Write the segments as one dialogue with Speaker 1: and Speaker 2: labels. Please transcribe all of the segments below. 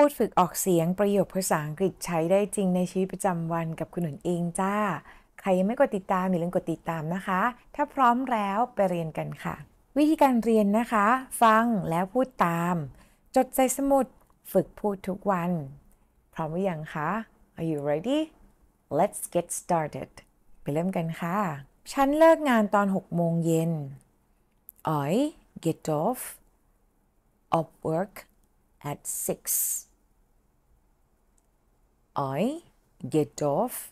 Speaker 1: พูดฝึกออกเสียงประโยคภาษาอังกฤษใช้ได้จริงในชีวิตประจำวันกับคุณหนุนเองจ้า ใครยังไม่กดติดตามอย่าลืมกดติดตามนะคะ ถ้าพร้อมแล้วไปเรียนกันค่ะ วิธีการเรียนนะคะ ฟังแล้วพูดตาม จดใจสมุดฝึกพูดทุกวัน พร้อมหรือยังคะ Are you ready? Let's get started ไปเริ่มกันค่ะ ฉันเลิกงานตอน6โมงเย็น I get off of work at 6. I get off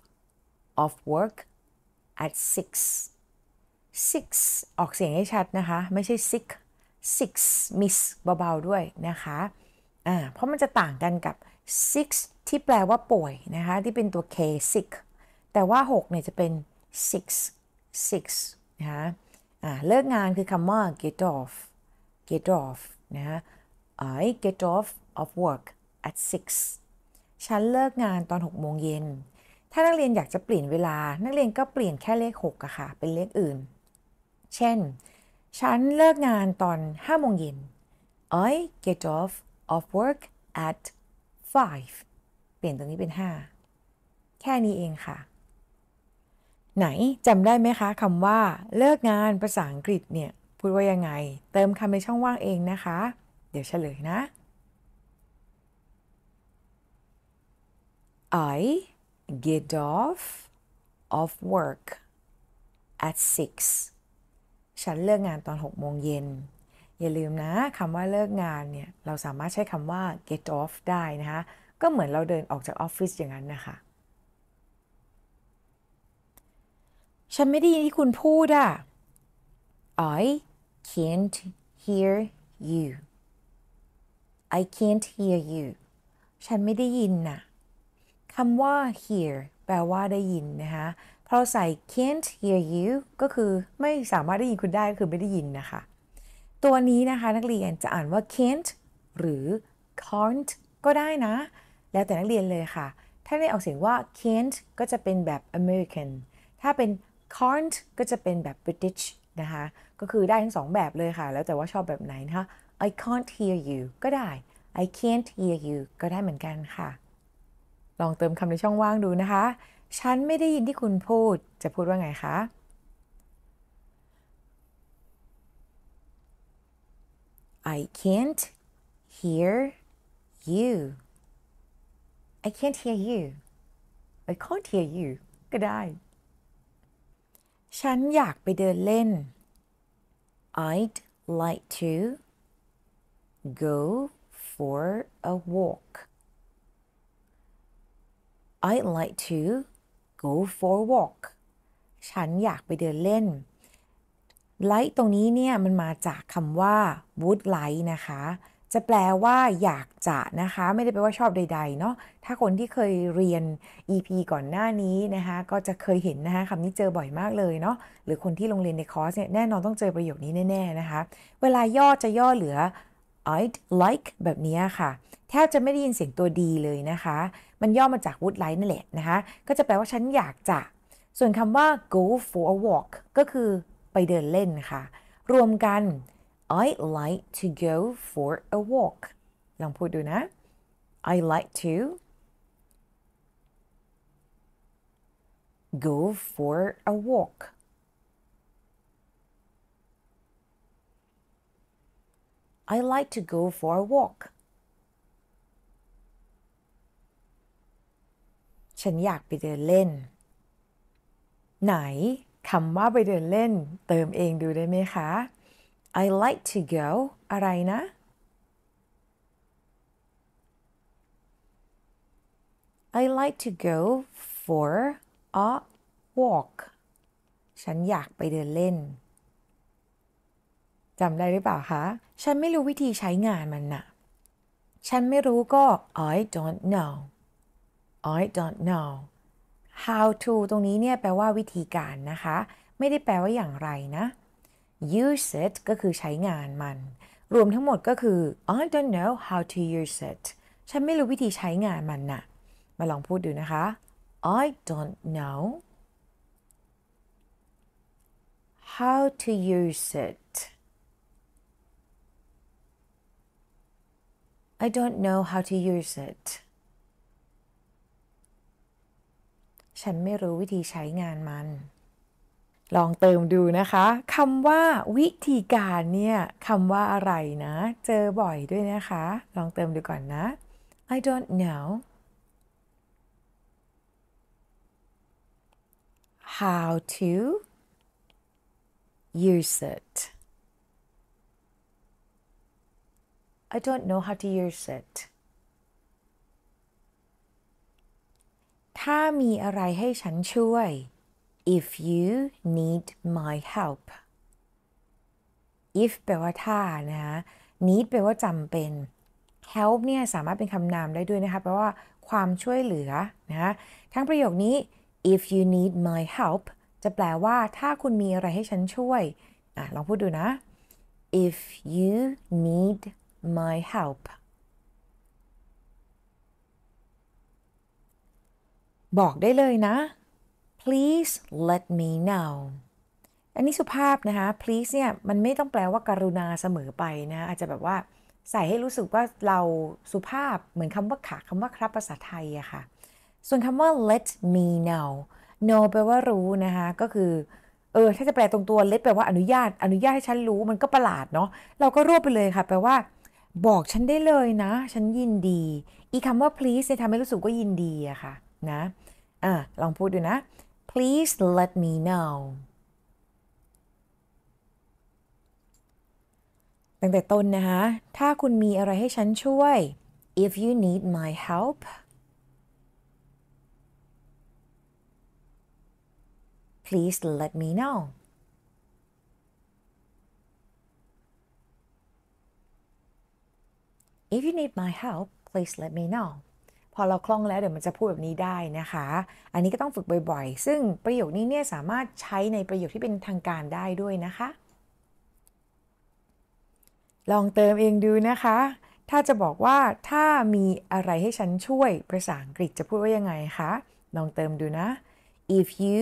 Speaker 1: of work at 6. 6 ออกเสียงให้ชัดนะคะ ไม่ใช่ sick six miss เบาๆด้วยนะคะ อ่า เพราะมันจะต่างกันกับ six ที่แปลว่าป่วยนะคะ ที่เป็นตัว k sick แต่ว่า6เนี่ยจะเป็น six six นะคะอ่าเลิกงานคือคำว่า get off get off นะคะ I get off of work at 6 ฉันเลิกงานตอน6โมงเย็น ถ้านักเรียนอยากจะเปลี่ยนเวลา นักเรียนก็เปลี่ยนแค่เลข6อะค่ะ เป็นเลขอื่น เช่น ฉัน เลิกงานตอน 5 โมงเย็น I get off of work at 5 เปลี่ยนตรงนี้เป็น 5 แค่นี้เองค่ะ ไหนจำได้ไหมคะคำว่าเลิกงานภาษาอังกฤษเนี่ย พูดว่ายังไง เติมคำในช่องว่างเองนะคะเดี๋ยวเฉลยนะไอ get off of work at 6 ฉันเลิกงานตอน6โมงเย็น อย่าลืมนะคำว่าเลิกงานเนี่ย เราสามารถใช้คำว่า get off ได้นะคะ ก็เหมือนเราเดินออกจากออฟฟิศอย่างนั้นนะคะ ฉันไม่ได้ยินที่คุณพูดอะ I can't hear you I can't hear you ฉันไม่ได้ยินนะคำว่า hear แปลว่าได้ยินนะคะพอใส่ can't hear you ก็คือไม่สามารถได้ยินคุณได้คือไม่ได้ยินนะคะ ตัวนี้นะคะนักเรียนจะอ่านว่า can't หรือ can't ก็ได้นะ แล้วแต่นักเรียนเลยค่ะ ถ้าได้ออกเสียงว่า can't ก็จะเป็นแบบ American ถ้าเป็น can't ก็จะเป็นแบบ British นะคะ ก็คือได้ทั้งสองแบบเลยค่ะ แล้วแต่ว่าชอบแบบไหนนะคะ I can't hear you ก็ได้ I can't hear you ก็ได้เหมือนกันค่ะ ลองเติมคำในช่องว่างดูนะคะ ฉันไม่ได้ยินที่คุณพูด จะพูดว่าไงคะ I can't hear you I can't hear you I can't hear you ก็ได้ ฉันอยากไปเดินเล่น I'd like to go for a walk. I'd like to go for a walk. ฉันอยากไปเดินเล่น like ตรงนี้เนี่ย มันมาจากคำว่า would like นะคะ จะแปลว่าอยากจะนะคะ ไม่ได้แปลว่าชอบใด ๆ เนาะ ถ้าคนที่เคยเรียน EP ก่อนหน้านี้นะคะ ก็จะเคยเห็นนะคะคำนี้เจอบ่อยมากเลยเนาะ หรือคนที่โรงเรียนในคอร์สเนี่ย แน่นอนต้องเจอประโยคนี้แน่ ๆ นะคะ เวลาย่อจะย่อเหลือ I'd like แบบนี้ค่ะ แทบจะไม่ได้ยินเสียงตัวดีเลยนะคะ มันย่อมาจาก would like นั่นแหละนะคะ ก็จะแปลว่าฉันอยากจะ ส่วนคำว่า go for a walk ก็คือไปเดินเล่นค่ะ รวมกัน I'd like to go for a walk ลองพูดดูนะ I like to go for a walk I like to go for a walk ฉันอยากไปเดินเล่น ไหนคำว่าไปเดินเล่นเติมเองดูได้ไหมคะ I like to go อะไรนะ I like to go for a walk ฉันอยากไปเดินเล่นจำได้หรือเปล่าคะ ฉันไม่รู้วิธีใช้งานมันนะ่ะฉันไม่รู้ก็ I don't know I don't know how to ตรงนี้เนี่ยแปลว่าวิธีการนะคะ ไม่ได้แปลว่าอย่างไร นะ use it ก็คือใช้งานมัน รวมทั้งหมดก็คือ I don't know how to use it ฉันไม่รู้วิธีใช้งานมันนะ่ะ มาลองพูดดูนะคะ I don't know how to use it I don't know how to use it ฉันไม่รู้วิธีใช้งานมัน ลองเติมดูนะคะ คำว่าวิธีการเนี่ย คำว่าอะไรนะ เจอบ่อยด้วยนะคะ ลองเติมดูก่อนนะ I don't know how to use it I don't know how to use it ถ้ามีอะไรให้ฉันช่วย if you need my help if แปลว่าถ้านะคะ need แปลว่าจำเป็น help เนี่ยสามารถเป็นคำนามได้ด้วยนะคะแปลว่าความช่วยเหลือนะทั้งประโยคนี้ if you need my help จะแปลว่าถ้าคุณมีอะไรให้ฉันช่วยอลองพูดดูนะ if you need my help บอกได้เลยนะ please let me know อันนี้สุภาพนะคะ please เนี่ย มันไม่ต้องแปลว่าการุณาเสมอไปนะ อาจจะแบบว่า ใส่ให้รู้สึกว่าเราสุภาพเหมือนคำว่าค่ะคำว่าครับภาษาไทยอะคะ่ะ ส่วนคำว่า let me know know แปลว่ารู้นะคะ ก็คือ เออถ้าจะแปลตรงตัว let แปลว่าอนุญาต อนุญาตให้ฉันรู้มันก็ประหลาดเนาะ เราก็รวบไปเลยค่ะแปลว่าบอกฉันได้เลยนะ ฉันยินดี อีคำว่า please เนี่ยทำให้รู้สึกว่ายินดีอะค่ะนะอ่ะ ลองพูดดูนะ please let me know ตั้งแต่ต้นนะคะ ถ้าคุณมีอะไรให้ฉันช่วย if you need my help please let me know if you need my help please let me know พอเราคล่องแล้วเดี๋ยวมันจะพูดแบบนี้ได้นะคะ อันนี้ก็ต้องฝึกบ่อยๆ ซึ่งประโยคนี้เนี่ยสามารถใช้ในประโยคที่เป็นทางการได้ด้วยนะคะ ลองเติมเองดูนะคะ ถ้าจะบอกว่าถ้ามีอะไรให้ฉันช่วย ภาษาอังกฤษจะพูดว่ายังไงคะ ลองเติมดูนะ if you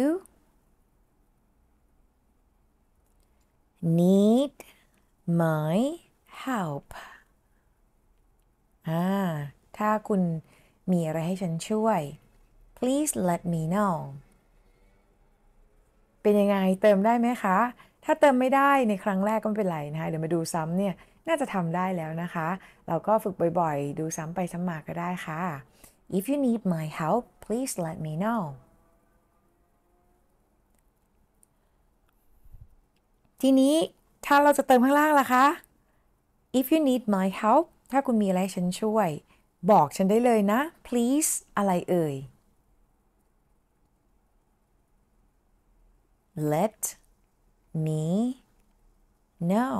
Speaker 1: need my help ถ้าคุณมีอะไรให้ฉันช่วย please let me know เป็นยังไงเติมได้ไหมคะ ถ้าเติมไม่ได้ในครั้งแรกก็ไม่เป็นไรนะคะ เดี๋ยวมาดูซ้ำเนี่ย น่าจะทำได้แล้วนะคะ เราก็ฝึกบ่อยๆ ดูซ้ำไปซ้ำมาก็ได้ค่ะ if you need my help please let me know ทีนี้ถ้าเราจะเติมข้างล่างล่ะคะ if you need my help ถ้าคุณมีอะไรฉันช่วย บอกฉันได้เลยนะ please อะไรเอ่ย let me know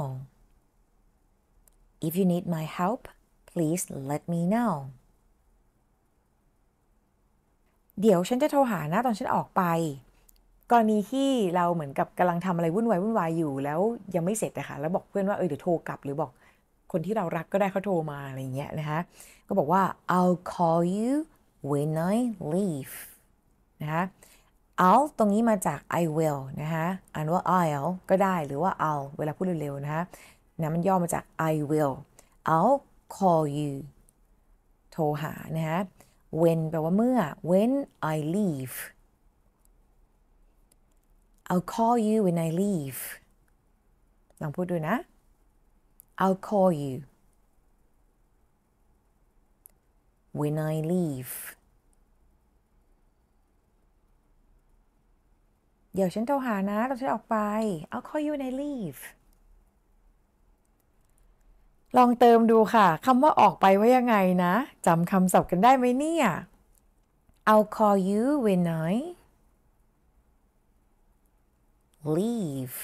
Speaker 1: if you need my help please let me know เดี๋ยวฉันจะโทรหานะ ตอนฉันออกไป กรณีที่เราเหมือนกับกำลังทำอะไรวุ่นวายวุ่นวายอยู่แล้วยังไม่เสร็จนะคะแล้วบอกเพื่อนว่าเออเดี๋ยวโทรกลับหรือบอกคนที่เรารักก็ได้เขาโทรมา อะไรเงี้ยนะคะก็บอกว่า I'll call you when I leave นะคะ I'll ตรงนี้มาจาก I will นะคะอ่านว่า I'll ก็ได้หรือว่า I'll เวลาพูดเร็วๆนะคะนะมันย่อมาจาก I will I'll call you โทรหา นะคะ when แปลว่าเมื่อ when I leave I'll call you when I leave ลองพูดดูนะ I'll call you when I leave เดี๋ยวฉันโทรหานะ เราจะออกไป I'll call you when I leave ลองเติมดูค่ะ คำว่าออกไปว่ายังไงนะจำคำศัพท์กันได้ไหมเนี่ย I'll call you when I leave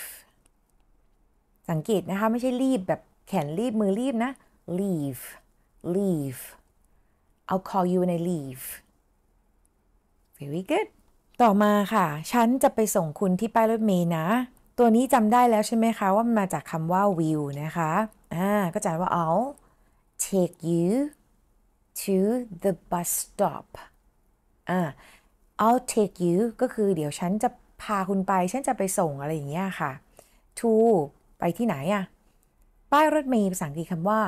Speaker 1: สังเกตนะคะ ไม่ใช่รีบแบบแขนรีบ มือรีบนะ leave leave I'll call you when I leave very good ต่อมาค่ะ ฉันจะไปส่งคุณที่ป้ายรถเมล์นะ ตัวนี้จำได้แล้วใช่ไหมคะ ว่ามันมาจากคำว่า will นะคะ อ่า ก็จะว่า I'll take you to the bus stop อ่า I'll take you ก็คือเดี๋ยวฉันจะพาคุณไป ฉันจะไปส่งอะไรอย่างเงี้ยค่ะ to ไปที่ไหนอะ้ายรถเมย์ภาษาอังกฤษคำว่า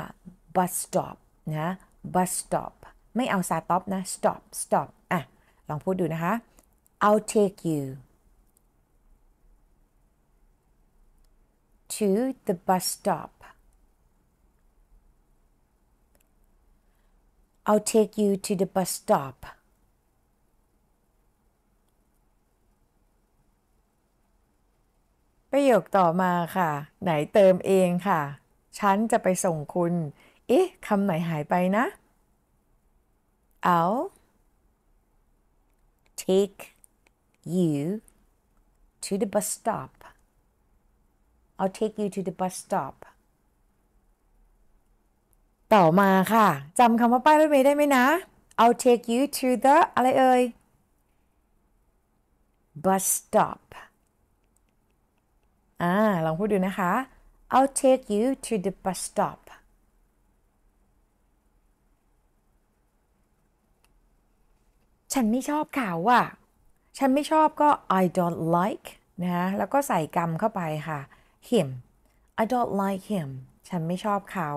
Speaker 1: bus stop นะ bus stop ไม่เอา stop นะ stop stop อ่ะลองพูดดูนะคะ I'll take you to the bus stop I'll take you to the bus stop ประโยคต่อมาค่ะ ไหนเติมเองค่ะฉันจะไปส่งคุณ เอ๊ะ คำไหนหายไปนะ I'll take you to the bus stop I'll take you to the bus stop ต่อมาค่ะ จำคำว่าป้ายรถเมล์ได้ไหมนะ I'll take you to the อะไรเอ่ย bus stop อ่า ลองพูดดูนะคะ I'll take you to the bus stop. ฉันไม่ชอบเขาว่ะฉันไม่ชอบก็ I don't like นะแล้วก็ใส่กรรมเข้าไปค่ะ him I don't like him ฉันไม่ชอบเขา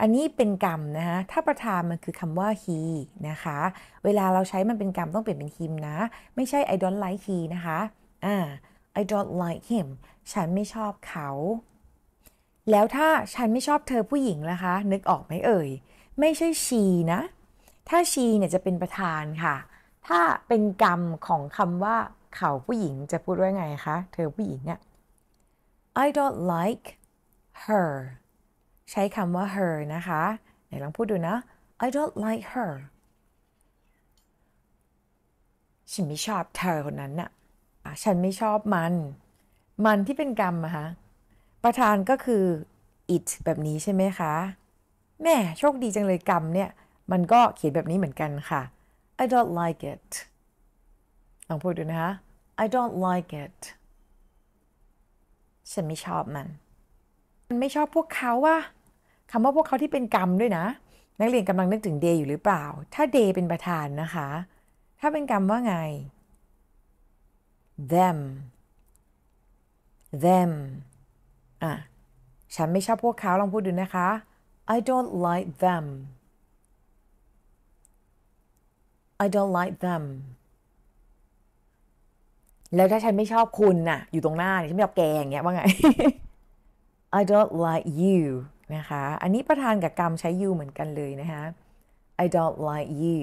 Speaker 1: อันนี้เป็นกรรมนะฮะถ้าประธานมันคือคำว่า he นะคะ เวลาเราใช้มันเป็นกรรมต้องเปลี่ยนเป็น him นะไม่ใช่ I don't like he นะคะอ่า I don't like him ฉันไม่ชอบเขาแล้วถ้าฉันไม่ชอบเธอผู้หญิงนะคะ นึกออกไหมเอ่ย ไม่ใช่ชีนะ ถ้าชีเนี่ยจะเป็นประธานค่ะ ถ้าเป็นกรรมของคำว่าเขาผู้หญิงจะพูดว่าไงคะเธอผู้หญิงอะ I don't like her ใช้คำว่า her นะคะไหนลองพูดดูนะ I don't like her ฉันไม่ชอบเธอคนนั้นน่ะฉันไม่ชอบมัน มันที่เป็นกรรมอะคะประธานก็คือ it แบบนี้ใช่ไหมคะ แม่โชคดีจังเลยกรรมเนี่ย มันก็เขียนแบบนี้เหมือนกันค่ะ I don't like it ลองพูดดูนะคะ I don't like it ฉันไม่ชอบ มัน มัน ไม่ชอบพวกเขาว่าคำว่าพวกเขาที่เป็นกรรมด้วยนะ นักเรียนกำลังนึกถึงเดย์อยู่หรือเปล่า ถ้าเดย์เป็นประธานนะคะ ถ้าเป็นกรรมว่าไง them them อ่ะ ฉันไม่ชอบพวกเขาลองพูดดูนะคะ I don't like them I don't like them แล้วถ้าฉันไม่ชอบคุณน่ะอยู่ตรงหน้าเนี่ยฉันไม่ชอบแกอย่างเงี้ยว่าไง I don't like you นะคะ อันนี้ประธานกับกรรมใช้ you เหมือนกันเลยนะคะ I don't like you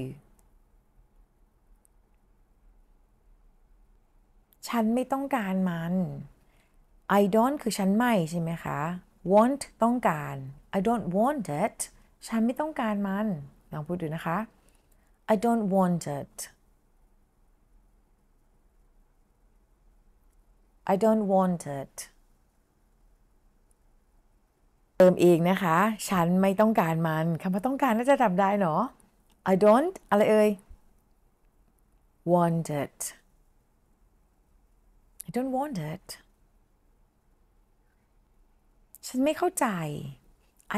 Speaker 1: ฉันไม่ต้องการมัน I don't คือฉันไม่ใช่ไหมคะ want ต้องการ I don't want it ฉันไม่ต้องการมันลองพูดดูนะคะ I don't want it I don't want it เติมเองนะคะ ฉันไม่ต้องการมันคำว่าต้องการน่าจะจำได้เนาะ I don't อะไรเอ่ย want it I don't want it ฉันไม่เข้าใจ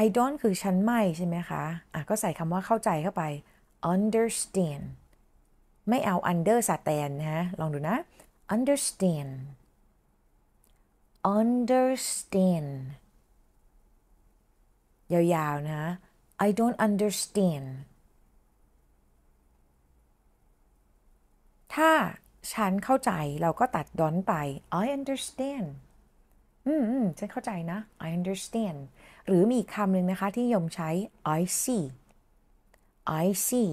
Speaker 1: I don't คือฉันไม่ใช่ไหมคะ อ่ะก็ใส่คำว่าเข้าใจเข้าไป understand ไม่เอา under สแตนนะฮะลองดูนะ understand understand ยาวๆ นะ I don't understand ถ้าฉันเข้าใจเราก็ตัดดอนไป I understand อืมอืมฉันเข้าใจนะ I understand หรือมีอีกคำหนึ่งนะคะที่ยมใช้ I see I see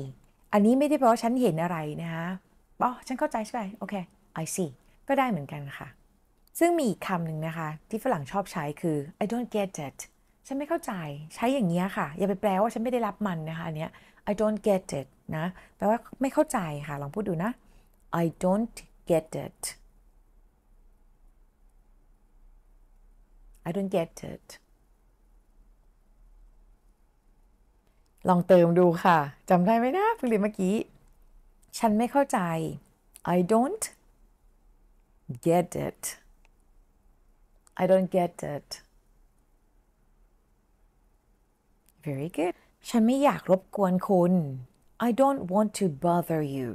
Speaker 1: อันนี้ไม่ได้แปลว่าฉันเห็นอะไรนะคะอ๋อฉันเข้าใจใช่ไหมโอเค I see ก็ได้เหมือนกันค่ะซึ่งมีอีกคำหนึ่งนะคะที่ฝรั่งชอบใช้คือ I don't get it ฉันไม่เข้าใจใช้อย่างนี้ค่ะอย่าไปแปลว่าฉันไม่ได้รับมันนะคะอันเนี้ย I don't get it นะแปลว่าไม่เข้าใจค่ะลองพูดดูนะ I don't get it I don't get it ลองเติมดูค่ะ จำได้ไหมนะพึ่งเรียนเมื่อกี้ ฉันไม่เข้าใจ I don't get it I don't get it very good ฉันไม่อยากรบกวนคุณ I don't want to bother you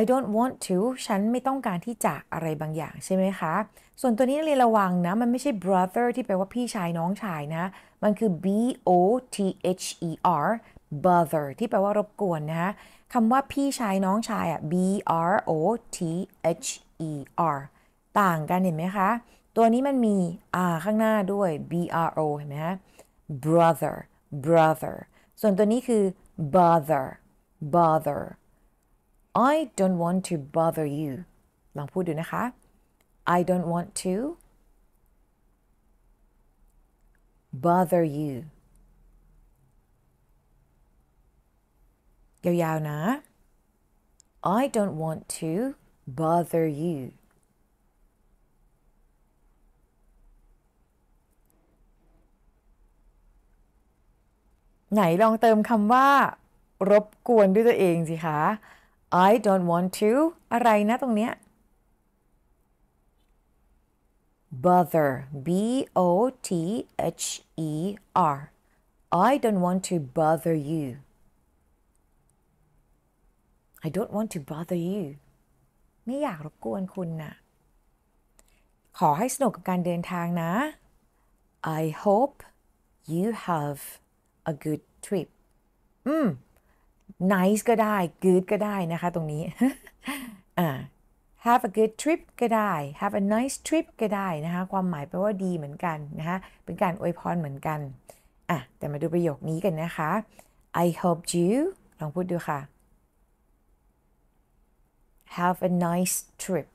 Speaker 1: I don't want to ฉันไม่ต้องการที่จะอะไรบางอย่าง ใช่ไหมคะ ส่วนตัวนี้เรียนระวังนะมันไม่ใช่ brother ที่แปลว่าพี่ชายน้องชายนะ มันคือ b o t h e r bother ที่แปลว่ารบกวนนะคำว่าพี่ชายน้องชายอ่ะ b r o t h e r ต่างกันเห็นไหมคะ ตัวนี้มันมี r ข้างหน้าด้วย b r o เห็นไหมคะ brother brother ส่วนตัวนี้คือ bother bother I don't want to bother you ลองพูดดูนะคะ I don't want to bother you ยาวๆนะ I don't want to bother you ไหนลองเติมคำว่ารบกวนด้วยตัวเองสิคะ I don't want to อะไรนะ ตรงเนี้ย bother b o t h e r I don't want to bother you I don't want to bother you ไม่อยากรบกวนคุณนะ่ะ ขอให้สนุกกับการเดินทางนะ I hope you have a good trip อืม nice ก็ได้ good ก็ได้นะคะตรงนี้ have a good trip ก็ได้ have a nice trip ก็ได้นะคะความหมายแปลว่าดีเหมือนกันนะคะ เป็นการอวยพรเหมือนกัน อ่ะแต่มาดูประโยคนี้กันนะคะ I hope you ลองพูดดูค่ะ have a nice trip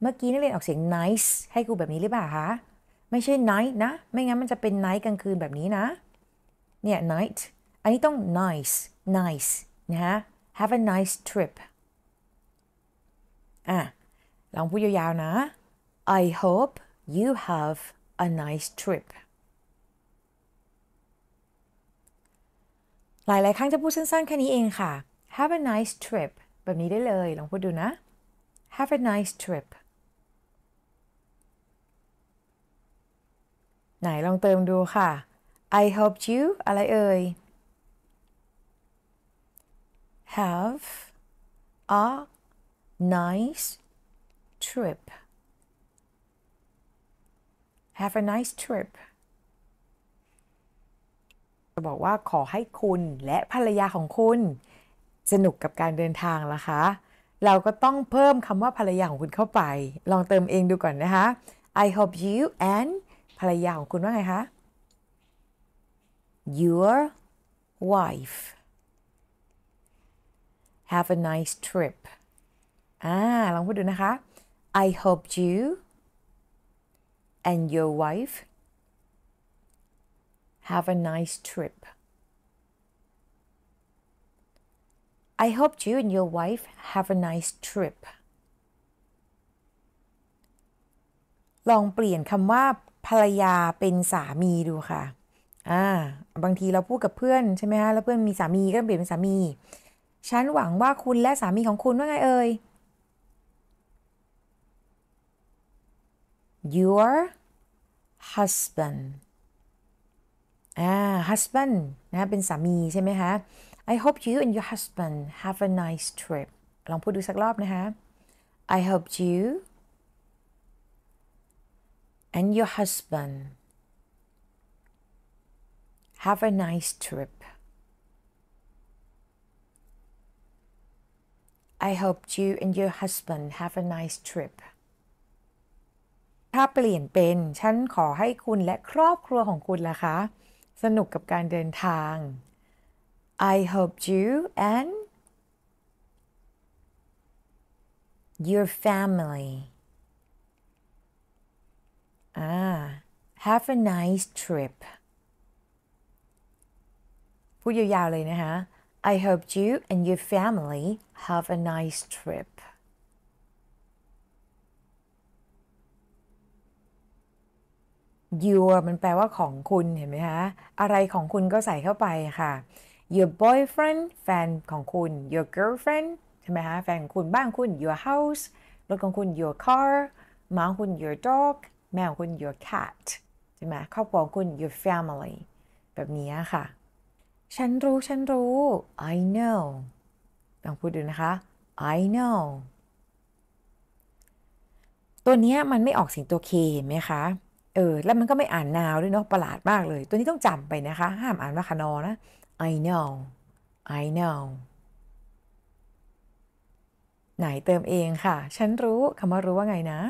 Speaker 1: เมื่อกี้นักเรียนออกเสียง nice ให้ครูแบบนี้หรือเปล่าคะ ไม่ใช่ night นะ ไม่งั้นมันจะเป็น night กลางคืนแบบนี้นะ เนี่ย night อันนี้ต้อง nice nice นะฮะ have a nice trip อ่ะลองพูดยาวๆนะ I hope you have a nice trip หลาย ๆ ครั้งจะพูดสั้นๆแค่นี้เองค่ะ have a nice trip แบบนี้ได้เลย ลองพูดดูนะ have a nice trip ไหนลองเติมดูค่ะ I hope you อะไรเอ่ย have a nice trip have a nice trip จะบอกว่าขอให้คุณและภรรยาของคุณ สนุกกับการเดินทางนะคะ เราก็ต้องเพิ่มคำว่าภรรยาของคุณเข้าไป ลองเติมเองดูก่อนนะคะ I hope you and ภรรยาของคุณว่าไงคะ your wife have a nice trip อ่าลองพูดดูนะคะ I hope you and your wife have a nice trip I hope you and your wife have a nice trip ลองเปลี่ยนคำว่า ภรรยาเป็นสามีดูค่ะอ่าบางทีเราพูดกับเพื่อนใช่ไหมคะแล้วเพื่อนมีสามีก็เปลี่ยนเป็นสามีฉันหวังว่าคุณและสามีของคุณว่าไงเอ่ย your husband อ่า husband นะ เป็นสามีใช่ไหมคะ I hope you and your husband have a nice trip ลองพูดดูสักรอบนะคะ I hope you and your husband have a nice trip I hope you and your husband have a nice trip ถ้าเปลี่ยนเป็นฉันขอให้คุณและครอบครัวของคุณล่ะคะ สนุกกับการเดินทาง I hope you and your family ah have a nice trip พูดยาวๆเลยนะคะ I hope you and your family have a nice trip. your มันแปลว่าของคุณเห็นไหมคะ อะไรของคุณก็ใส่เข้าไปค่ะ your boyfriend แฟนของคุณ your girlfriend ใช่ไหมคะแฟนของคุณ บ้านคุณ your house รถของคุณ your car หมาคุณ your dog แมวคุณ your cat ใช่ไหมครอบครัวคุณ your family แบบนี้ค่ะฉันรู้ ฉันรู้ I know ลองพูดดูนะคะ I know ตัวนี้มันไม่ออกเสียงตัว K เห็นไหมคะ เออ แล้วมันก็ไม่อ่านนาวด้วยเนาะ ประหลาดมากเลย ตัวนี้ต้องจำไปนะคะ ห้ามอ่านว่าคานอนะ I know I know ไหนเติมเองค่ะ ฉันรู้ คำว่ารู้ว่าไงนะ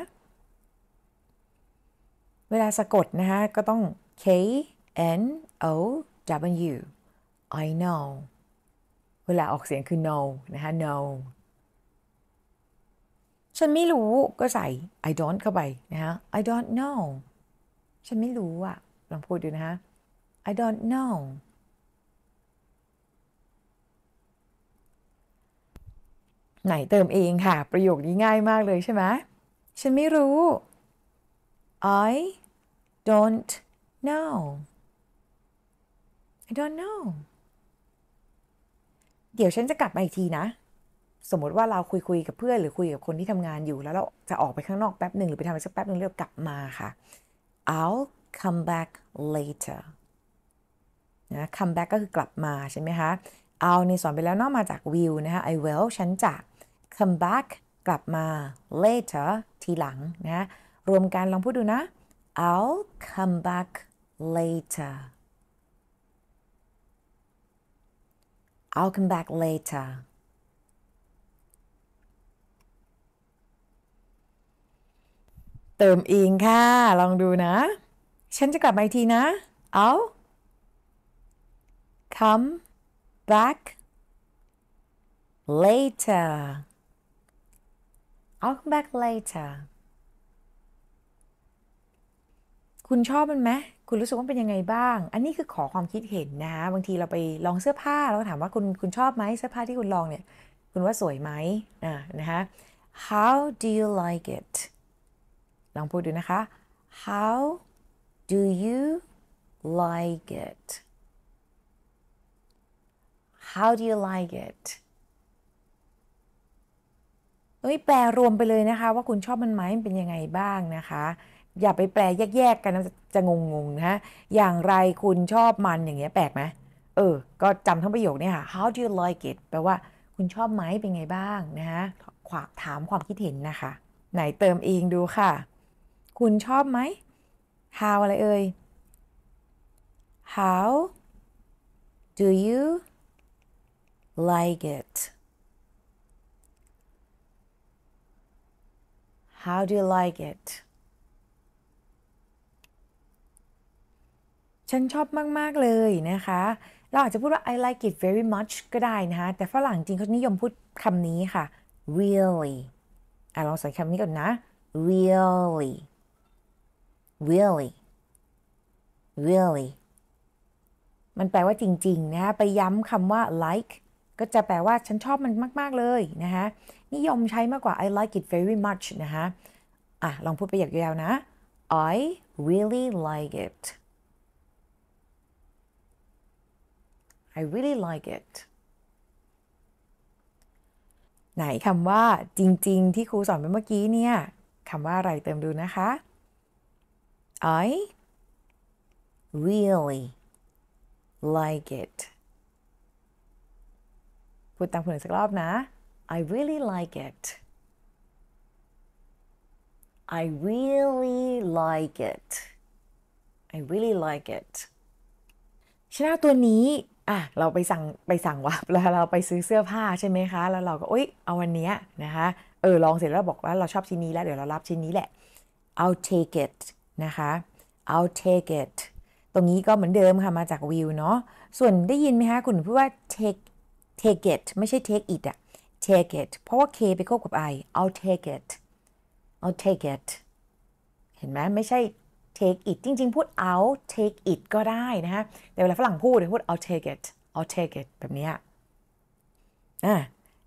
Speaker 1: เวลาสะกดนะคะ ก็ต้อง K N O W I know เวลาออกเสียงคือ no นะคะ no ฉันไม่รู้ ก็ใส่ I don't เข้าไปนะคะ I don't know ฉันไม่รู้อะลองพูดดูนะคะ I don't know ไหนเติมเองค่ะ ประโยคนี้ง่ายมากเลยใช่ไหมฉันไม่รู้ I don't know I don't know เดี๋ยวฉันจะกลับมาอีกทีนะสมมติว่าเราคุยคุยกับเพื่อนหรือคุยกับคนที่ทำงานอยู่แล้วเราจะออกไปข้างนอกแป๊บหนึ่งหรือไปทำอะไรสักแป๊บหนึ่งแล้วกลับมาค่ะ I'll come back later นะ come back ก็คือกลับมาใช่ไหมคะ I'll ในสอนไปแล้วนอกมาจาก will นะคะ I will ฉันจะ come back กลับมา later ทีหลังนะรวมกันลองพูดดูนะ I'll come back later I'll come back later. เติมอิงค่ะลองดูนะ ฉันจะกลับมาทีนะเอา come back later. I'll come back later. คุณชอบมันไหมคุณรู้สึกว่าเป็นยังไงบ้าง อันนี้คือขอความคิดเห็นนะคะ บางทีเราไปลองเสื้อผ้าเราก็ถามว่าคุณคุณชอบไหมเสื้อผ้าที่คุณลองเนี่ย คุณว่าสวยไหมอ่านะคะ how do you like it ลองพูดดูนะคะ how do you like it how do you like it ตรแปลรวมไปเลยนะคะว่าคุณชอบมันไหม เป็นยังไงบ้างนะคะอย่าไปแปลแยกๆกันนะจะงงๆนะอย่างไรคุณชอบมันอย่างเงี้ยแปลกไหม เออ ก็จำทั้งประโยคนี้ค่ะ how do you like it แปลว่าคุณชอบไหมเป็นไงบ้าง นะฮะวาถามความคิดเห็นนะคะ ไหนเติมเองดูค่ะ คุณชอบไหม how อะไรเอ่ย how do you like it how do you like it ฉันชอบมาก ๆ เลย นะคะ เราอาจจะพูดว่า I like it very much ก็ได้นะคะ แต่ฝรั่งจริงเขานิยมพูดคำนี้ค่ะ really อะลองใส่คำนี้ก่อนนะ really really really มันแปลว่าจริงๆนะคะไปย้ำคำว่า like ก็จะแปลว่าฉันชอบมันมาก ๆ เลยนะคะนิยมใช้มากกว่า I like it very much นะคะอะลองพูดไปยยาวๆนะ I really like it I really like it ไหนคำว่าจริง ๆ ที่ครูสอนไปเมื่อกี้เนี่ยคำว่าอะไรเติมดูนะคะ I really like it พูดตามคุณนสักรอบนะ I really like it I really like it I really like it ชนะตัวนี้อ่ะเราไป สั่งไปสั่งว่าแล้วเราไปซื้อเสื้อ ผ้า ใช่ไหมคะแล้วเราก็อุ๊ยเอาวันนี้นะคะเออลองเสร็จแล้วบอกว่าเราชอบชิ้นนี้ แล้วเดี๋ยวเรารับชิ้นนี้ แหละ I'll take it นะคะ I'll take it ตรงนี้ก็เหมือนเดิมค่ะมาจากวิวเนาะส่วนได้ยินไหมคะ คุณพูดว่า take take it ไม่ใช่ take it อะ take it เพราะว่า k ไปควบกับ i I'll take it I'll take it เห็นไหมไม่ใช่ take it จริง ๆ พูด I'll take it ก็ได้นะฮะ แต่เวลาฝรั่งพูดเพูด I'll take it I'll take it แบบนี้อ่ะ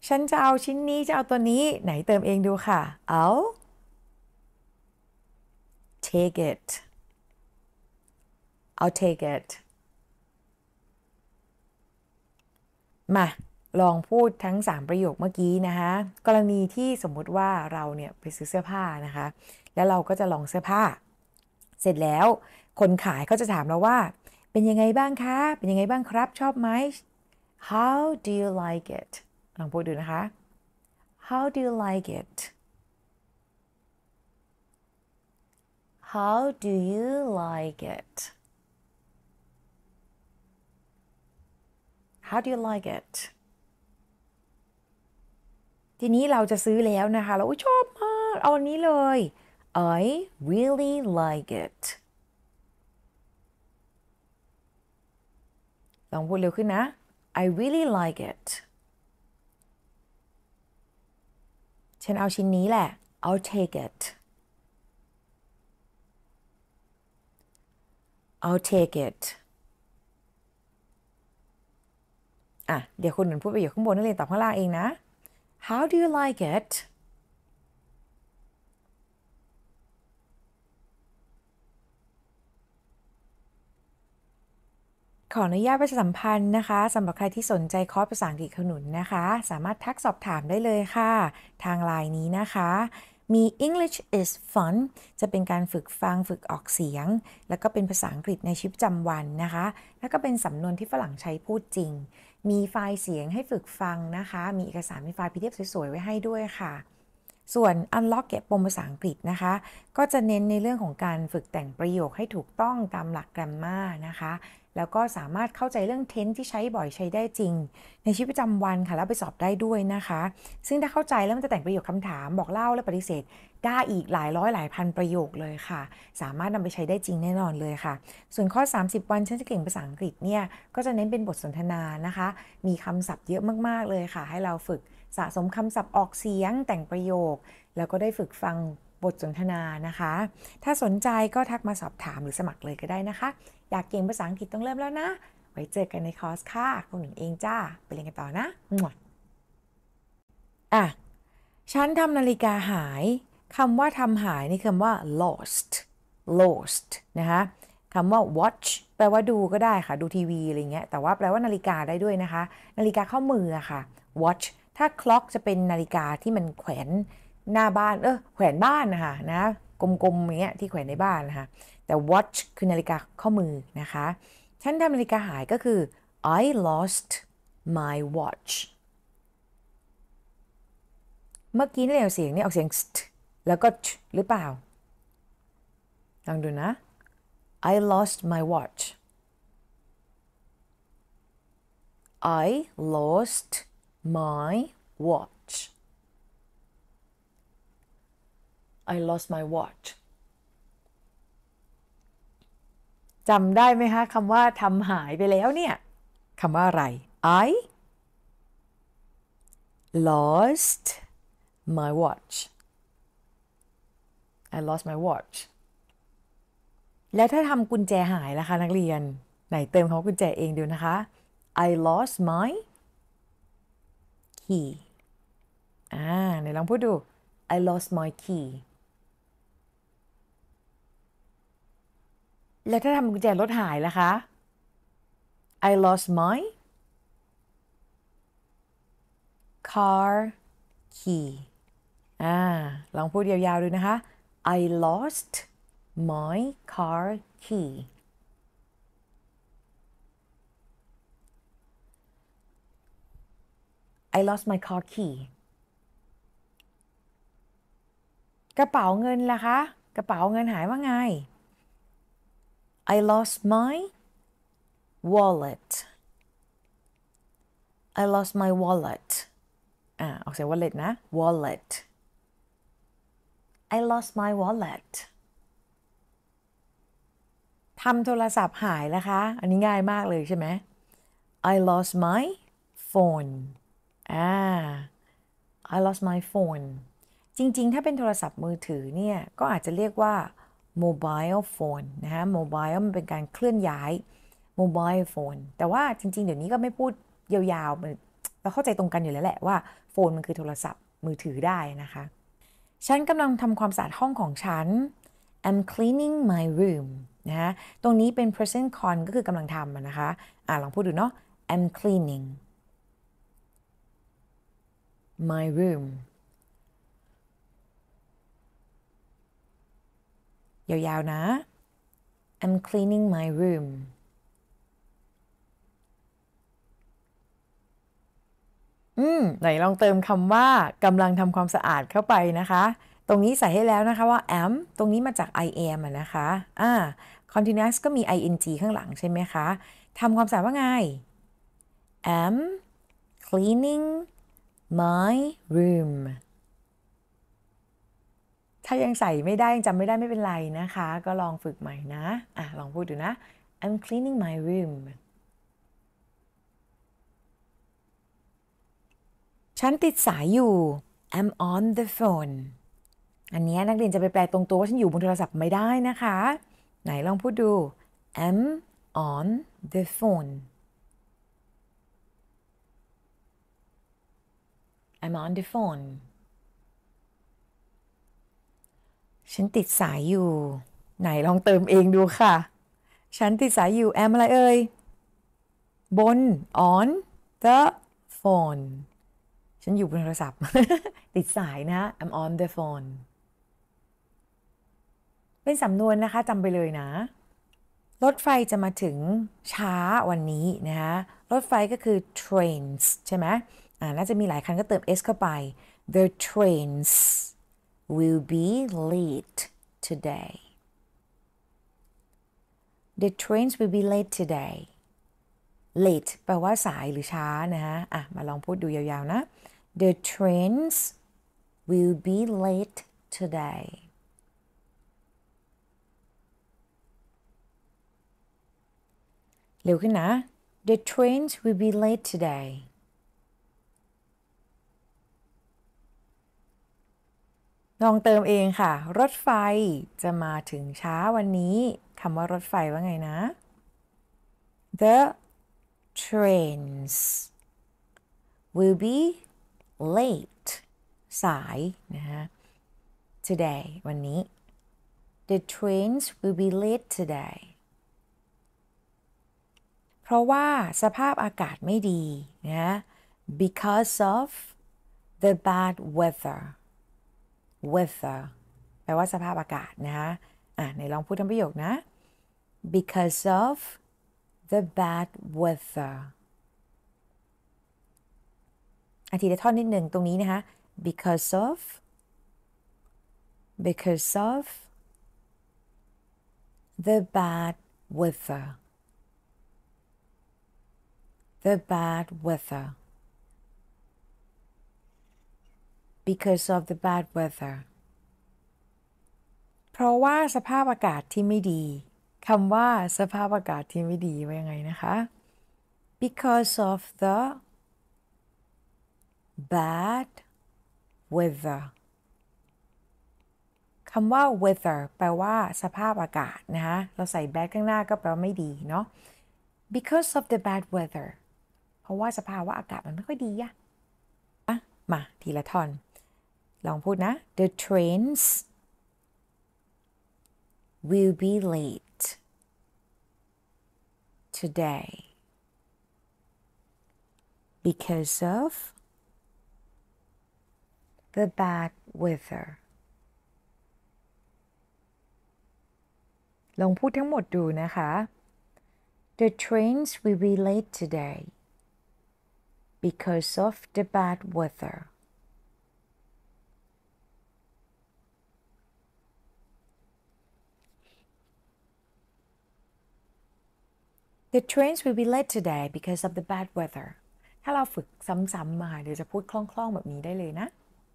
Speaker 1: ฉันจะเอาชิ้นนี้ จะเอาตัวนี้ ไหนเติมเองดูค่ะ I'll take it I'll take it มา ลองพูดทั้ง 3 ประโยคเมื่อกี้นะคะ กรณีที่สมมุติว่าเราเนี่ย ไปซื้อเสื้อผ้านะคะ แล้วเราก็จะลองเสื้อผ้าเสร็จแล้วคนขายเขาจะถามเราว่า เป็นยังไงบ้างคะ เป็นยังไงบ้างครับชอบไหม How do you like it ลองพูดดูนะคะ How do you like it How do you like it How do you like it ทีนี้เราจะซื้อแล้วนะคะ เราชอบมาก เอาอันนี้เลย I really like it ลองพูดเร็วขึ้นนะ I really like it ฉันเอาชิ้นนี้แหละ I'll take it I'll take it อ่ะ เดี๋ยวคนอื่นพูดไปอยู่ข้างบนนั่นเยนตอบข้างล่างเองนะ How do you like it ขออนุญาตประชาสัมพันธ์นะคะสำหรับใครที่สนใจคอร์สภาษาอังกฤษขนุนนะคะ สามารถทักสอบถามได้เลยค่ะ ทางไลน์นี้นะคะ มี English is fun จะเป็นการฝึกฟังฝึกออกเสียง แล้วก็เป็นภาษาอังกฤษในชีวิตประจำวันนะคะ แล้วก็เป็นสำนวนที่ฝรั่งใช้พูดจริง มีไฟล์เสียงให้ฝึกฟังนะคะ มีเอกสารมีไฟล์ PDF สวยๆไว้ให้ด้วยค่ะส่วน Unlock เก็บปมภาษาอังกฤษนะคะ ก็จะเน้นในเรื่องของการฝึกแต่งประโยคให้ถูกต้องตามหลักแกรมมานะคะ แล้วก็สามารถเข้าใจเรื่องเทนที่ใช้บ่อยใช้ได้จริง ในชีวิตประจำวันค่ะ แล้วไปสอบได้ด้วยนะคะ ซึ่งถ้าเข้าใจแล้วมันจะแต่งประโยคคำถามบอกเล่าและปฏิเสธได้อีกหลายร้อยหลายพันประโยคเลยค่ะ สามารถนำไปใช้ได้จริงแน่นอนเลยค่ะ ส่วนข้อ 30 วันฉันจะเก่งภาษาอังกฤษเนี่ยก็จะเน้นเป็นบทสนทนานะคะ มีคำศัพท์เยอะมากๆเลยค่ะ ให้เราฝึกสะสมคำศัพท์ออกเสียงแต่งประโยค แล้วก็ได้ฝึกฟังบทสนทนานะคะ ถ้าสนใจก็ทักมาสอบถามหรือสมัครเลยก็ได้นะคะ อยากเก่งภาษาอังกฤษต้องเริ่มแล้วนะ ไว้เจอกันในคอร์สค่ะคุณหนึ่งเองจ้า ไปเรียนกันต่อนะอ่ะฉันทำนาฬิกาหายคำว่าทำหายนี่คำว่า lost lost นะคะคำว่า watch แปลว่าดูก็ได้ค่ะ ดูทีวีอะไรเงี้ยแต่ว่าแปลว่านาฬิกาได้ด้วยนะคะนาฬิกาข้อมือค่ะ watch ถ้าคล็อกจะเป็นนาฬิกาที่มันแขวน หน้าบ้าน เออแขวนบ้านนะคะนะกลมๆอย่างเงี้ยที่แขวนในบ้านนะคะ แต่ watch คือนาฬิกาข้อมือนะคะ ฉันทำนาฬิกาหายก็คือ I lost my watch เมื่อกี้นี่เรเสียงนี่ออกเสียงแล้วก็หรือเปล่าลองดูนะ I lost my watch I lost my watch I lost my watch จำได้ไหมคะ คำว่าทำหายไปแล้วเนี่ย คำว่าอะไร I lost my watch I lost my watch แล้วถ้าทำกุญแจหายล่ะคะนักเรียน ไหนเติมเขากุญแจเองดูนะคะ I lost my key อ่าไหนลองพูดดู I lost my key แล้วถ้าทำกุญแจรถหายล่ะคะ I lost my car key อ่า ลองพูดยาวๆดูนะคะ I lost my car key I lost my car key กระเป๋าเงินล่ะคะ กระเป๋าเงินหายว่าไง I lost my wallet I lost my wallet อ่าออกเสียง wallet นะ wallet I lost my wallet ทำโทรศัพท์หายนะคะ อันนี้ง่ายมากเลยใช่ไหม I lost my phone อ่า I lost my phone จริงๆ ถ้าเป็นโทรศัพท์มือถือเนี่ย ก็อาจจะเรียกว่า mobile phone นะฮะ mobile มันเป็นการเคลื่อนย้าย mobile phone แต่ว่าจริง ๆ เดี๋ยวนี้ก็ไม่พูดยาวๆเราเข้าใจตรงกันอยู่แล้วแหละ ว่า โฟนมันคือโทรศัพท์มือถือได้นะคะ ฉันกำลังทำความสะอาดห้องของฉัน I'm cleaning my room นะฮะตรงนี้เป็น present con ก็คือกำลังทำนะคะอ่าลองพูดดูเนาะ I'm cleaning my room ยาวๆนะ I'm cleaning my room อืม ไหนลองเติมคำว่ากำลังทำความสะอาดเข้าไปนะคะ ตรงนี้ใส่ให้แล้วนะคะว่า am ตรงนี้มาจาก I am นะคะอ่า continuous ก็มี ing ข้างหลังใช่ไหมคะ ทำความสะอาดว่าไง am cleaning my room ถ้ายังใส่ไม่ได้ ยังจำไม่ได้ไม่เป็นไรนะคะ ก็ลองฝึกใหม่นะอ่ะลองพูดดูนะ I'm cleaning my room ฉันติดสายอยู่ I'm on the phone อันนี้นักเรียนจะไปแปลตรงตัวว่าฉันอยู่บนโทรศัพท์ไม่ได้นะคะ ไหนลองพูดดู I'm on the phone I'm on the phone ฉันติดสายอยู่ ไหนลองเติมเองดูค่ะ ฉันติดสายอยู่แอมอะไรเอ่ยบน on the phone ฉันอยู่บนโทรศัพท์ ติดสายนะ I'm on the phone เป็นสำนวนนะคะจำไปเลยนะ รถไฟจะมาถึงช้าวันนี้นะคะรถไฟก็คือ trains ใช่ไหมอ่าน่าจะมีหลายคันก็เติม s เข้าไป the trains will be late today the trains will be late today late แปลว่าสายหรือช้านะฮะ อ่ะ มาลองพูดดูยาวๆนะ the trains will be late today เร็วขึ้นนะ the trains will be late today ลองเติมเองค่ะ รถไฟจะมาถึงช้าวันนี้ คำว่ารถไฟว่าไงนะ The trains will be late สายนะฮะ today วันนี้ The trains will be late today เพราะว่าสภาพอากาศไม่ดีนะ because of the bad weather weather แปลว่าสภาพอากาศนะคะอ่ะไหนลองพูดทำประโยคนะ because of the bad weather อธิท่อนนิดหนึ่งตรงนี้นะคะ because of because of the bad weather the bad weather because of the bad weather เพราะว่าสภาพอากาศที่ไม่ดีคำว่าสภาพอากาศที่ไม่ดีว่ายังไงนะคะ because of the bad weather คำว่า weather แปลว่าสภาพอากาศนะคะ เราใส่ bad ข้างหน้าก็แปลว่าไม่ดีเนาะ because of the bad weather เพราะว่าสภาวะอากาศมันไม่ค่อยดีอะมาทีละท่อนลองพูดนะ the trains will be late today because of the bad weather ลองพูดทั้งหมดดูนะคะ The trains will be late today because of the bad weather. The trains will be late today because of the bad weather ถ้าเราฝึกซ้ำ ๆ มาเดี๋ยวจะพูดคล่อง ๆ แบบนี้ได้เลยนะ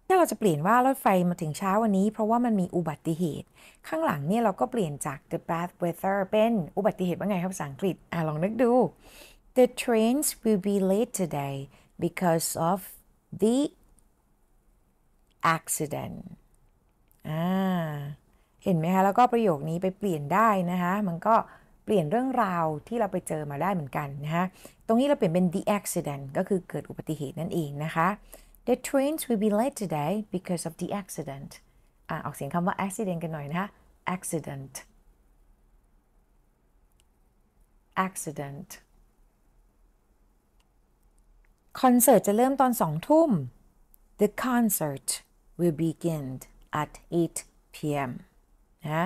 Speaker 1: ถ้าเราจะเปลี่ยนว่ารถไฟมาถึงเช้าวันนี้เพราะว่ามันมีอุบัติเหตุ ข้างหลังเนี่ยเราก็เปลี่ยนจาก the bad weather เป็นอุบัติเหตุว่าไงครับภาษาอังกฤษอ่ะลองนึกดู The trains will be late today because of the accident อ่าเห็นไหมคะ แล้วก็ประโยคนี้ไปเปลี่ยนได้นะคะ มันก็เปลี่ยนเรื่องราวที่เราไปเจอมาได้เหมือนกันนะคะตรงนี้เราเปลี่ยนเป็น the accident ก็คือเกิดอุบัติเหตุนั่นเองนะคะ the trains will be late today because of the accident อ่าออกเสียงคำว่า accident กันหน่อยนะคะ accident accident คอนเสิร์ตจะเริ่มตอนสองทุ่ม the concert will begin at 8 p.m. นะ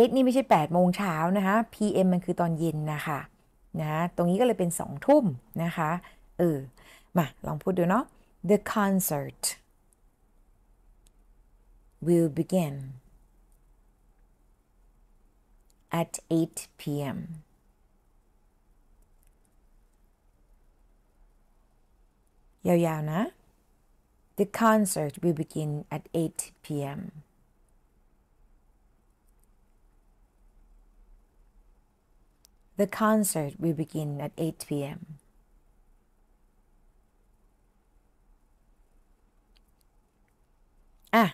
Speaker 1: 8นี่ไม่ใช่8โมงเช้านะคะ PM มันคือตอนเย็นนะคะนะตรงนี้ก็เลยเป็น 2 ทุ่มนะคะเออมา ลองพูดดูเนาะ The concert will begin at 8 p.m. ยาวๆนะ The concert will begin at 8 p.m. The concert will begin at 8 p.m. อะ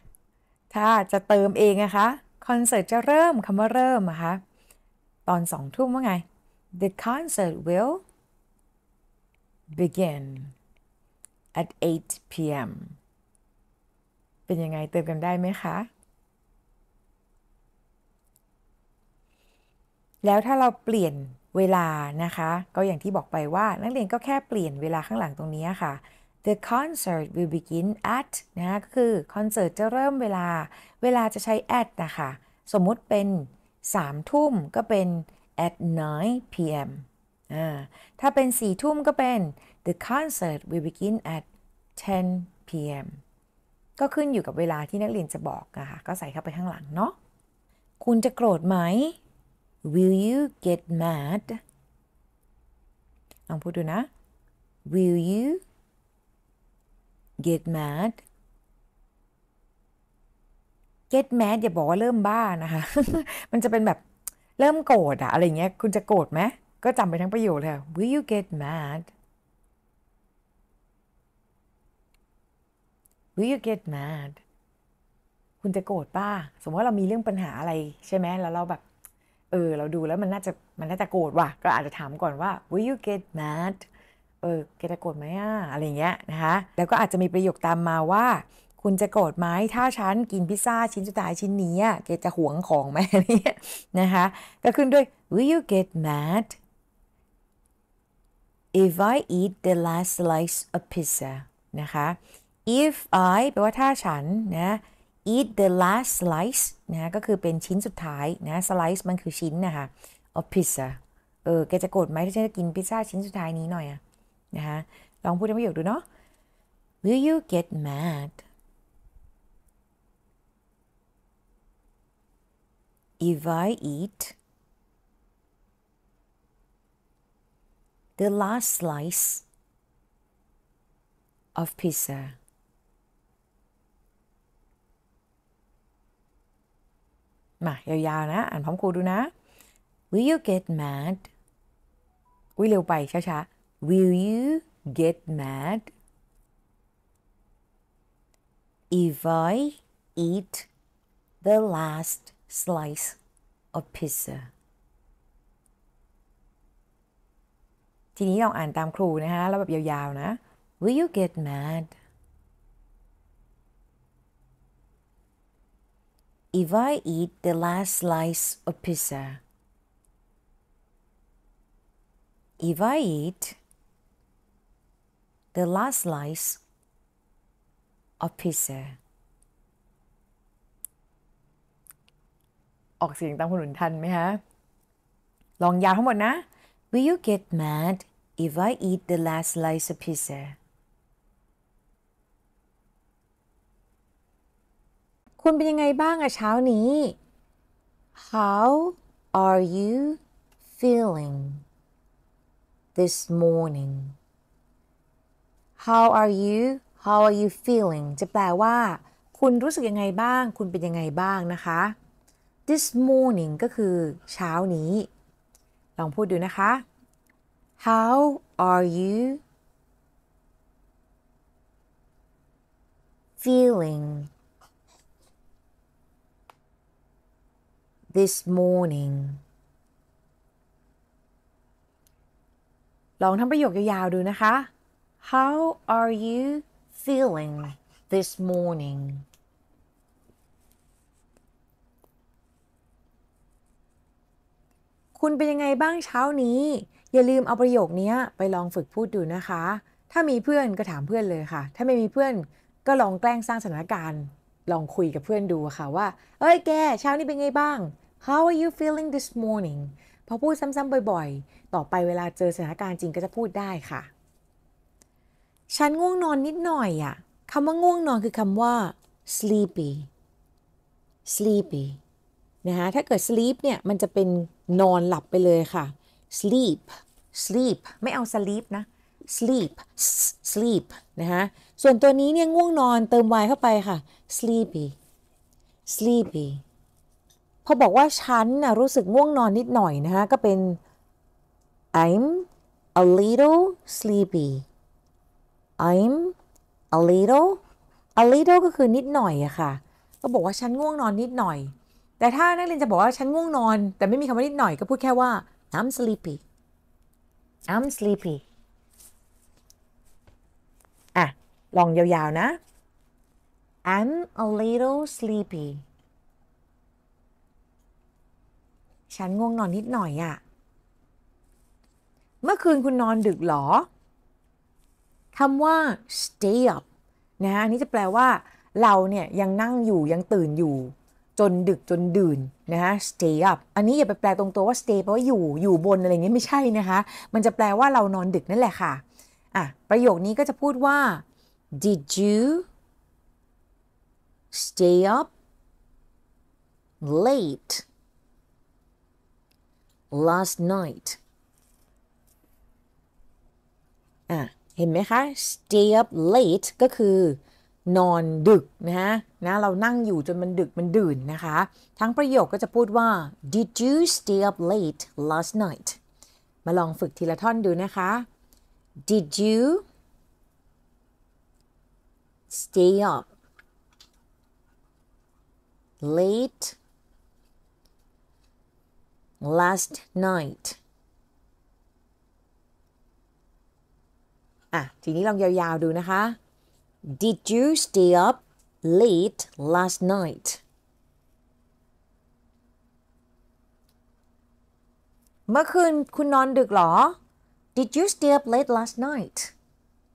Speaker 1: ถ้าจะเติมเองนะคะ คอนเสิร์ตจะเริ่ม คำว่าเริ่มนะคะ ตอนสองทุ่มว่าไง The concert will begin at 8 p.m. เป็นยังไงเติมกันได้ไหมคะแล้วถ้าเราเปลี่ยนเวลานะคะ ก็อย่างที่บอกไปว่านักเรียนก็แค่เปลี่ยนเวลาข้างหลังตรงนี้ค่ะ The concert will begin at นะก็คือคอนเสิร์ตจะเริ่มเวลาเวลาจะใช้ at นะคะสมมุติเป็น3 ทุ่มก็เป็น at 9 p.m. ถ้าเป็น 4 ทุ่มก็เป็น the concert will begin at 10 p.m. ก็ขึ้นอยู่กับเวลาที่นักเรียนจะบอกนะคะก็ใส่เข้าไปข้างหลังเนาะคุณจะโกรธไหม will you get mad ลองพูดดูนะ will you get mad get mad อย่าบอกว่าเริ่มบ้านะคะ มันจะเป็นแบบ เริ่มโกรธอะอะไรเงี้ย คุณจะโกรธไหมก็จำไปทั้งประโยชน์เลย will you get mad will you get mad คุณจะโกรธป้าสมมติว่าเรามีเรื่องปัญหาอะไร ใช่ไหมแล้วเราแบบเออเราดูแล้วมันน่าจะ มันน่าจะโกรธว่ะ ก็อาจจะถามก่อนว่า will you get mad เออเกจะโกรธไหมอะอะไรเงี้ยนะคะ แล้วก็อาจจะมีประโยคตามมาว่า คุณจะโกรธไหมถ้าฉันกินพิซซ่า ชิ้นสุดท้ายชิ้นนี้เกจะหวงของไหมอะไรเงี้ยนะคะ ก็ขึ้นด้วย will you get mad if I eat the last slice of pizza นะคะ if I แปลว่าถ้าฉันนะ eat the last slice นะก็คือเป็นชิ้นสุดท้ายนะ slice มันคือชิ้นนะคะ of pizza เออ แกจะโกรธไหมถ้าฉันจะกินพิซซ่าชิ้นสุดท้ายนี้หน่อยอะนะคะลองพูดในประโยคดูเนาะ Will you get mad if I eat the last slice of pizza? มายาวๆนะ อ่านพร้อมครูดูนะ Will you get mad อุ้ยเร็วไปช้าๆ Will you get mad if I eat the last slice of pizza ทีนี้ลอง อ่านตามครู นะคะแล้วแบบ ยาว ๆ นะ Will you get mad if I eat the last slice of pizza. If I eat the last slice of pizza. ออกเสียงตามคนอื่นทันไหมฮะ ลองยาวทั้งหมดนะ Will you get mad if I eat the last slice of pizza? คุณเป็นยังไงบ้างอะเช้านี้ How are you feeling this morning How are you How are you feeling จะแปลว่าคุณรู้สึกยังไงบ้าง คุณเป็นยังไงบ้างนะคะ This morning ก็คือเช้านี้ ลองพูดดูนะคะ How are you feeling this morning ลองทำประโยค ยาวๆดูนะคะ How are you feeling this morning คุณเป็นยังไงบ้างเช้านี้ อย่าลืมเอาประโยคนี้ไปลองฝึกพูดดูนะคะ ถ้ามีเพื่อน ก็ถามเพื่อนเลยค่ะ ถ้าไม่มีเพื่อนก็ลองแกล้งสร้างสถานการณ์ ลองคุยกับเพื่อนดูค่ะว่า เอ้ย แกเช้านี้เป็นไงบ้าง How are you feeling this morning พอพูดซ้ำๆบ่อยๆ ต่อไปเวลาเจอสถานการณ์จริงก็จะพูดได้ค่ะ ฉันง่วงนอนนิดหน่อยอะคำว่าง่วงนอนคือคำว่า sleepy sleepy นะคะถ้าเกิด sleep เนี่ยมันจะเป็นนอนหลับไปเลยค่ะ sleep sleep ไม่เอา sleep นะ sleep sleep นะคะส่วนตัวนี้เนี่ยง่วงนอนเติม y เข้าไปค่ะ sleepy sleepy พอบอกว่าฉันนะรู้สึกง่วงนอนนิดหน่อยนะคะก็เป็น I'm a little sleepy I'm a little a little ก็คือนิดหน่อยอะค่ะก็บอกว่าฉันง่วงนอนนิดหน่อย แต่ถ้านักเรียนจะบอกว่าฉันง่วงนอน แต่ไม่มีคำว่านิดหน่อยก็พูดแค่ว่า I'm sleepy I'm sleepy อ่ะลองยาวๆนะ I'm a little sleepy ฉันง่วงนอนนิดหน่อยอะ่ะเมื่อคืนคุณนอนดึกหรอคำว่า stay up นะอันนี้จะแปลว่าเราเนี่ยยังนั่งอยู่ ยังตื่นอยู่ จนดึกจนดื่นนะฮะ stay up อันนี้อย่าไปแปลตรงตัวว่า stay ราะว่าอยู่อยู่บนอะไรเงี้ยไม่ใช่นะคะ มันจะแปลว่าเรานอนดึกนั่นแหละค่ะ อ่ะประโยคนี้ก็จะพูดว่า did you stay up late last night อ่ะ เห็นไหมคะ stay up late ก็คือ นอนดึก นะฮะ นะ เรานั่งอยู่จนมันดึก มันดื่นนะคะ ทั้งประโยคก็จะพูดว่า did you stay up late last night มาลองฝึกทีละท่อนดูนะคะ did you stay up late last night อ่ะ ทีนี้ลองยาว ๆ ดูนะคะ Did you stay up late last night เมื่อคืนคุณนอนดึกหรอ Did you stay up late last night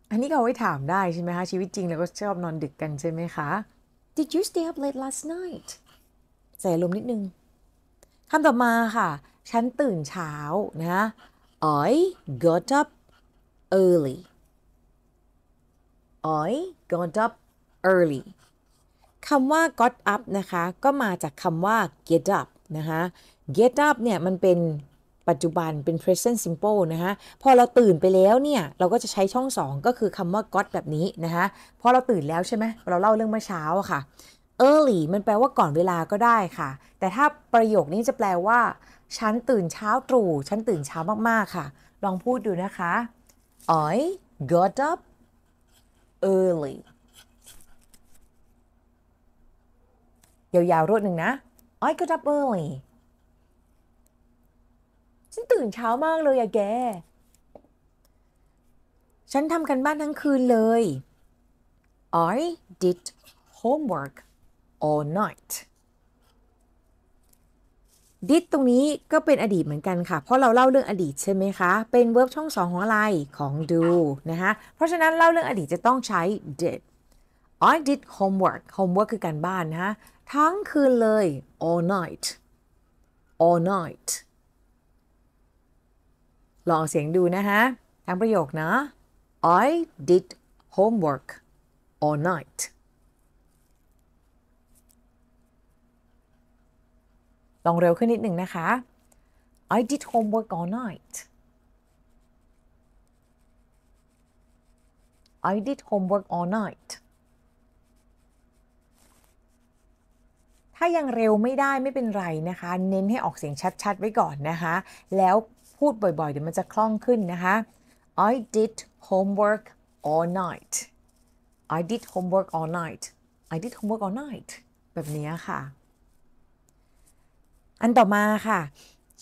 Speaker 1: อันนี้ก็เอาไว้ถามได้ใช่ไหมคะ ชีวิตจริงเราก็ชอบนอนดึกกันใช่ไหมคะ Did you stay up late last night ใส่ลมนิดนึงคำต่อมาค่ะ ฉันตื่นเช้านะ I got up early I got up early คำว่า got up นะคะ ก็มาจากคำว่า get up นะคะ get up เนี่ย มันเป็นปัจจุบันเป็น present simple นะคะพอเราตื่นไปแล้วเนี่ย เราก็จะใช้ช่อง2ก็คือคำว่า got แบบนี้นะคะพอเราตื่นแล้วใช่ไหมเราเล่าเรื่องเมื่อเช้าค่ะ early มันแปลว่าก่อนเวลาก็ได้ค่ะ แต่ถ้าประโยคนี้จะแปลว่า ฉันตื่นเช้าตรู่ฉันตื่นเช้ามาก ๆ ค่ะ ลองพูดดูนะคะ I got up early ยาว ๆ รวดหนึ่งนะ I got up early ฉันตื่นเช้ามากเลยอะแก ฉันทำกันบ้านทั้งคืนเลย I did homework all night did ตรงนี้ก็เป็นอดีตเหมือนกันค่ะ เพราะเราเล่าเรื่องอดีตใช่ไหมคะ เป็นเวิร์บช่องสองของอะไร ของ do นะคะเพราะฉะนั้นเล่าเรื่องอดีตจะต้องใช้ did I did homework homework คือการบ้านนะทั้งคืนเลย all night all night ลองเสียงดูนะคะทั้งประโยคนะ I did homework all night ลองเร็วขึ้นนิดหนึ่งนะคะ I did homework all night I did homework all night ถ้ายังเร็วไม่ได้ไม่เป็นไรนะคะ เน้นให้ออกเสียงชัด ๆ ไว้ก่อนนะคะ แล้วพูดบ่อย ๆ เดี๋ยวมันจะคล่องขึ้นนะคะ I did homework all night I did homework all night I did homework all night แบบนี้ค่ะอันต่อมาค่ะ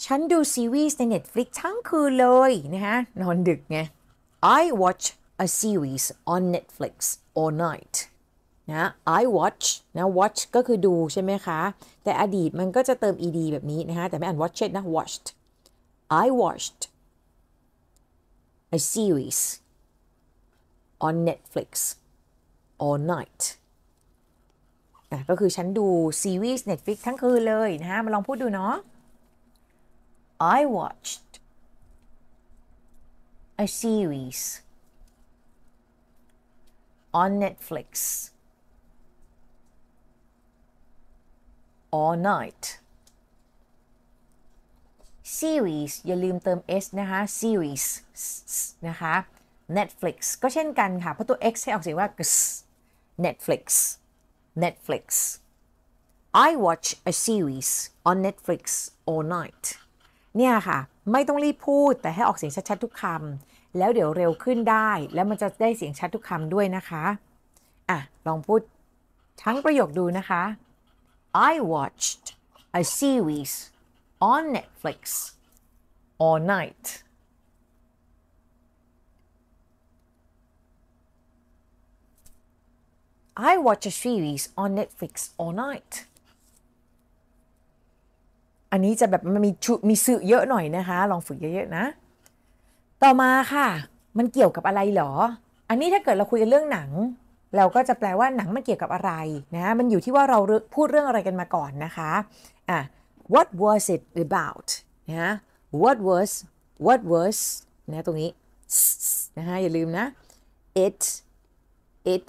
Speaker 1: ฉันดูซีรีส์ใน Netflix ทั้งคืนเลยนะฮะนอนดึกไง I watch a series on Netflix all night นะ I watch นะ watch ก็คือดูใช่ไหมคะ แต่อดีตมันก็จะเติม ed แบบนี้นะฮะแต่ไม่อ่าน watched นะ watched I watched a series on Netflix all night ก็คือฉันดูซีรีส์ Netflix ทั้งคืนเลยนะฮะ มาลองพูดดูเนาะ I watched a series on Netflix all night series อย่าลืมเติม s นะคะ series นะคะ Netflix ก็เช่นกันค่ะ เพราะตัว x ให้ออกเสียงว่า Netflix Netflix. I watch a series on Netflix all night. เนี่ยค่ะ ไม่ต้องรีบพูดแต่ให้ออกเสียงชัดๆทุกคำแล้วเดี๋ยวเร็วขึ้นได้แล้วมันจะได้เสียงชัดทุกคำด้วยนะคะ อ่ะ ลองพูดทั้งประโยคดูนะคะ I watched a series on Netflix all night I watch a series on Netflix all night อันนี้จะแบบมันมีชุมีสื่อเยอะหน่อยนะคะ ลองฝึกเยอะๆนะ ต่อมาค่ะ มันเกี่ยวกับอะไรหรอ อันนี้ถ้าเกิดเราคุยกันเรื่องหนัง เราก็จะแปลว่าหนังมันเกี่ยวกับอะไรนะ มันอยู่ที่ว่าเราพูดเรื่องอะไรกันมาก่อนนะคะอ่ะ what was it about นะ what was what was นะตรงนี้ นะฮะอย่าลืมนะ it it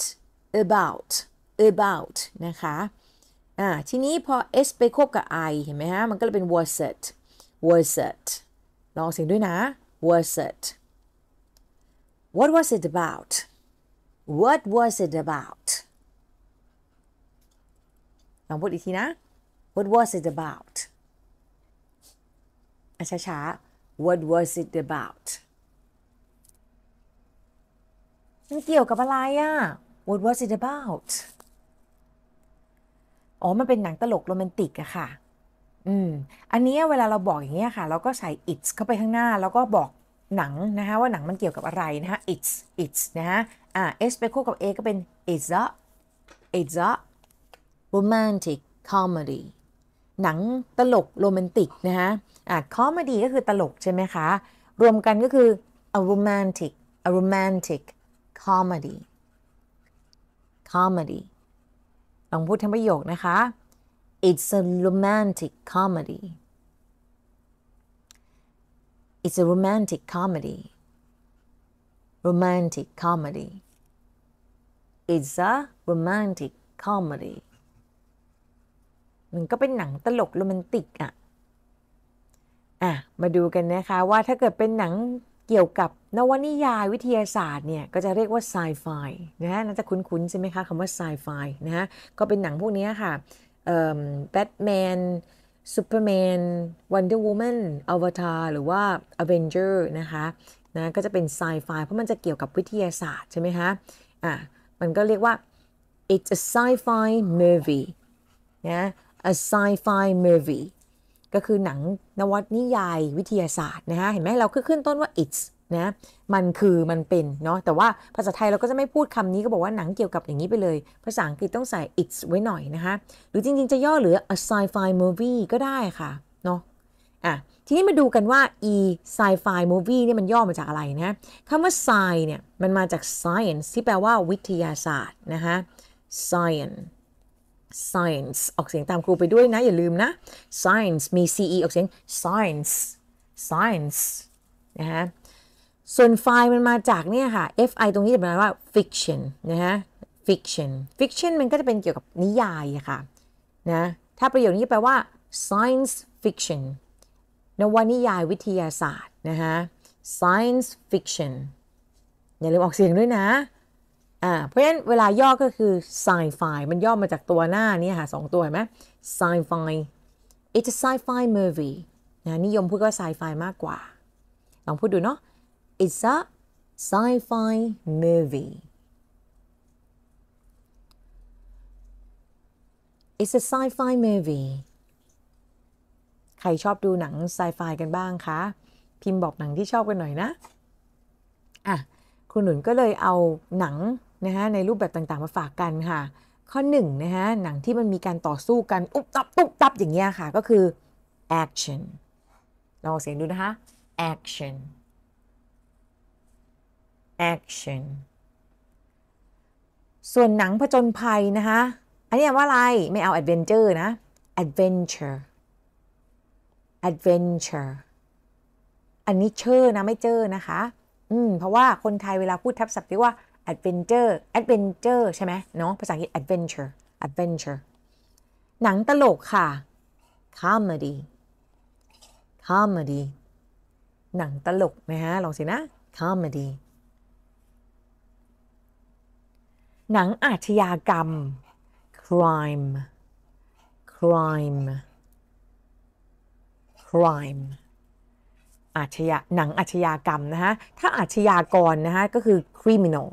Speaker 1: about about นะคะ อ่า ทีนี้พอ s ไปควบกับ i เห็นไหมฮะ มันก็เลยเป็น was it was it ลองเสียงด้วยนะ was it what was it about what was it about ลองพูดอีกทีนะ what was it about อ้าช้าๆ what was it about มันเกี่ยวกับอะไรอะ่ะ What was it about อ๋อมันเป็นหนังตลกโรแมนติกอะค่ะ อืม อันนี้เวลาเราบอกอย่างเงี้ยค่ะ เราก็ใส่ it's เข้าไปข้างหน้า แล้วก็บอกหนังนะคะว่าหนังมันเกี่ยวกับอะไรนะคะ it's it's นะฮะอ่า s ไปคู่กับ a ก็เป็น it's a it's a romantic comedy หนังตลกโรแมนติก นะฮะอ่า comedy ก็คือตลกใช่ไหมคะ รวมกันก็คือ a romantic a romantic comedy comedy ลองพูดทั้งประโยคนะคะ It's a romantic comedy It's a romantic comedy romantic comedy It's a romantic comedy มันก็เป็นหนังตลกโรแมนติกอะอ่ะ มาดูกันนะคะ ว่าถ้าเกิดเป็นหนังเกี่ยวกับนวนิยายวิทยาศาสตร์เนี่ย ก็จะเรียกว่าไซไฟนะฮะ น่าจะคุ้นๆใช่ไหมคะคำว่าไซไฟนะฮะ ก็เป็นหนังพวกนี้ค่ะแบทแมนซูเปอร์แมนวันเดอร์วูแมนอวตารหรือว่า อเวนเจอร์นะคะ นะ ก็จะเป็นไซไฟเพราะมันจะเกี่ยวกับวิทยาศาสตร์ใช่ไหมคะอ่ะ มันก็เรียกว่า it's a sci-fi movie นะ a sci-fi movie ก็คือหนังนวัตนิยายวิทยาศาสตร์นะฮะ เห็นไหมเราขึ้นต้นว่า it's นะ มันคือมันเป็นเนาะ แต่ว่าภาษาไทยเราก็จะไม่พูดคำนี้ก็บอกว่าหนังเกี่ยวกับอย่างนี้ไปเลย ภาษาอังกฤษต้องใส่ it's ไว้หน่อยนะคะ หรือจริงๆจะย่อหรือ a sci-fi movie ก็ได้ค่ะ เนาะ อ่ะ ทีนี้มาดูกันว่า e sci-fi movie เนี่ยมันย่อมาจากอะไรนะคำว่า sci เนี่ยมันมาจาก science ที่แปลว่าวิทยาศาสตร์นะคะ science science ออกเสียงตามครูไปด้วยนะ อย่าลืมนะ science มี ce ออกเสียง science science นะคะส่วนไฟมันมาจากเนี่ยค่ะ fi ตรงนี้จะแปลว่า fiction นะฮะ fiction fiction มันก็จะเป็นเกี่ยวกับนิยายค่ะนะ ถ้าประโยคนี้แปลว่า science fiction นวนิยายวิทยาศาสตร์นะฮะ science fiction อย่าลืมออกเสียงด้วยนะ อ่า เพราะฉะนั้นเวลาย่อก็คือ sci-fi มันย่อมาจากตัวหน้านี่ค่ะสองตัวเห็นไหม sci-fi it's a sci-fi movie นะนิยมพูดว่า sci-fi มากกว่าลองพูดดูเนาะ It's a sci-fi movie. It's a sci-fi movie. ใครชอบดูหนังไซไฟกันบ้างคะ พิมพ์บอกหนังที่ชอบกันหน่อยนะ อ่ะ คุณหนุนก็เลยเอาหนังนะคะในรูปแบบต่างๆมาฝากกันค่ะ ข้อหนึ่งนะคะหนังที่มันมีการต่อสู้กันอุ๊บตับตุ๊บตับอย่างเงี้ยค่ะก็คือ action ลองเสียงดูนะคะ action action ส่วนหนังผจญภัยนะคะ อันนี้ว่าอะไร ไม่เอา adventure นะ adventure adventure อันนี้เชอร์นะไม่เจอนะคะ อืม เพราะว่าคนไทยเวลาพูดทับศัพท์เรียกว่า adventure adventure ใช่ไหมเนาะ ภาษาอังกฤษ adventure adventure หนังตลกค่ะ comedy comedy หนังตลกนะฮะลองสินะ comedy หนังอาชญากรรม crime crime crime อาชญาหนังอาชญากรรมนะคะถ้าอาชญากรนะคะก็คือ criminal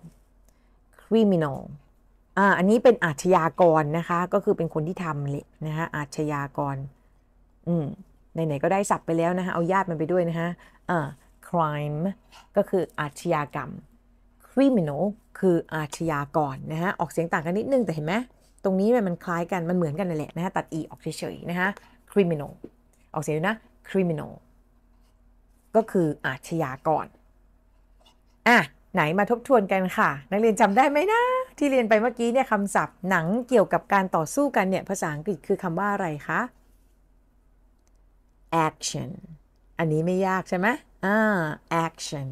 Speaker 1: criminal อ่าอันนี้เป็นอาชญากรนะคะ ก็คือเป็นคนที่ทำเลยนะคะอาชญากรอืมไหนๆก็ได้สับไปแล้วนะคะเอาญาติมันไปด้วยนะคะอ่า crime ก็คืออาชญากรรม criminal คืออาชญากรนะฮะ ออกเสียงต่างกันนิดนึงแต่เห็นไหมตรงนี้มันคล้ายกัน มันเหมือนกันนั่นแหละนะฮะ ตัด e ออกเฉยๆ นะฮะ criminal ออกเสียงนะ criminal ก็คืออาชญากร อ่ะไหนมาทบทวนกันค่ะ นักเรียนจำได้ไหมนะ ที่เรียนไปเมื่อกี้เนี่ยคำศัพท์หนังเกี่ยวกับการต่อสู้กันเนี่ยภาษาอังกฤษคือคำว่าอะไรคะ action อันนี้ไม่ยากใช่ไหมอ่า action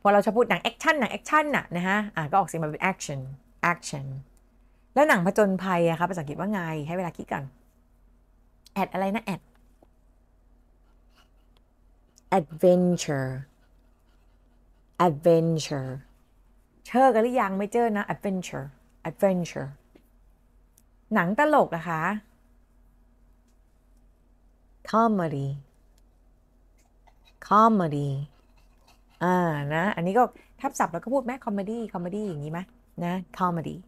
Speaker 1: พอเราจะพูดหนังแอคชั่น หนังแอคชั่นน่ะนะฮะอ่ะก็ออกเสียงมาเป็น action action แล้วหนังผจญภัยอะคะภาษาอังกฤษว่าไง ให้เวลาคิดก่อนแอดอะไรนะ แอด adventure adventure เชอกันหรือยังไม่เจอนะ adventure adventure หนังตลกนะคะ comedy comedy อ่า นะ อันนี้ก็ทับศัพท์เราก็พูดไหมคอมเมดี้ คอมเมดี้ อย่างนี้ไหมนะ คอมเมดี้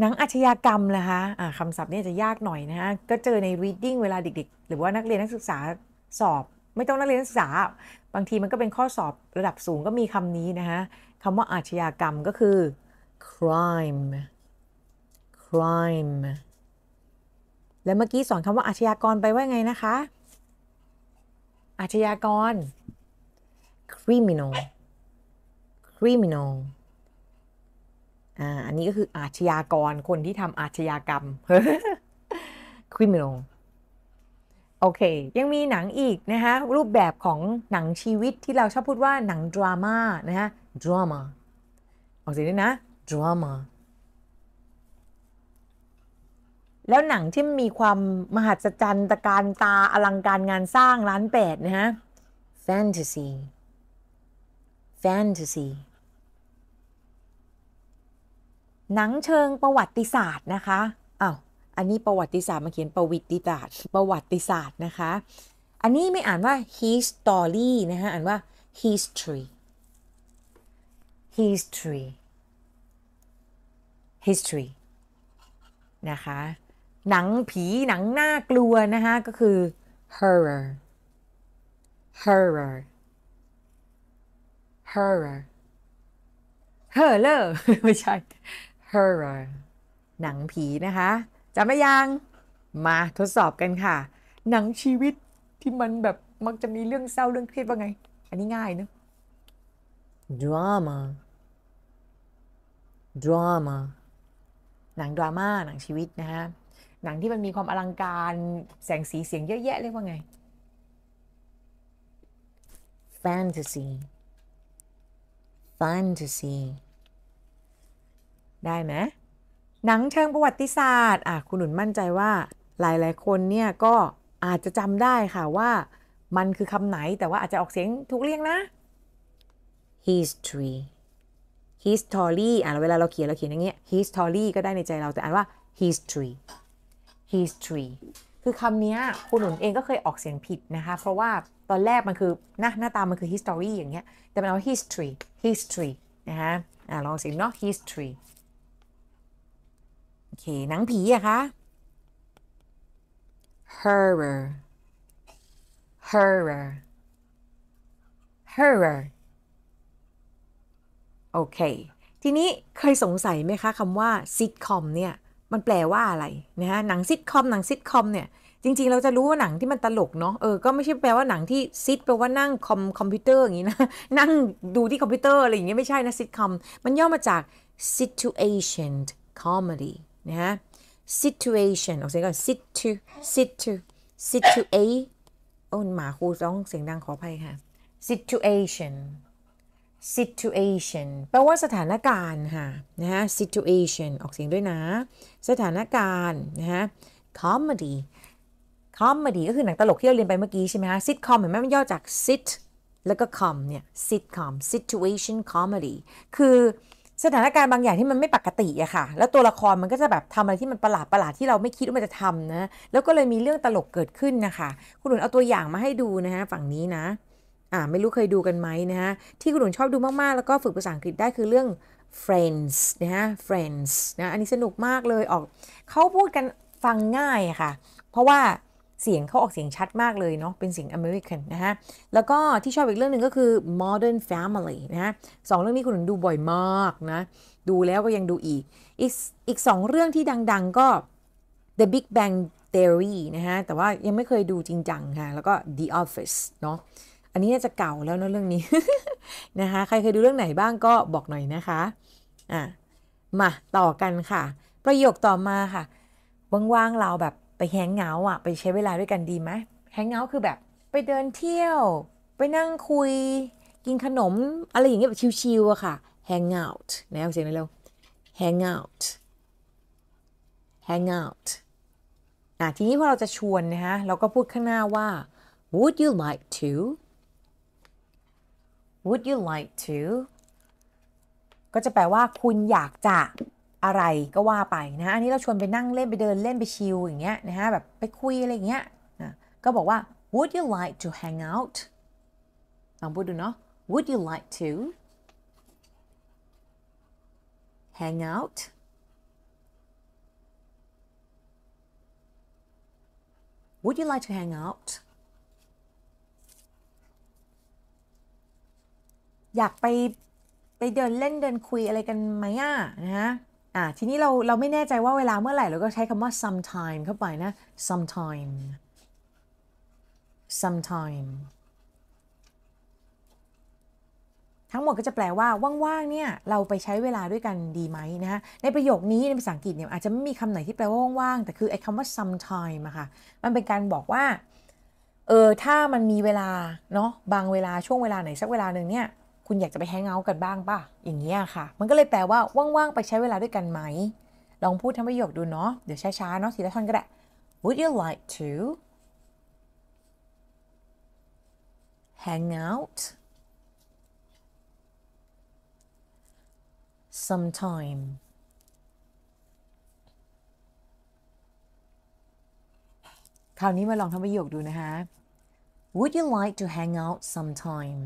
Speaker 1: หนังอาชญากรรมนะคะะคำศัพท์นี่จะยากหน่อยนะฮะ ก็เจอใน reading เวลาเด็กๆ หรือว่านักเรียนนักศึกษาสอบ ไม่ต้องนักเรียนนักศึกษา บางที มันก็เป็นข้อสอบระดับสูงก็มีคำนี้นะคะคำว่าอาชญากรรมก็คือ crime crime และเมื่อกี้สอนคำว่าอาชญากรไปว่าไงนะคะ อาชญากร criminal criminal อ่า อันนี้ก็คืออาชญากร คนที่ทำอาชญากรรม criminal โอเค ยังมีหนังอีกนะคะรูปแบบของหนังชีวิตที่เราชอบพูดว่าหนังดราม่านะฮะดราม่าออกเสียงด้วยนะดราม่าแล้วหนังที่มีความมหัศจรรย์ตะการตาอลังการงานสร้างร้านแปดนะฮะแฟนตาซี fantasy หนังเชิงประวัติศาสตร์นะคะอา้าว อันนี้ประวัติศาสตร์มาเขียนประวัติศาสตร์ประวัติศาสตร์นะคะ อันนี้ไม่อ่านว่า history นะคะอ่านว่า history history history นะคะ หนังผีหนังน่ากลัวนะคะ ก็คือ horror horror horror horror ไม่ใช่ horror หนังผีนะคะจำไม่ยัง มาทดสอบกันค่ะ หนังชีวิตที่มันแบบ มักจะมีเรื่องเศร้าเรื่องเครียดว่าไง อันนี้ง่ายนะ drama drama หนังดราม่า หนังชีวิตนะฮะหนังที่มันมีความอลังการแสงสีเสียงเยอะแยะเรียกว่าไง fantasy f u n t o s e ได้ไหมหนังเชิงประวัติศาสตร์อ่ะคุณหนุนมั่นใจว่าหลายๆคนเนี่ยก็อาจจะจำได้ค่ะว่ามันคือคำไหนแต่ว่าอาจจะออกเสียงถูกเรียงนะ history history อ่ะเวลาเราเขียน เราเขียนอย่างเงี้ย history ก็ได้ในใจเราแต่อ่านว่า history history คือคำนี้คุณหนุนเองก็เคยออกเสียงผิดนะคะ เพราะว่าตอนแรกมันคือ หน้าหน้าตามันคือ history อย่างเงี้ยแต่มันเอา history history นะคะอ่าลองเสียงเนาะ history โอเคหนังผีอะคะ horror horror horror โอเค ทีนี้เคยสงสัยไหมคะคำว่า sitcom เนี่ยมันแปลว่าอะไรนะฮะหนังซิทคอมหนังซิทคอมเนี่ย จริงๆเราจะรู้ว่าหนังที่มันตลกเนาะเออก็ไม่ใช่แปลว่าหนังที่ซิทแปลว่านั่งคอมคอมพิวเตอร์อย่างนี้นะ นั่งดูที่คอมพิวเตอร์อะไรอย่างเงี้ยไม่ใช่นะซิทคอมมันย่อมาจาก situation comedy นะฮะ situation ออกเสียงก่อน situ situ situa โอ้หมาครูร้องเสียงดังขออภัยค่ะ situation situation แปลว่าสถานการณ์ค่ะ นะฮะ situation ออกเสียงด้วยนะ สถานการณ์นะฮะ comedy comedy ก็คือหนังตลกที่เราเรียนไปเมื่อกี้ใช่ไหมฮะ sitcom เห็นไหมมันย่อจาก sit แล้วก็ com เนี่ย sitcom situation comedy คือสถานการณ์บางอย่างที่มันไม่ปกติอะค่ะแล้วตัวละครมันก็จะแบบทำอะไรที่มันประหลาดประหลาดที่เราไม่คิดว่ามันจะทำนะแล้วก็เลยมีเรื่องตลกเกิดขึ้นนะคะคุณหนุนเอาตัวอย่างมาให้ดูนะฮะฝั่งนี้นะอ่าไม่รู้เคยดูกันไหมนะฮะที่คุณหนุ่มชอบดูมากๆ แล้วก็ฝึกภาษาอังกฤษได้คือเรื่อง friends นะฮะ friends นะอันนี้สนุกมากเลย ออกเขาพูดกันฟังง่ายค่ะ เพราะว่าเสียงเขาออกเสียงชัดมากเลยเนาะเป็นเสียงอเมริกันนะฮะแล้วก็ที่ชอบอีกเรื่องหนึ่งก็คือ modern family นะฮะสองเรื่องนี้คุณหนุ่มดูบ่อยมากนะดูแล้วก็ยังดูอีกอีกอีกสองเรื่องที่ดัง ๆ ก็ the big bang theory นะฮะแต่ว่ายังไม่เคยดูจริงจังค่ะแล้วก็ the office เนาะอันนี้น่าจะเก่าแล้วเนะเรื่องนี้นะคะใครเคยดูเรื่องไหนบ้างก็บอกหน่อยนะคะอ่ะมาต่อกันค่ะ ประโยคต่อมาค่ะว่างๆเราแบบ ไปแฮงเงาอ่ะ ไปใช้เวลาด้วยกันดีไหมแฮงเงาคือ แบบ ไปเดินเที่ยว ไปนั่งคุยกินขนม อะไรอย่างเงี้ยแบบชิวๆอะค่ะ hang out นะเอาเสียงเร็ว hang out hang out อ่ะทีนี้พอเราจะชวนนะฮะเราก็พูดข้างหน้าว่า would you like to Would you like to ก็จะแปลว่าคุณอยากจะอะไรก็ว่าไปนะอันนี้เราชวนไปนั่งเล่น ไปเดิน เล่นไปชิลอย่างเงี้ยนะฮะแบบไปคุยอะไรเงี้ยนะก็บอกว่า Would you like to hang out ลองพูดดูเนาะ Would you like to hang out Would you like to hang out อยากไปไปเดินเล่นเดินคุยอะไรกันไหมอ่ะนะอ่ะทีนี้เราเราไม่แน่ใจว่าเวลาเมื่อไหร่เราก็ใช้คำว่า sometime เข้าไปนะ sometime sometime ทั้งหมดก็จะแปลว่าว่าง ๆ เนี่ย เราไปใช้เวลาด้วยกันดีไหมนะฮะในประโยคนี้ ในภาษาอังกฤษเนี่ยอาจจะไม่มีคำไหนที่แปลว่าว่างๆแต่คือไอ้คำว่า sometime อะค่ะ มันเป็นการบอกว่า เออถ้ามันมีเวลา เนาะบางเวลาช่วงเวลาไหนสักเวลาหนึ่งเนี่ยคุณอยากจะไปแฮงเอาท์กันบ้างป่ะ อย่างเงี้ยค่ะ มันก็เลยแปลว่า ว่าง ๆ ไปใช้เวลาด้วยกันไหม ลองพูดทั้งประโยคดูเนาะเดี๋ยวช้าๆเนาะทีละท่อนก็ได้ Would you like to hang out sometime คราวนี้มาลองทั้งประโยคดูนะคะ Would you like to hang out sometime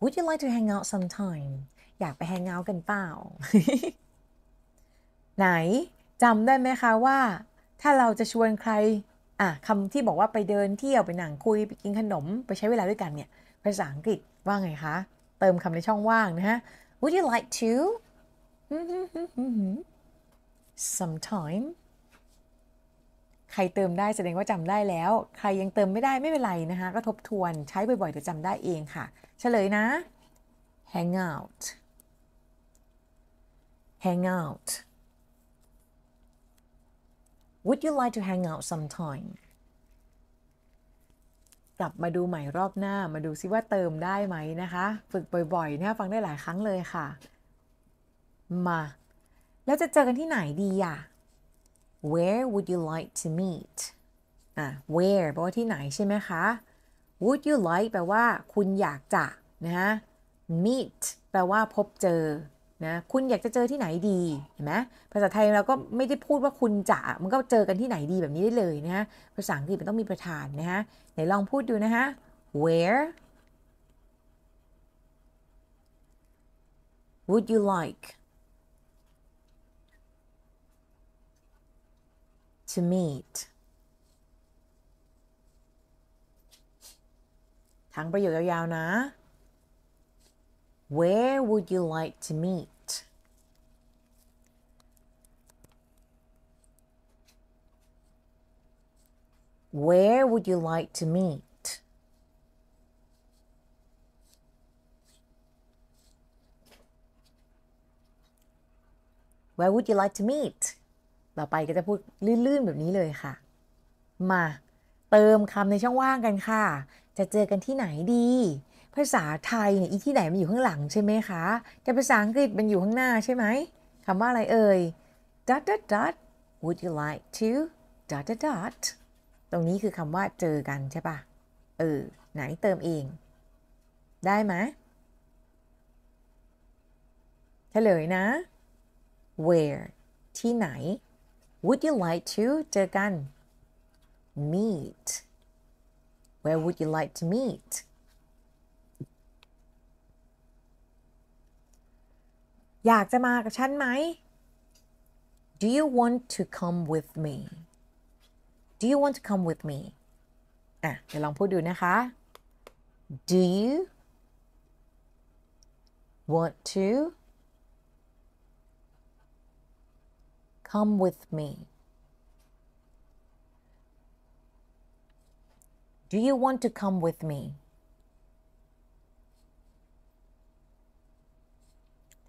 Speaker 1: Would you like to hang out sometime อยากไปฮงเอาท์กันเปล่า ไหนจำได้ไหมคะว่า ถ้าเราจะชวนใคร อ่ะคำที่บอกว่าไปเดินเที่ยว ไปหนังคุยไปกินขนม ไปใช้เวลาด้วยกันเนี่ย ภาษาอังกฤษว่าไงคะ เติมคำในช่องว่างนะฮะ Would you like to sometime ใครเติมได้แสดงว่าจำได้แล้ว ใครยังเติมไม่ได้ไม่เป็นไรนะคะก็ทบทวนใช้บ่อยๆเดี๋ยวจำได้เองค่ะเฉลยนะ hang out hang out would you like to hang out sometime กลับมาดูใหม่รอบหน้ามาดูซิว่าเติมได้ไหมนะคะ ฝึกบ่อยๆนะฟังได้หลายครั้งเลยค่ะ มา แล้วจะเจอกันที่ไหนดีอะ Where would you like to meet อ่ะ where แปลว่าที่ไหนใช่ไหมคะ would you like แปลว่าคุณอยากจะนะ meet แปลว่าพบเจอ นะ คุณอยากจะเจอที่ไหนดี เห็นไหมภาษาไทยเราก็ไม่ได้พูดว่าคุณจะ มันก็เจอกันที่ไหนดีแบบนี้ได้เลยนะฮะ ภาษาอังกฤษมันต้องมีประธานนะฮะ ไหนลองพูดดูนะฮะ where would you like to meet ทั้งประโยคยาวๆ นะ Where would you like to meet? Where would you like to meet? Where would you like to meet? ต่อไปก็จะพูดลื่นๆ แบบนี้เลยค่ะ มาเติมคำในช่องว่างกันค่ะจะเจอกันที่ไหนดี ภาษาไทยเนี่ยอีที่ไหนมันอยู่ข้างหลังใช่ไหมคะแต่ภาษาอังกฤษมันอยู่ข้างหน้าใช่ไหม คำว่าอะไรเอ่ย dot dot dot would you like to dot dot dot ตรงนี้คือคำว่าเจอกันใช่ปะเออไหนเติมเอง ได้ไหมเฉลยนะ where ที่ไหน would you like to เจอกัน meet Where would you like to meet? Do you want to come with me? Do you want to come with me? อ่ะเดี๋ยวลองพูดดูนะคะ Do you want to come with me? Do you want to come with me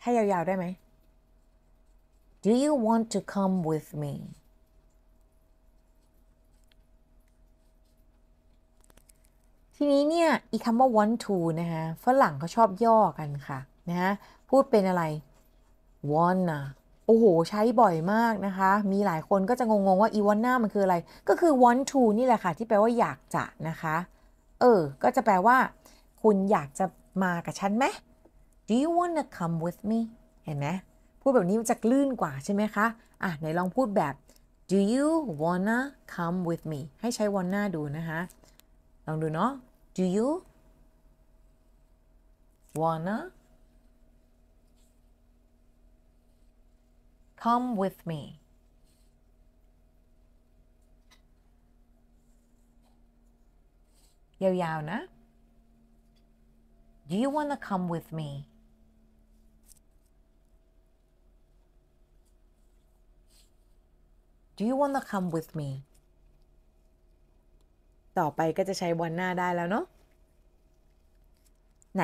Speaker 1: ให้ยาวๆได้ไหม Do you want to come with me ทีนี้เนี่ยอีคำว่า want to นะคะฝรั่งเขาชอบย่อกันค่ะนะฮะ พูดเป็นอะไร wanna โอ้โห ใช้บ่อยมากนะคะ มีหลายคนก็จะงงๆว่าอีวอนน่ามันคืออะไร ก็คือ want to นี่แหละค่ะ ที่แปลว่าอยากจะนะคะ เออ ก็จะแปลว่า คุณอยากจะมากับฉันไหม Do you wanna come with me เห็นไหมพูดแบบนี้มันจะลื่นกว่าใช่ไหมคะ อ่ะไหนลองพูดแบบ Do you wanna come with me ให้ใช้ wanna ดูนะคะ ลองดูเนาะ Do you wanna come with me ยาว ๆนะ Do you wanna come with me Do you wanna come with me ต่อไปก็จะใช้วันหน้าได้แล้วเนาะไหน